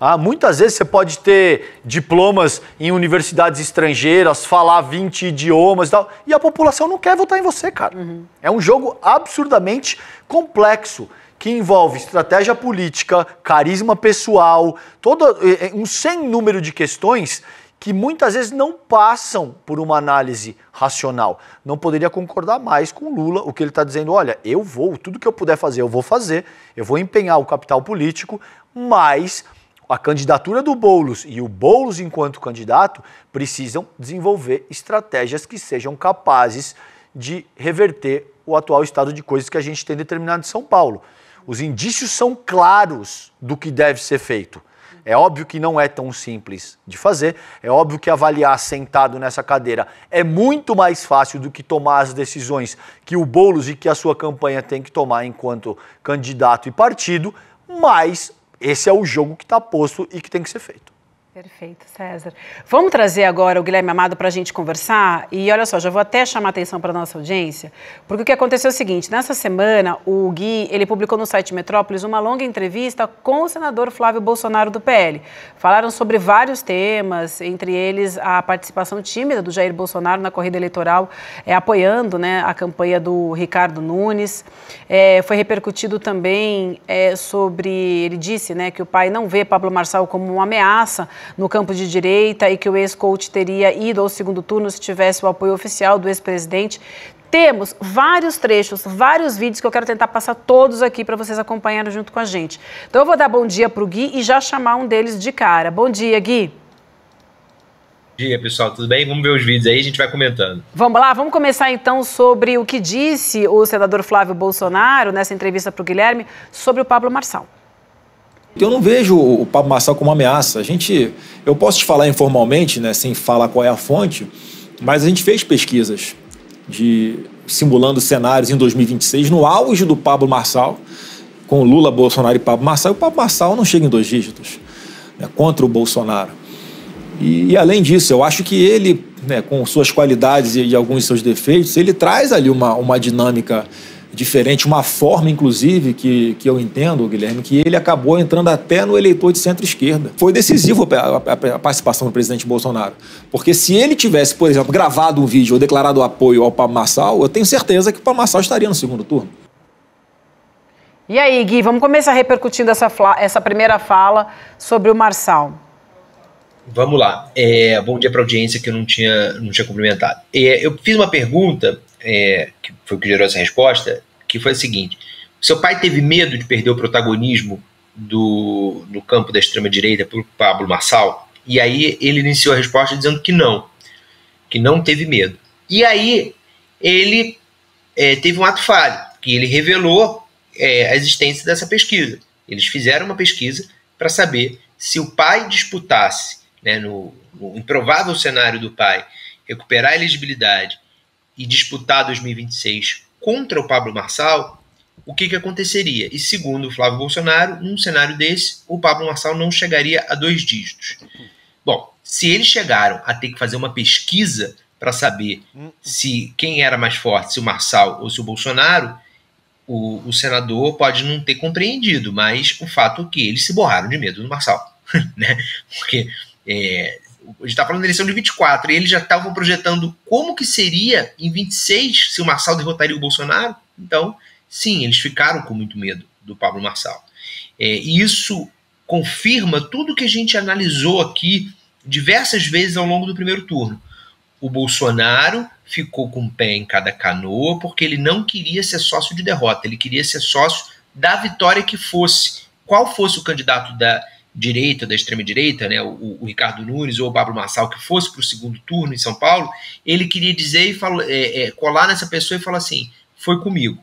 Ah, muitas vezes você pode ter diplomas em universidades estrangeiras, falar 20 idiomas e tal, e a população não quer votar em você, cara. Uhum. É um jogo absurdamente complexo que envolve estratégia política, carisma pessoal, todo eh, eh, um sem número de questões que muitas vezes não passam por uma análise racional. Não poderia concordar mais com Lula, o que ele está dizendo: olha, eu vou, tudo que eu puder fazer, eu vou fazer, eu vou empenhar o capital político, mas a candidatura do Boulos e o Boulos enquanto candidato precisam desenvolver estratégias que sejam capazes de reverter o atual estado de coisas que a gente tem determinado em São Paulo. Os indícios são claros do que deve ser feito. É óbvio que não é tão simples de fazer, é óbvio que avaliar sentado nessa cadeira é muito mais fácil do que tomar as decisões que o Boulos e que a sua campanha tem que tomar enquanto candidato e partido, mas esse é o jogo que está posto e que tem que ser feito. Perfeito, César. Vamos trazer agora o Guilherme Amado para a gente conversar. E olha só, já vou até chamar atenção para a nossa audiência, porque o que aconteceu é o seguinte: nessa semana, o Gui ele publicou no site Metrópolis uma longa entrevista com o senador Flávio Bolsonaro do PL. Falaram sobre vários temas, entre eles a participação tímida do Jair Bolsonaro na corrida eleitoral, é, apoiando né, a campanha do Ricardo Nunes. É, foi repercutido também é, sobre. Ele disse né, que o pai não vê Pablo Marçal como uma ameaça no campo de direita e que o ex-coach teria ido ao segundo turno se tivesse o apoio oficial do ex-presidente. Temos vários trechos, vários vídeos que eu quero tentar passar todos aqui para vocês acompanharem junto com a gente. Então eu vou dar bom dia para o Gui e já chamar um deles de cara. Bom dia, Gui. Bom dia, pessoal. Tudo bem? Vamos ver os vídeos aí, a gente vai comentando. Vamos lá, vamos começar então sobre o que disse o senador Flávio Bolsonaro nessa entrevista para o Guilherme sobre o Pablo Marçal. Eu não vejo o Pablo Marçal como uma ameaça. A gente, eu posso te falar informalmente, né, sem falar qual é a fonte, mas a gente fez pesquisas de simulando cenários em 2026 no auge do Pablo Marçal, com Lula, Bolsonaro e Pablo Marçal. E o Pablo Marçal não chega em dois dígitos né, contra o Bolsonaro. E, e, além disso, eu acho que ele, né, com suas qualidades e, e alguns seus defeitos, ele traz ali uma, uma dinâmica diferente, uma forma, inclusive, que, que eu entendo, Guilherme, que ele acabou entrando até no eleitor de centro-esquerda. Foi decisivo a, a, a, participação do presidente Bolsonaro. Porque se ele tivesse, por exemplo, gravado um vídeo ou declarado apoio ao Pablo Marçal, eu tenho certeza que o Pablo Marçal estaria no segundo turno. E aí, Gui, vamos começar repercutindo essa, essa primeira fala sobre o Marçal. Vamos lá. É, bom dia para a audiência que eu não tinha, não tinha cumprimentado. É, eu fiz uma pergunta é, que foi o que gerou essa resposta, que foi a seguinte: seu pai teve medo de perder o protagonismo do, no campo da extrema-direita por Pablo Marçal? E aí ele iniciou a resposta dizendo que não, que não teve medo. E aí ele é, teve um ato falho, que ele revelou é, a existência dessa pesquisa. Eles fizeram uma pesquisa para saber se o pai disputasse, né, no, no improvável cenário do pai, recuperar a elegibilidade e disputar 2026 contra o Pablo Marçal, o que, que aconteceria? E segundo o Flávio Bolsonaro, num cenário desse, o Pablo Marçal não chegaria a dois dígitos. Bom, se eles chegaram a ter que fazer uma pesquisa para saber se quem era mais forte, se o Marçal ou se o Bolsonaro, o, o, senador pode não ter compreendido, mas o fato é que eles se borraram de medo do Marçal, né? Porque é, a gente está falando da eleição de 24, e eles já estavam projetando como que seria em 26 se o Marçal derrotaria o Bolsonaro. Então, sim, eles ficaram com muito medo do Pablo Marçal. É, e isso confirma tudo que a gente analisou aqui diversas vezes ao longo do primeiro turno. O Bolsonaro ficou com o pé em cada canoa porque ele não queria ser sócio de derrota, ele queria ser sócio da vitória que fosse. Qual fosse o candidato da, direita, da extrema-direita, né, o, o, Ricardo Nunes ou o Pablo Marçal, que fosse para o segundo turno em São Paulo, ele queria dizer e falo, é, é, colar nessa pessoa e falar assim: foi comigo.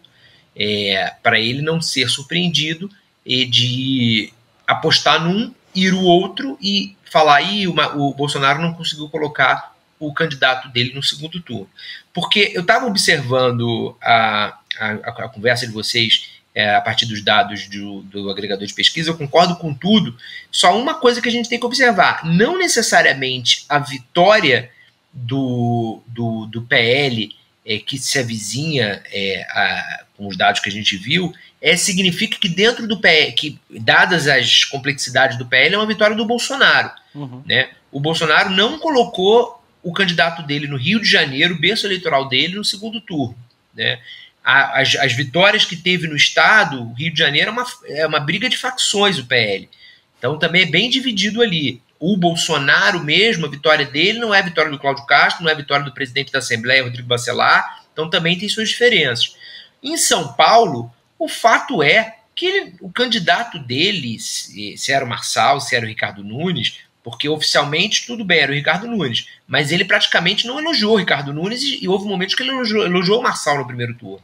É, para ele não ser surpreendido e de apostar num, ir o outro e falar: aí o Bolsonaro não conseguiu colocar o candidato dele no segundo turno. Porque eu estava observando a, a, a conversa de vocês é, a partir dos dados do, do agregador de pesquisa, eu concordo com tudo. Só uma coisa que a gente tem que observar: não necessariamente a vitória do, do, do PL é, que se avizinha é, a, com os dados que a gente viu, é, significa que dentro do PL, que, dadas as complexidades do PL, é uma vitória do Bolsonaro. Uhum. Né? O Bolsonaro não colocou o candidato dele no Rio de Janeiro, o berço eleitoral dele, no segundo turno. Né? a, as, as, vitórias que teve no Estado, o Rio de Janeiro é uma, é uma briga de facções, o PL. Então também é bem dividido ali. O Bolsonaro mesmo, a vitória dele não é a vitória do Cláudio Castro, não é a vitória do presidente da Assembleia, Rodrigo Bacelar. Então também tem suas diferenças. Em São Paulo, o fato é que ele, o candidato dele, se era o Marçal, se era o Ricardo Nunes, porque oficialmente tudo bem, era o Ricardo Nunes, mas ele praticamente não elogiou o Ricardo Nunes e, e houve momentos que ele elogiou, elogiou o Marçal no primeiro turno.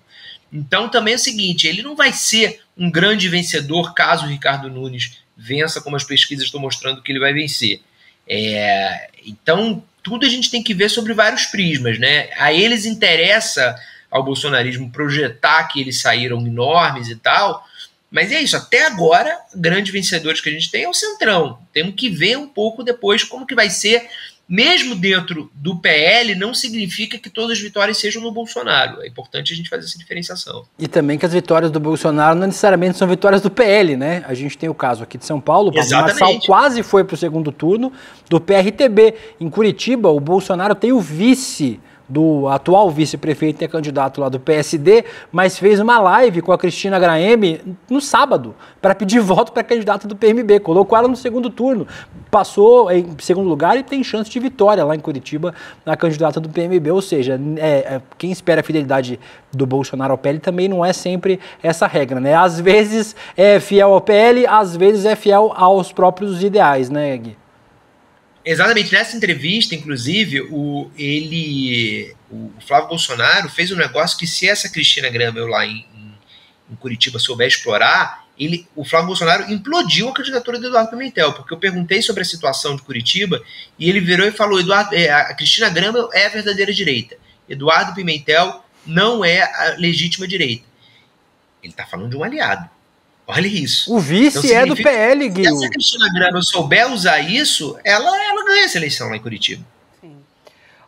Então também é o seguinte, ele não vai ser um grande vencedor caso o Ricardo Nunes vença, como as pesquisas estão mostrando que ele vai vencer. É, então tudo a gente tem que ver sobre vários prismas, né? A eles interessa ao bolsonarismo projetar que eles saíram enormes e tal, mas é isso, até agora, grandes vencedores que a gente tem é o Centrão. Temos que ver um pouco depois como que vai ser mesmo dentro do PL, não significa que todas as vitórias sejam no Bolsonaro. É importante a gente fazer essa diferenciação. E também que as vitórias do Bolsonaro não necessariamente são vitórias do PL, né? A gente tem o caso aqui de São Paulo, o Marçal quase foi para o segundo turno do PRTB. Em Curitiba, o Bolsonaro tem o vice do atual vice-prefeito, é candidato lá do PSD, mas fez uma live com a Cristina Graeme no sábado para pedir voto para candidato do PMB. Colocou ela no segundo turno, passou em segundo lugar e tem chance de vitória lá em Curitiba na candidata do PMB. Ou seja, é, é, quem espera a fidelidade do Bolsonaro ao PL também não é sempre essa regra, né? Às vezes é fiel ao PL, às vezes é fiel aos próprios ideais, né, Gui? Exatamente, nessa entrevista, inclusive, o, ele, o Flávio Bolsonaro fez um negócio que se essa Cristina eu lá em, em Curitiba souber explorar, ele, o Flávio Bolsonaro implodiu a candidatura do Eduardo Pimentel, porque eu perguntei sobre a situação de Curitiba e ele virou e falou: Eduardo, é, a Cristina Grama é a verdadeira direita, Eduardo Pimentel não é a legítima direita. Ele está falando de um aliado. Olha isso. O vice então, é do PL, Gui. Se a Cristina Grano souber usar isso, ela, ela ganha essa eleição lá em Curitiba. Sim.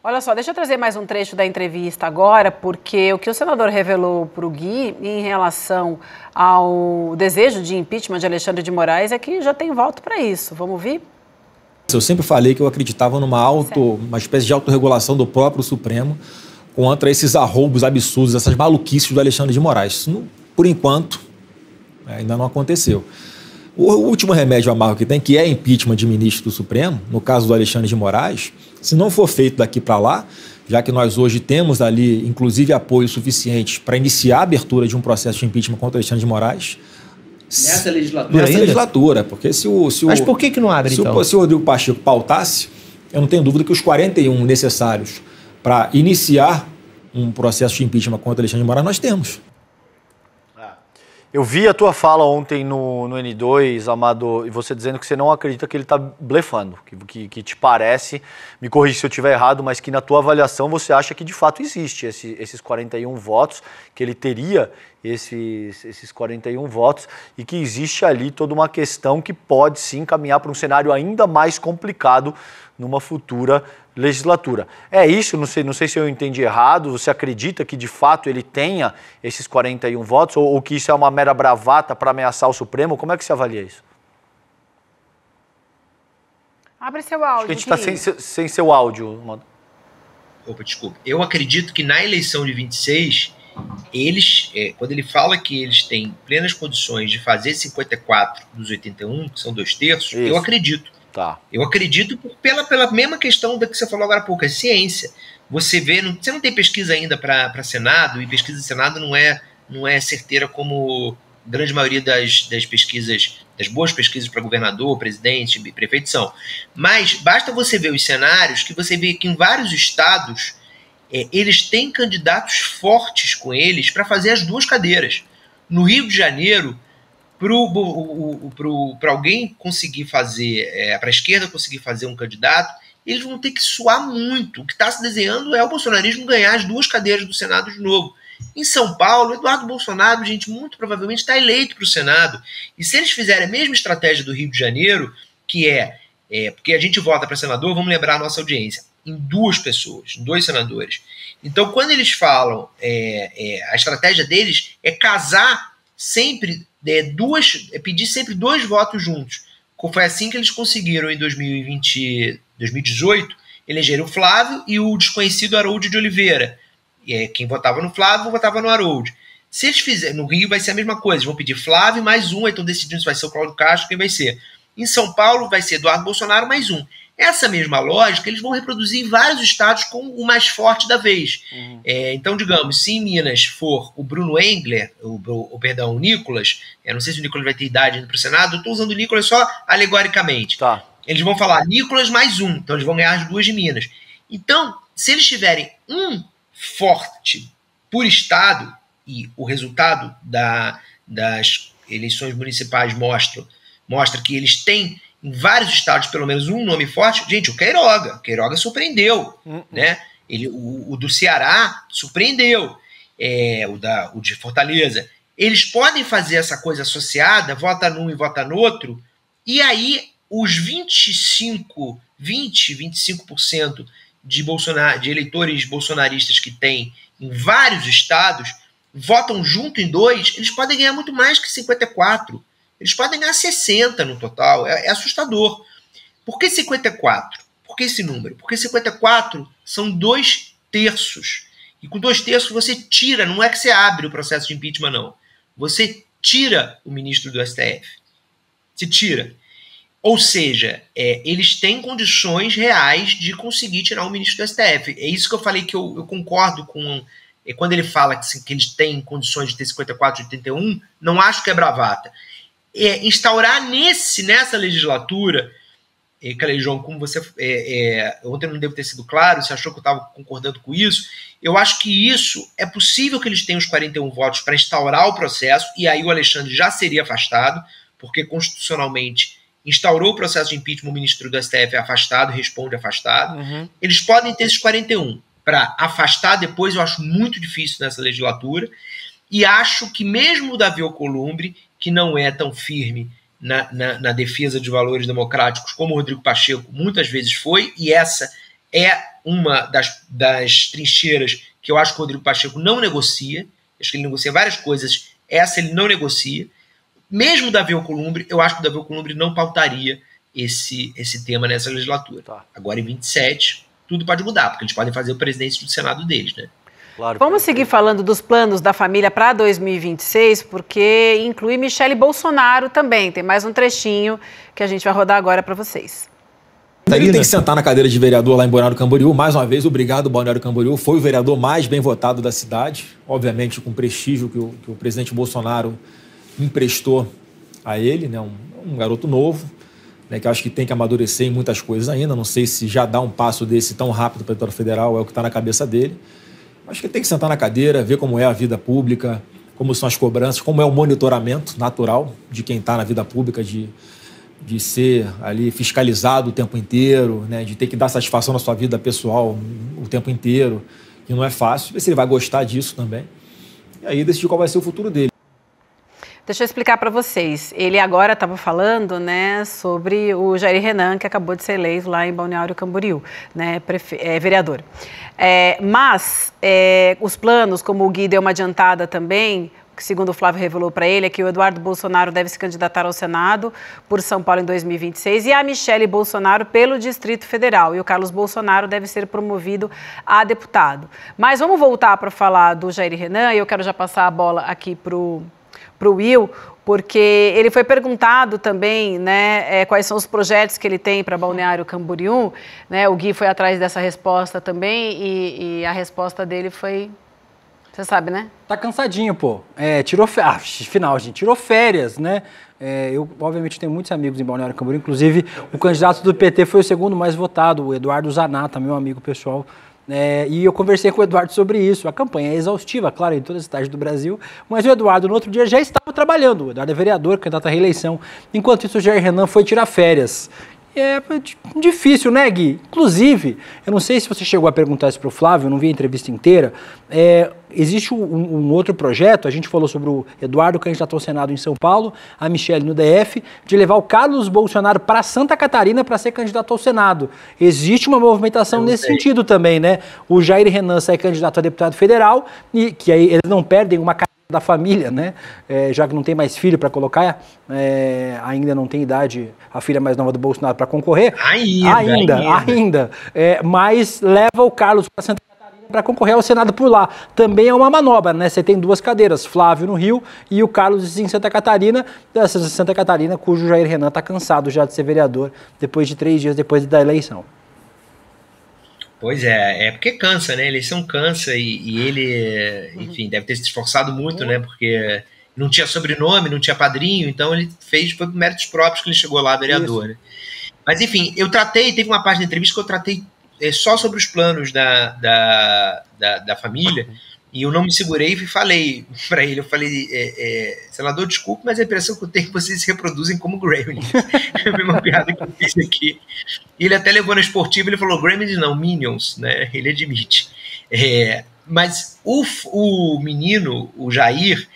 Olha só, deixa eu trazer mais um trecho da entrevista agora, porque o que o senador revelou para o Gui em relação ao desejo de impeachment de Alexandre de Moraes é que já tem voto para isso. Vamos ouvir? Eu sempre falei que eu acreditava numa auto, uma espécie de autorregulação do próprio Supremo contra esses arroubos absurdos, essas maluquices do Alexandre de Moraes. Por enquanto, Ainda não aconteceu. O último remédio amargo que tem, que é impeachment de ministro do Supremo, no caso do Alexandre de Moraes, se não for feito daqui para lá, já que nós hoje temos ali, inclusive, apoio suficiente para iniciar a abertura de um processo de impeachment contra Alexandre de Moraes. Nessa legislatura? Nessa legislatura, porque se o. Se Mas o, por que, que não abre, se então? O, se o Rodrigo Pacheco pautasse, eu não tenho dúvida que os 41 necessários para iniciar um processo de impeachment contra Alexandre de Moraes nós temos. Eu vi a tua fala ontem no, no N2, Amado, e você dizendo que você não acredita que ele está blefando, que, que, que, te parece, me corrija se eu estiver errado, mas que na tua avaliação você acha que de fato existe esse, esses 41 votos, que ele teria esses, esses 41 votos, e que existe ali toda uma questão que pode sim caminhar para um cenário ainda mais complicado numa futura legislatura. É isso, não sei, não sei se eu entendi errado, você acredita que de fato ele tenha esses 41 votos ou, ou que isso é uma mera bravata para ameaçar o Supremo? Como é que você avalia isso? Abre seu áudio. Acho que a gente está sem, sem seu áudio. Opa, desculpa. Eu acredito que na eleição de 26, eles, é, quando ele fala que eles têm plenas condições de fazer 54 dos 81, que são dois terços, isso. eu acredito. Tá. Eu acredito pela, pela mesma questão da que você falou agora há pouco, é ciência. Você vê, não, você não tem pesquisa ainda para Senado, e pesquisa de Senado não é, não é certeira como a grande maioria das, das pesquisas, das boas pesquisas para governador, presidente, prefeito são. Mas basta você ver os cenários que você vê que em vários estados é, eles têm candidatos fortes com eles para fazer as duas cadeiras. No Rio de Janeiro, para alguém conseguir fazer, é, para a esquerda conseguir fazer um candidato, eles vão ter que suar muito. O que está se desenhando é o bolsonarismo ganhar as duas cadeiras do Senado de novo. Em São Paulo, Eduardo Bolsonaro, gente, muito provavelmente está eleito para o Senado. E se eles fizerem a mesma estratégia do Rio de Janeiro, que é, é porque a gente vota para senador, vamos lembrar a nossa audiência, em duas pessoas, em dois senadores. Então, quando eles falam, é, é, a estratégia deles é casar sempre é, duas, é, pedir sempre dois votos juntos. Foi assim que eles conseguiram em 2020, 2018 eleger o Flávio e o desconhecido Harold de Oliveira. É, quem votava no Flávio votava no Harold. Se eles fizerem, no Rio vai ser a mesma coisa, vão pedir Flávio mais um, então decidindo se vai ser o Cláudio Castro, quem vai ser. Em São Paulo vai ser Eduardo Bolsonaro mais um. Essa mesma lógica eles vão reproduzir em vários estados com o mais forte da vez. Uhum. É, então, digamos, se em Minas for o Bruno Engler, o, o, perdão, o Nicolas, eu é, não sei se o Nicolas vai ter idade indo para o Senado, eu estou usando o Nicolas só alegoricamente. Tá. Eles vão falar Nicolas mais um, então eles vão ganhar as duas de Minas. Então, se eles tiverem um forte por estado, e o resultado da, das eleições municipais mostra, mostra que eles têm em vários estados, pelo menos um nome forte. Gente, o Queiroga. O Queiroga surpreendeu, uhum. né? Ele, o, o, do Ceará surpreendeu, é, o, da, o de Fortaleza. Eles podem fazer essa coisa associada, vota num e vota no outro, e aí os 25, 20, 25% de, Bolsonaro, de eleitores bolsonaristas que tem em vários estados votam junto em dois, eles podem ganhar muito mais que 54%. Eles podem ganhar 60 no total. É, é assustador. Por que 54? Por que esse número? Porque 54 são dois terços. E com dois terços você tira, não é que você abre o processo de impeachment, não. Você tira o ministro do STF. Se tira. Ou seja, é, eles têm condições reais de conseguir tirar o ministro do STF. É isso que eu falei que eu, eu concordo com. É, quando ele fala que, que, eles têm condições de ter 54 e 81, não acho que é bravata é, instaurar nesse, nessa legislatura, é, Calejão, como você. É, é ontem não devo ter sido claro, você achou que eu estava concordando com isso. Eu acho que isso é possível que eles tenham os 41 votos para instaurar o processo, e aí o Alexandre já seria afastado, porque constitucionalmente instaurou o processo de impeachment, o ministro do STF é afastado, responde afastado. Uhum. Eles podem ter esses 41 para afastar depois, eu acho muito difícil nessa legislatura. E acho que mesmo o Davi Alcolumbre que não é tão firme na, na, na, defesa de valores democráticos como o Rodrigo Pacheco muitas vezes foi, e essa é uma das, das trincheiras que eu acho que o Rodrigo Pacheco não negocia, acho que ele negocia várias coisas, essa ele não negocia. Mesmo Davi Alcolumbre, eu acho que o Davi Alcolumbre não pautaria esse, esse tema nessa legislatura. Tá. Agora em 27, tudo pode mudar, porque eles podem fazer o presidente do Senado deles, né? Claro, Vamos seguir falando dos planos da família para 2026, porque inclui Michele Bolsonaro também. Tem mais um trechinho que a gente vai rodar agora para vocês. Ele tem né? que sentar na cadeira de vereador lá em Balneário Camboriú. Mais uma vez, obrigado, Balneário Camboriú. Foi o vereador mais bem votado da cidade, obviamente com o prestígio que o, que o presidente Bolsonaro emprestou a ele, né? um, um garoto novo, né? que acho que tem que amadurecer em muitas coisas ainda. Não sei se já dá um passo desse tão rápido para o Federal, é o que está na cabeça dele. Acho que tem que sentar na cadeira, ver como é a vida pública, como são as cobranças, como é o monitoramento natural de quem está na vida pública, de, de ser ali fiscalizado o tempo inteiro, né? de ter que dar satisfação na sua vida pessoal o tempo inteiro, que não é fácil. Ver se ele vai gostar disso também. E aí decidir qual vai ser o futuro dele. Deixa eu explicar para vocês. Ele agora estava falando, né, sobre o Jair Renan, que acabou de ser eleito lá em Balneário Camboriú, né, prefe... é, vereador. É, mas é, os planos, como o Gui deu uma adiantada também, que segundo o Flávio revelou para ele, é que o Eduardo Bolsonaro deve se candidatar ao Senado por São Paulo em 2026 e a Michele Bolsonaro pelo Distrito Federal. E o Carlos Bolsonaro deve ser promovido a deputado. Mas vamos voltar para falar do Jair Renan e eu quero já passar a bola aqui para o para o Will, porque ele foi perguntado também né, é, quais são os projetos que ele tem para Balneário Camboriú. Né, o Gui foi atrás dessa resposta também e, e a resposta dele foi. Você sabe, né? Tá cansadinho, pô. É, tirou férias. Ah, final, gente. Tirou férias, né? É, eu, obviamente, tenho muitos amigos em Balneário Camboriú. Inclusive, o candidato do PT foi o segundo mais votado, o Eduardo Zanata, meu amigo pessoal é, e eu conversei com o Eduardo sobre isso. A campanha é exaustiva, claro, em todas as cidades do Brasil, mas o Eduardo, no outro dia, já estava trabalhando. O Eduardo é vereador, candidato à reeleição. Enquanto isso, o Jair Renan foi tirar férias. É difícil, né, Gui? Inclusive, eu não sei se você chegou a perguntar isso para o Flávio, eu não vi a entrevista inteira. É, Existe um, um, outro projeto, a gente falou sobre o Eduardo, candidato ao Senado em São Paulo, a Michelle no DF, de levar o Carlos Bolsonaro para Santa Catarina para ser candidato ao Senado. Existe uma movimentação Eu nesse sei. sentido também, né? O Jair Renan sai candidato a deputado federal, e que aí eles não perdem uma da família, né? É, já que não tem mais filho para colocar, é, ainda não tem idade a filha mais nova do Bolsonaro para concorrer. Ainda, ainda, ainda. ainda. É, mas leva o Carlos para Santa para concorrer ao Senado por lá. Também é uma manobra, né? Você tem duas cadeiras, Flávio no Rio e o Carlos em Santa Catarina, dessa Santa Catarina, cujo Jair Renan está cansado já de ser vereador depois de três dias depois da eleição. Pois é, é porque cansa, né? Eleição cansa e, e ele, uhum. enfim, deve ter se esforçado muito, uhum. né? Porque não tinha sobrenome, não tinha padrinho, então ele fez foi por méritos próprios que ele chegou lá vereador. Né? Mas enfim, eu tratei, teve uma página de entrevista que eu tratei é, só sobre os planos da, da, da, da, família. E eu não me segurei e falei para ele, eu falei, é, é, senador, desculpe, mas a impressão que eu tenho é que vocês se reproduzem como Gremlins. é a mesma piada que eu fiz aqui. E ele até levou na esportiva, ele falou, Gremlins não, Minions, né? Ele admite. É, mas o, o menino, o Jair,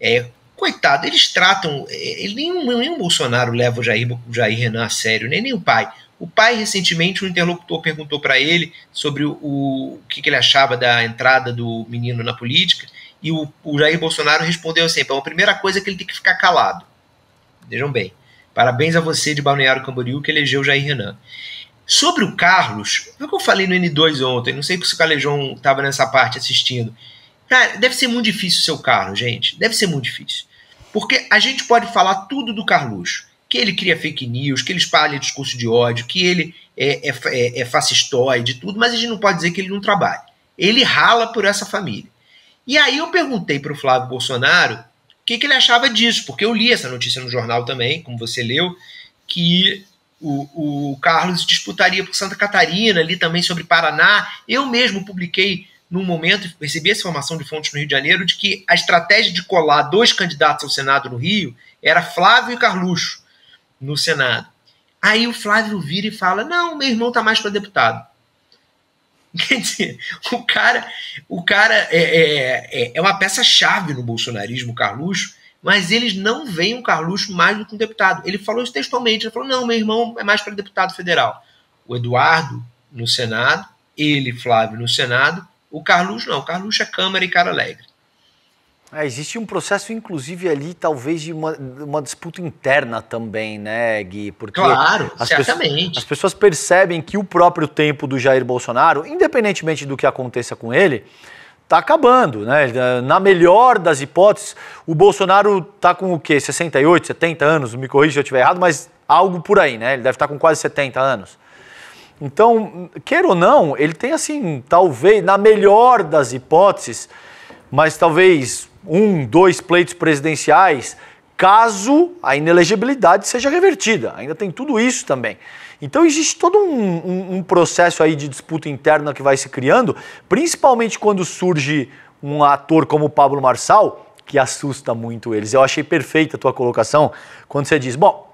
é, coitado, eles tratam. É, ele, nenhum, nenhum Bolsonaro leva o Jair, o Jair Renan a sério, nem, nem o pai. O pai, recentemente, um interlocutor perguntou para ele sobre o, o, que, ele achava da entrada do menino na política, e o, o Jair Bolsonaro respondeu assim: assim, a primeira coisa é que ele tem que ficar calado. Vejam bem. Parabéns a você de Balneário Camboriú que elegeu Jair Renan. Sobre o Carlos, foi o que eu falei no N2 ontem, não sei se o Calejão estava nessa parte assistindo. Cara, deve ser muito difícil o seu Carlos, gente. Deve ser muito difícil. Porque a gente pode falar tudo do Carlos que ele cria fake news, que ele espalha discurso de ódio, que ele é, é, é, é fascistoide, tudo, mas a gente não pode dizer que ele não trabalha. Ele rala por essa família. E aí eu perguntei para o Flávio Bolsonaro o que, que, ele achava disso, porque eu li essa notícia no jornal também, como você leu, que o, o Carlos disputaria por Santa Catarina, ali também sobre Paraná. Eu mesmo publiquei num momento, recebi essa informação de fontes no Rio de Janeiro, de que a estratégia de colar dois candidatos ao Senado no Rio era Flávio e Carluxo no Senado. Aí o Flávio vira e fala: Não, meu irmão tá mais para deputado. Quer dizer, o cara, o cara é, é, é, é uma peça-chave no bolsonarismo, o Carluxo, mas eles não veem o Carluxo mais do que um deputado. Ele falou isso textualmente: ele falou, não, meu irmão é mais para deputado federal. O Eduardo no Senado, ele, Flávio, no Senado, o Carluxo não, o Carluxo é Câmara e Cara Alegre. É, existe um processo, inclusive, ali, talvez, de uma, uma, disputa interna também, né, Gui? Porque claro, as certamente. Pessoas, as pessoas percebem que o próprio tempo do Jair Bolsonaro, independentemente do que aconteça com ele, tá acabando, né? Eh, na melhor das hipóteses, o Bolsonaro tá com o quê? 68, 70 anos, me corrija se eu estiver errado, mas algo por aí, né? Ele deve estar tá com quase 70 anos. Então, queira ou não, ele tem assim, talvez, na melhor das hipóteses, mas talvez um, dois pleitos presidenciais, caso a inelegibilidade seja revertida. Ainda tem tudo isso também. Então existe todo um, um, um, processo aí de disputa interna que vai se criando, principalmente quando surge um ator como o Pablo Marçal, que assusta muito eles. Eu achei perfeita a tua colocação quando você diz, bom,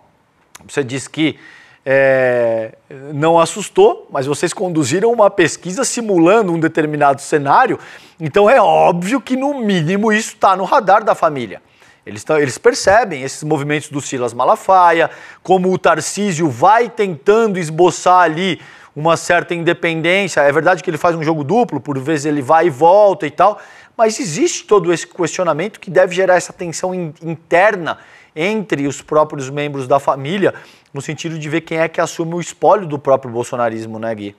você diz que é, não assustou, mas vocês conduziram uma pesquisa simulando um determinado cenário, então é óbvio que, no mínimo, isso está no radar da família. Eles, eles, percebem esses movimentos do Silas Malafaia, como o Tarcísio vai tentando esboçar ali uma certa independência. É verdade que ele faz um jogo duplo, por vezes ele vai e volta e tal, mas existe todo esse questionamento que deve gerar essa tensão in, interna entre os próprios membros da família no sentido de ver quem é que assume o espólio do próprio bolsonarismo, né, Gui?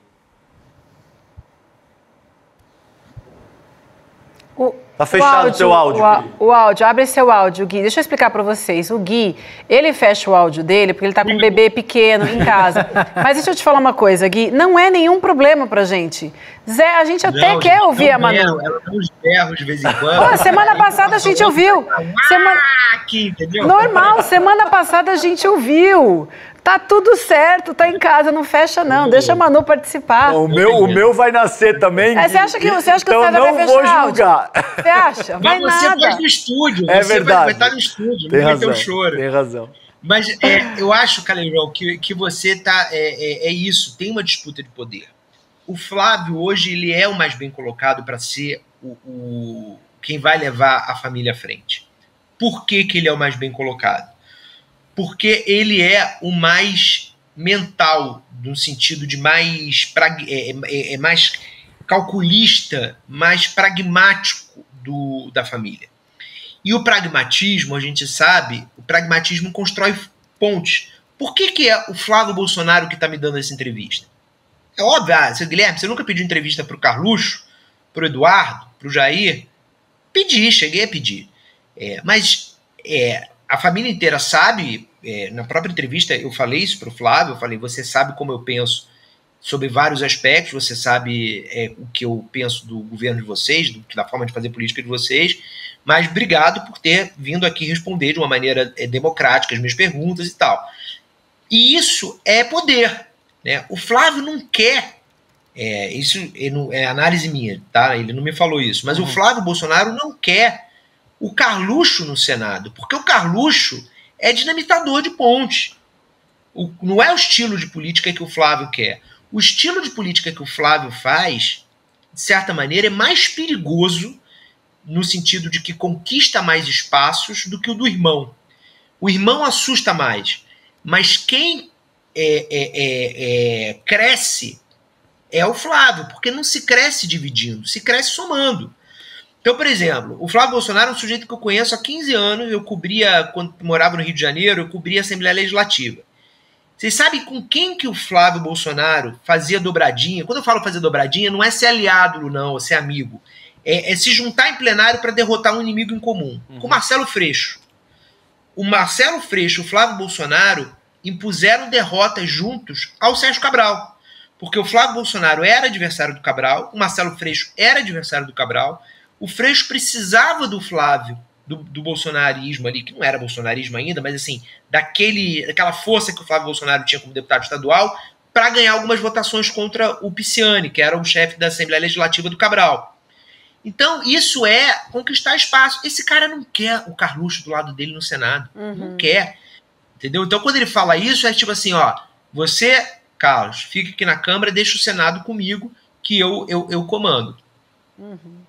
Tá fechado o áudio, seu áudio. O, o, áudio, abre seu áudio, Gui. Deixa eu explicar para vocês. O Gui, ele fecha o áudio dele porque ele tá com um bebê pequeno em casa. Mas deixa eu te falar uma coisa, Gui. Não é nenhum problema pra gente. Zé, a gente até não, quer gente, ouvir a Manu. Quero, ela dá uns berros de vez em quando. Pô, semana passada a gente ah, ouviu. Semana... Aqui, entendeu? Normal, semana passada a gente ouviu. Tá tudo certo, tá em casa, não fecha não, deixa a Manu participar. Bom, o meu, o meu vai nascer também. É, você acha que você acha que o então, César vai fechar? não vou julgar. Você acha? Vai Mas você nada. vai no estúdio. É você verdade. Vai, vai estar no estúdio, tem não razão, vai ter um choro. Tem razão. Mas é, eu acho, Caleirão, que, que você tá é, é, é isso. Tem uma disputa de poder. O Flávio hoje ele é o mais bem colocado para ser o, o, quem vai levar a família à frente. Por que, que ele é o mais bem colocado? porque ele é o mais mental, no sentido de mais, é, é, é mais calculista, mais pragmático do, da família. E o pragmatismo, a gente sabe, o pragmatismo constrói pontes. Por que, que é o Flávio Bolsonaro que está me dando essa entrevista? É óbvio, ah, seu Guilherme, você nunca pediu entrevista para o Carluxo, para o Eduardo, para o Jair? Pedi, cheguei a pedir. É, mas é, a família inteira sabe, é, na própria entrevista eu falei isso para o Flávio, eu falei, você sabe como eu penso sobre vários aspectos, você sabe é, o que eu penso do governo de vocês, do, da forma de fazer política de vocês, mas obrigado por ter vindo aqui responder de uma maneira é, democrática as minhas perguntas e tal. E isso é poder. Né? O Flávio não quer, é, isso é, análise minha, tá? ele não me falou isso, mas uhum. o Flávio Bolsonaro não quer o Carluxo no Senado, porque o Carluxo é dinamitador de ponte. O, não é o estilo de política que o Flávio quer. O estilo de política que o Flávio faz, de certa maneira, é mais perigoso no sentido de que conquista mais espaços do que o do irmão. O irmão assusta mais, mas quem é, é, é, é cresce é o Flávio, porque não se cresce dividindo, se cresce somando. Então, por exemplo, o Flávio Bolsonaro é um sujeito que eu conheço há 15 anos, eu cobria, quando morava no Rio de Janeiro, eu cobria a Assembleia Legislativa. Vocês sabem com quem que o Flávio Bolsonaro fazia dobradinha? Quando eu falo fazer dobradinha, não é ser aliado, não, ou é ser amigo. É, é se juntar em plenário para derrotar um inimigo em comum. Uhum. Com o Marcelo Freixo. O Marcelo Freixo e o Flávio Bolsonaro impuseram derrotas juntos ao Sérgio Cabral. Porque o Flávio Bolsonaro era adversário do Cabral, o Marcelo Freixo era adversário do Cabral, o Freixo precisava do Flávio, do, do, bolsonarismo ali, que não era bolsonarismo ainda, mas assim, daquele, daquela força que o Flávio Bolsonaro tinha como deputado estadual para ganhar algumas votações contra o Pisciani, que era o chefe da Assembleia Legislativa do Cabral. Então, isso é conquistar espaço. Esse cara não quer o Carluxo do lado dele no Senado. Uhum. Não quer. Entendeu? Então, quando ele fala isso, é tipo assim, ó, você, Carlos, fica aqui na Câmara, deixa o Senado comigo, que eu, eu, eu comando. Uhum.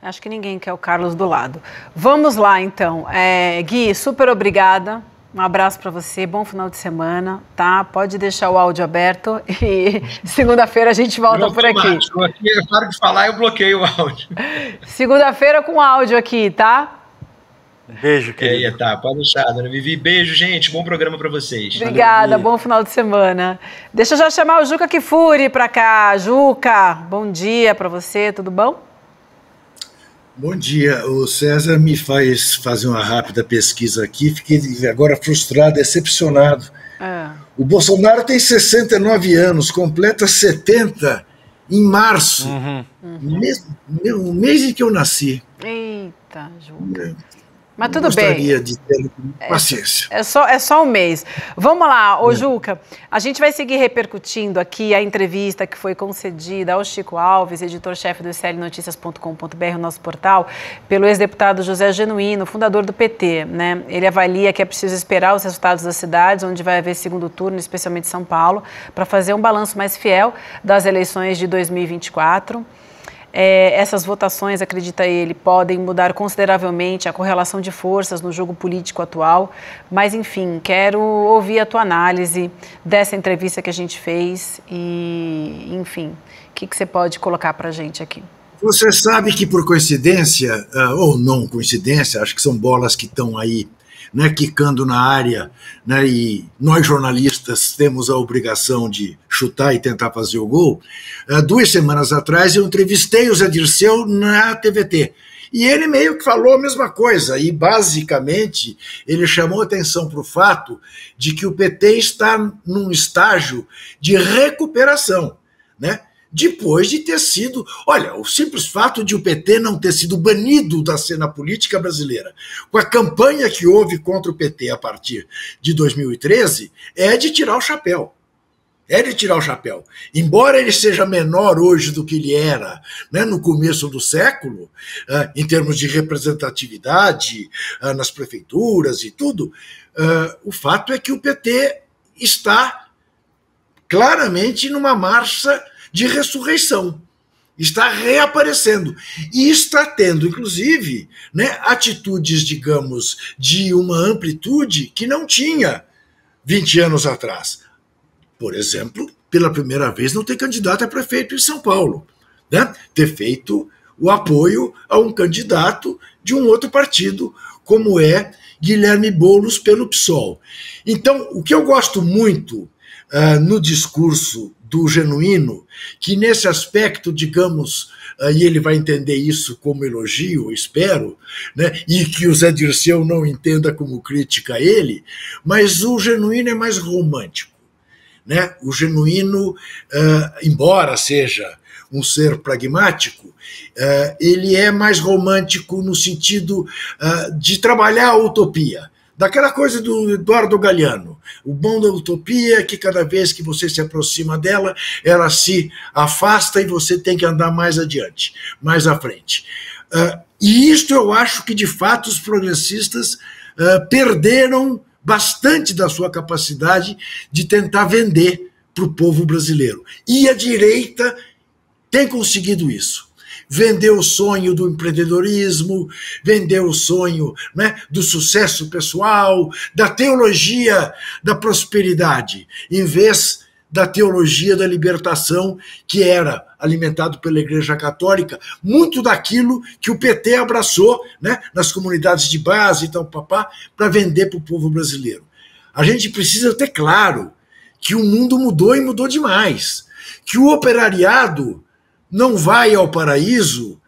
Acho que ninguém quer o Carlos do lado. Vamos lá, então. É, Gui, super obrigada. Um abraço para você, bom final de semana, tá? Pode deixar o áudio aberto e segunda-feira a gente volta por aqui. aqui. É claro de falar, eu bloqueio o áudio. Segunda-feira com áudio aqui, tá? Beijo, querido. É, tá, pode deixar, dona Vivi. Beijo, gente. Bom programa para vocês. Obrigada, Valeu, bom final de semana. Deixa eu já chamar o Juca Kifuri para cá. Juca, bom dia para você, tudo bom? Bom dia. O César me faz fazer uma rápida pesquisa aqui. Fiquei agora frustrado, decepcionado. Ah. O Bolsonaro tem 69 anos, completa 70 em março, uhum. Uhum. mês em que eu nasci. Eita, Júlio. Mas tudo gostaria bem. de ter é, paciência. É, é, só, é só um mês. Vamos lá, ô é. Juca. A gente vai seguir repercutindo aqui a entrevista que foi concedida ao Chico Alves, editor-chefe do clnoticias.com.br, o nosso portal, pelo ex-deputado José Genuíno, fundador do PT. Né? Ele avalia que é preciso esperar os resultados das cidades, onde vai haver segundo turno, especialmente São Paulo, para fazer um balanço mais fiel das eleições de 2024. É, essas votações, acredita ele, podem mudar consideravelmente a correlação de forças no jogo político atual. Mas, enfim, quero ouvir a tua análise dessa entrevista que a gente fez e, enfim, o que, que você pode colocar para a gente aqui? Você sabe que, por coincidência, ah, ou não coincidência, acho que são bolas que estão aí né, quicando na área, né, e nós jornalistas temos a obrigação de chutar e tentar fazer o gol. Uh, duas semanas atrás eu entrevistei o Zé Dirceu na TVT. E ele meio que falou a mesma coisa, e basicamente ele chamou atenção para o fato de que o PT está num estágio de recuperação. Né? depois de ter sido. Olha, o simples fato de o PT não ter sido banido da cena política brasileira, com a campanha que houve contra o PT a partir de 2013, é de tirar o chapéu. É de tirar o chapéu. Embora ele seja menor hoje do que ele era né, no começo do século, ah, em termos de representatividade ah, nas prefeituras e tudo, ah, o fato é que o PT está claramente numa marcha de ressurreição. Está reaparecendo e está tendo, inclusive, né, atitudes, digamos, de uma amplitude que não tinha 20 anos atrás. Por exemplo, pela primeira vez não ter candidato a prefeito em São Paulo. Né? Ter feito o apoio a um candidato de um outro partido, como é Guilherme Boulos pelo PSOL. Então, o que eu gosto muito uh, no discurso do genuíno, que nesse aspecto, digamos, eh, e ele vai entender isso como elogio, espero, né? e que o Zé Dirceu não entenda como crítica a ele, mas o genuíno é mais romântico. Né? O genuíno, eh, embora seja um ser pragmático, eh, ele é mais romântico no sentido de trabalhar a utopia daquela coisa do Eduardo Galeano. O bom da utopia é que cada vez que você se aproxima dela, ela se afasta e você tem que andar mais adiante, mais à frente. Uh, e isto eu acho que, de fato, os progressistas uh, perderam bastante da sua capacidade de tentar vender para o povo brasileiro. E a direita tem conseguido isso vendeu o sonho do empreendedorismo, vendeu o sonho né, do sucesso pessoal, da teologia da prosperidade, em vez da teologia da libertação que era alimentado pela Igreja Católica, muito daquilo que o PT abraçou né, nas comunidades de base e tal, papá, para vender para o povo brasileiro. A gente precisa ter claro que o mundo mudou e mudou demais, que o operariado não vai ao paraíso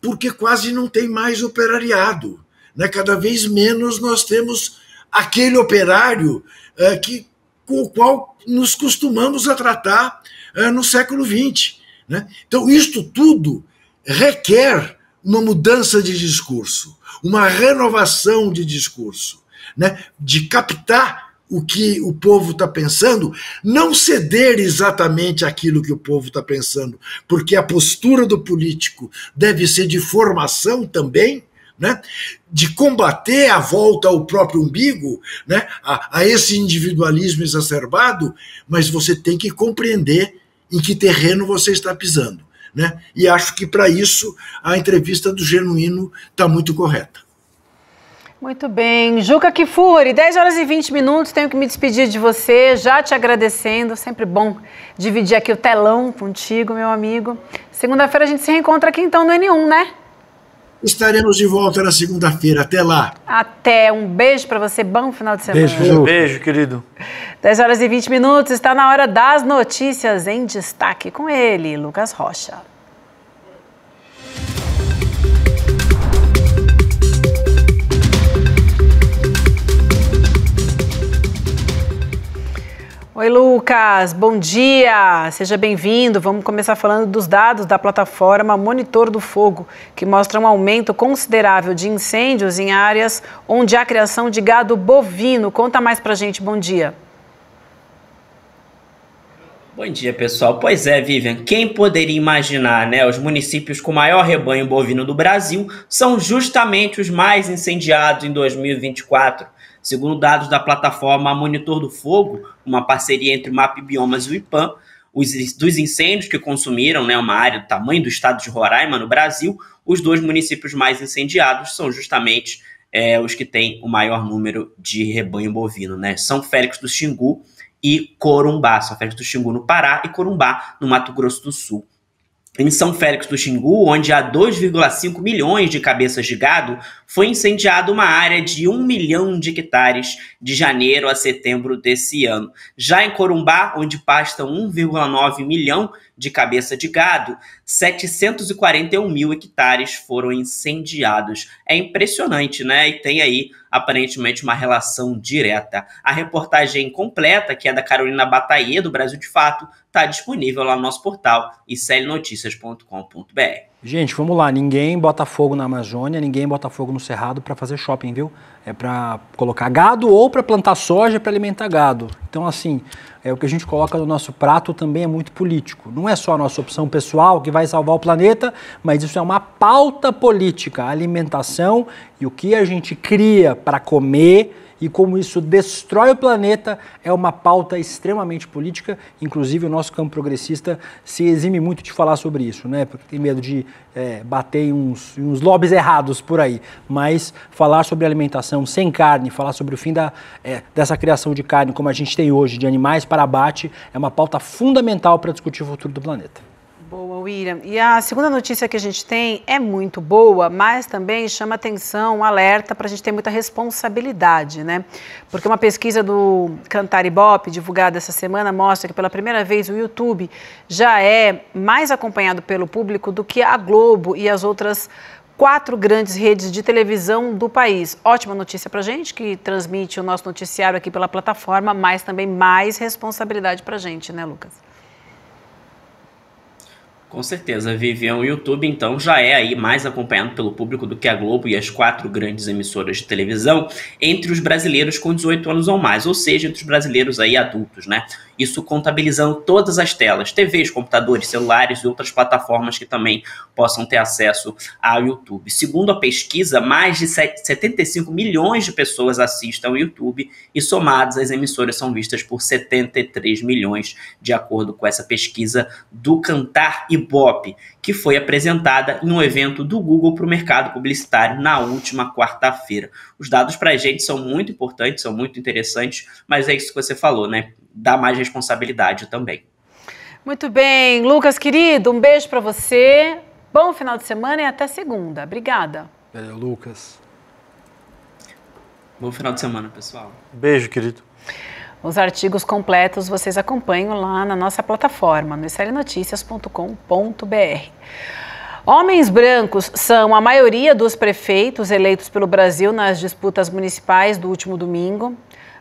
porque quase não tem mais operariado. Né? Cada vez menos nós temos aquele operário é, que, com o qual nos costumamos a tratar é, no século XX. Né? Então, isto tudo requer uma mudança de discurso, uma renovação de discurso, né? de captar o que o povo está pensando, não ceder exatamente aquilo que o povo está pensando, porque a postura do político deve ser de formação também, né? de combater a volta ao próprio umbigo, né? a, a esse individualismo exacerbado, mas você tem que compreender em que terreno você está pisando. Né? E acho que para isso a entrevista do Genuíno está muito correta. Muito bem. Juca Kifuri, 10 horas e 20 minutos, tenho que me despedir de você, já te agradecendo, sempre bom dividir aqui o telão contigo, meu amigo. Segunda-feira a gente se reencontra aqui então no N1, né? Estaremos de volta na segunda-feira. Até lá. Até. Um beijo para você. Bom final de semana. Beijo, beijo, querido. 10 horas e 20 minutos. Está na hora das notícias em destaque com ele, Lucas Rocha. Oi, Lucas, bom dia, seja bem-vindo. Vamos começar falando dos dados da plataforma Monitor do Fogo, que mostra um aumento considerável de incêndios em áreas onde há criação de gado bovino. Conta mais pra gente, bom dia. Bom dia, pessoal. Pois é, Vivian, quem poderia imaginar, né? Os municípios com maior rebanho bovino do Brasil são justamente os mais incendiados em 2024. Segundo dados da plataforma Monitor do Fogo, uma parceria entre o MAP Biomas e o IPAM, os, dos incêndios que consumiram né, uma área do tamanho do estado de Roraima, no Brasil, os dois municípios mais incendiados são justamente é, os que têm o maior número de rebanho bovino, né? São Félix do Xingu e Corumbá. São Félix do Xingu no Pará e Corumbá no Mato Grosso do Sul em São Félix do Xingu, onde há 2,5 milhões de cabeças de gado, foi incendiada uma área de 1 milhão de hectares de janeiro a setembro desse ano. Já em Corumbá, onde pastam 1,9 milhão, de cabeça de gado, 741 mil hectares foram incendiados. É impressionante, né? E tem aí aparentemente uma relação direta. A reportagem completa, que é da Carolina Bataia, do Brasil de Fato, está disponível lá no nosso portal, icelnoticias.com.br. Gente, vamos lá. Ninguém bota fogo na Amazônia, ninguém bota fogo no Cerrado para fazer shopping, viu? É para colocar gado ou para plantar soja para alimentar gado. Então, assim, é o que a gente coloca no nosso prato também é muito político. Não é só a nossa opção pessoal que vai salvar o planeta, mas isso é uma pauta política. A alimentação e o que a gente cria para comer e como isso destrói o planeta é uma pauta extremamente política. Inclusive, o nosso campo progressista se exime muito de falar sobre isso, né? Porque tem medo de é, bater uns, uns lobbies errados por aí. Mas falar sobre alimentação sem carne, falar sobre o fim da, é, dessa criação de carne como a gente tem hoje, de animais para abate, é uma pauta fundamental para discutir o futuro do planeta. Boa, William. E a segunda notícia que a gente tem é muito boa, mas também chama atenção, alerta para a gente ter muita responsabilidade, né? Porque uma pesquisa do Cantar Ibope, divulgada essa semana, mostra que pela primeira vez o YouTube já é mais acompanhado pelo público do que a Globo e as outras quatro grandes redes de televisão do país. Ótima notícia para a gente, que transmite o nosso noticiário aqui pela plataforma, mas também mais responsabilidade para a gente, né, Lucas? Com certeza, Vivian, o YouTube então já é aí mais acompanhado pelo público do que a Globo e as quatro grandes emissoras de televisão entre os brasileiros com 18 anos ou mais, ou seja, entre os brasileiros aí adultos, né? Isso contabilizando todas as telas, TVs, computadores, celulares e outras plataformas que também possam ter acesso ao YouTube. Segundo a pesquisa, mais de 75 milhões de pessoas assistem ao YouTube e somadas as emissoras são vistas por 73 milhões, de acordo com essa pesquisa do Cantar Ibope, que foi apresentada em um evento do Google para o mercado publicitário na última quarta-feira. Os dados para a gente são muito importantes, são muito interessantes, mas é isso que você falou, né? dá mais responsabilidade também. Muito bem, Lucas querido, um beijo para você. Bom final de semana e até segunda. Obrigada. Valeu, Lucas. Bom final de semana, pessoal. Beijo, querido. Os artigos completos vocês acompanham lá na nossa plataforma, no israelnoticias.com.br. Homens brancos são a maioria dos prefeitos eleitos pelo Brasil nas disputas municipais do último domingo.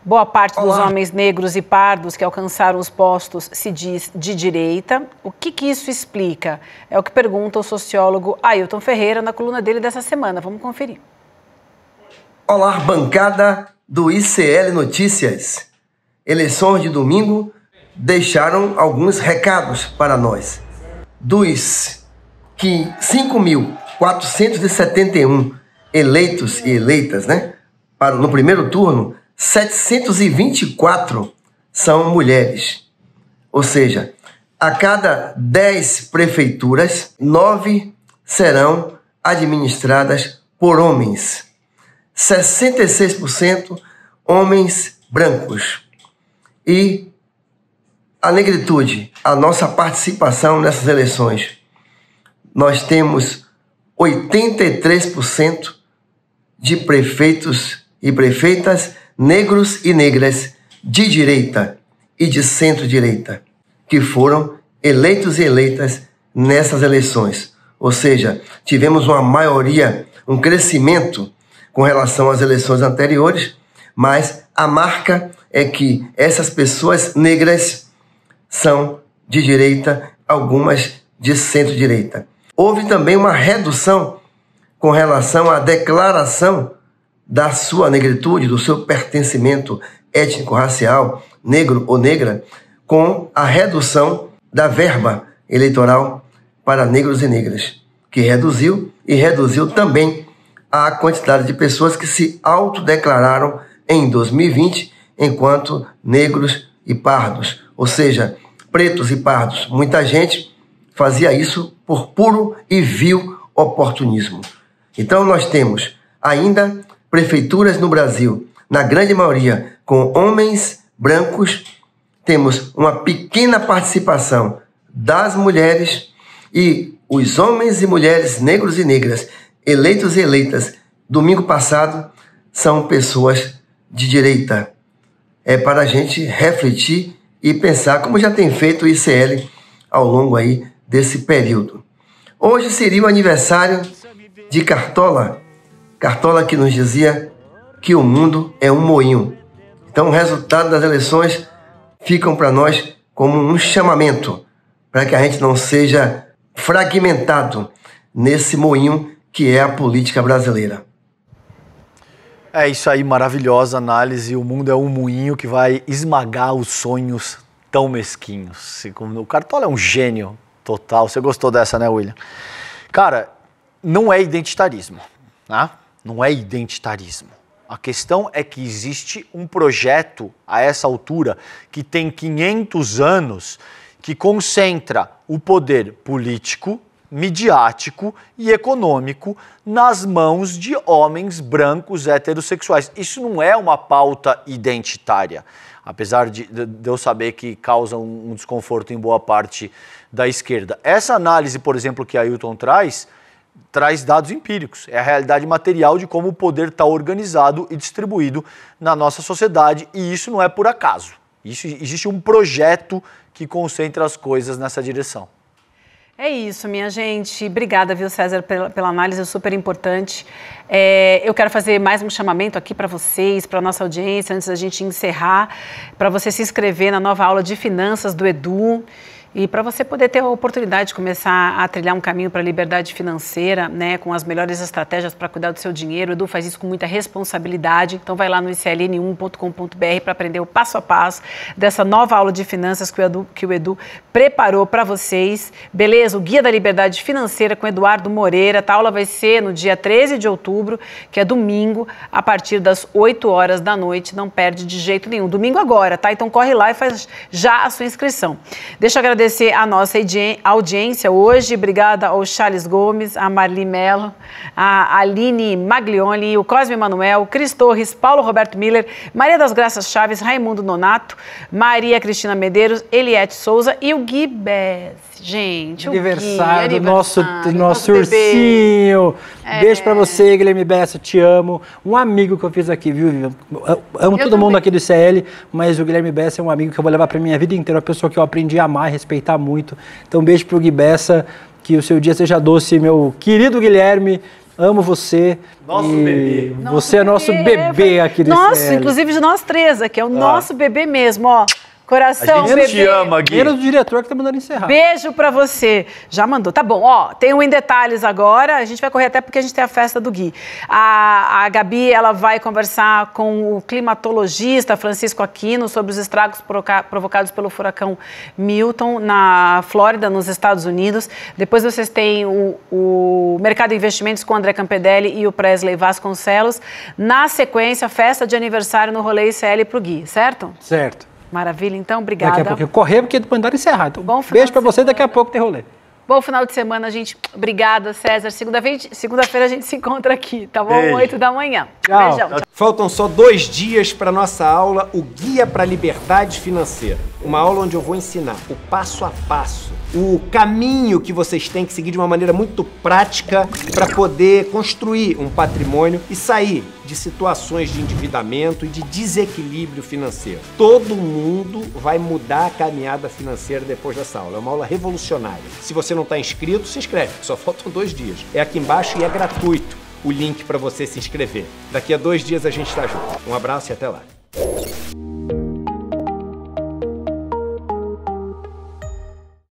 Boa parte Olá. dos homens negros e pardos que alcançaram os postos se diz de direita. O que, que isso explica? É o que pergunta o sociólogo Ailton Ferreira na coluna dele dessa semana. Vamos conferir. Olá, bancada do ICL Notícias. Eleições de domingo deixaram alguns recados para nós. Dos que 5.471 eleitos e eleitas, né, para, no primeiro turno, 724 são mulheres. Ou seja, a cada 10 prefeituras, 9 serão administradas por homens. 66% homens brancos. E a negritude, a nossa participação nessas eleições. Nós temos 83% de prefeitos e prefeitas negros e negras de direita e de centro-direita que foram eleitos e eleitas nessas eleições. Ou seja, tivemos uma maioria, um crescimento com relação às eleições anteriores, mas a marca é que essas pessoas negras são de direita, algumas de centro-direita. Houve também uma redução com relação à declaração da sua negritude, do seu pertencimento étnico-racial, negro ou negra, com a redução da verba eleitoral para negros e negras, que reduziu e reduziu também a quantidade de pessoas que se autodeclararam em 2020 enquanto negros e pardos, ou seja, pretos e pardos. Muita gente fazia isso por puro e vil oportunismo. Então nós temos ainda prefeituras no Brasil, na grande maioria com homens brancos, temos uma pequena participação das mulheres e os homens e mulheres negros e negras, eleitos e eleitas, domingo passado, são pessoas de direita. É para a gente refletir e pensar, como já tem feito o ICL ao longo aí desse período. Hoje seria o aniversário de Cartola, Cartola que nos dizia que o mundo é um moinho. Então, o resultado das eleições ficam para nós como um chamamento para que a gente não seja fragmentado nesse moinho que é a política brasileira. É isso aí, maravilhosa análise. O mundo é um moinho que vai esmagar os sonhos tão mesquinhos. O Cartola é um gênio total. Você gostou dessa, né, William? Cara, não é identitarismo, né? não é identitarismo. A questão é que existe um projeto a essa altura que tem 500 anos que concentra o poder político, midiático e econômico nas mãos de homens brancos heterossexuais. Isso não é uma pauta identitária. Apesar de, eu saber que causa um desconforto em boa parte da esquerda. Essa análise, por exemplo, que Ailton traz traz dados empíricos, é a realidade material de como o poder está organizado e distribuído na nossa sociedade, e isso não é por acaso. Isso, existe um projeto que concentra as coisas nessa direção. É isso, minha gente. Obrigada, viu, César, pela, pela análise super importante. É, eu quero fazer mais um chamamento aqui para vocês, para a nossa audiência, antes da gente encerrar, para você se inscrever na nova aula de finanças do Edu. E para você poder ter a oportunidade de começar a trilhar um caminho para a liberdade financeira, né, com as melhores estratégias para cuidar do seu dinheiro, o Edu faz isso com muita responsabilidade. Então vai lá no icln1.com.br para aprender o passo a passo dessa nova aula de finanças que o Edu, que o Edu preparou para vocês. Beleza? O Guia da Liberdade Financeira com Eduardo Moreira. Tá? A aula vai ser no dia 13 de outubro, que é domingo, a partir das 8 horas da noite. Não perde de jeito nenhum. Domingo agora, tá? Então corre lá e faz já a sua inscrição. Deixa eu agradecer agradecer a nossa audiência hoje. Obrigada ao Charles Gomes, a Marli Mello, a Aline Maglioni, o Cosme Manuel, Cris Torres, Paulo Roberto Miller, Maria das Graças Chaves, Raimundo Nonato, Maria Cristina Medeiros, Eliette Souza e o Gui Bez. Gente, aniversário, do nosso, nosso, nosso ursinho. É. Beijo para você, Guilherme Bessa, te amo. Um amigo que eu fiz aqui, viu, Amo eu todo também. mundo aqui do ICL, mas o Guilherme Bessa é um amigo que eu vou levar para minha vida inteira, uma pessoa que eu aprendi a amar, e respeitar muito. Então, beijo pro Gui Bessa, que o seu dia seja doce, meu querido Guilherme. Amo você. Nosso bebê. Você nosso é nosso bebê, bebê aqui do Nossa, ICL. inclusive de nós três aqui, é o ah. nosso bebê mesmo, ó. Coração, a gente bebê. te ama, Gui. Menos o diretor que tá mandando encerrar. Beijo pra você. Já mandou. Tá bom, ó, tem um em detalhes agora. A gente vai correr até porque a gente tem a festa do Gui. A, a Gabi, ela vai conversar com o climatologista Francisco Aquino sobre os estragos provocados pelo furacão Milton na Flórida, nos Estados Unidos. Depois vocês têm o, o Mercado de Investimentos com André Campedelli e o Presley Vasconcelos. Na sequência, festa de aniversário no Rolê ICL pro Gui, certo? Certo. Maravilha, então, obrigada. Daqui a pouco eu correr, porque depois andar dá encerrar. Então, Bom beijo para você, daqui a pouco tem rolê. Bom final de semana, gente. Obrigada, César. Segunda-feira segunda a gente se encontra aqui, tá bom? Beijo. 8 da manhã. Tchau. Beijão. Tchau. Faltam só dois dias para nossa aula, o Guia para a Liberdade Financeira. Uma aula onde eu vou ensinar o passo a passo, o caminho que vocês têm que seguir de uma maneira muito prática para poder construir um patrimônio e sair de situações de endividamento e de desequilíbrio financeiro. Todo mundo vai mudar a caminhada financeira depois dessa aula. É uma aula revolucionária. Se você não está inscrito, se inscreve, só faltam dois dias. É aqui embaixo e é gratuito o link para você se inscrever. Daqui a dois dias a gente está junto. Um abraço e até lá.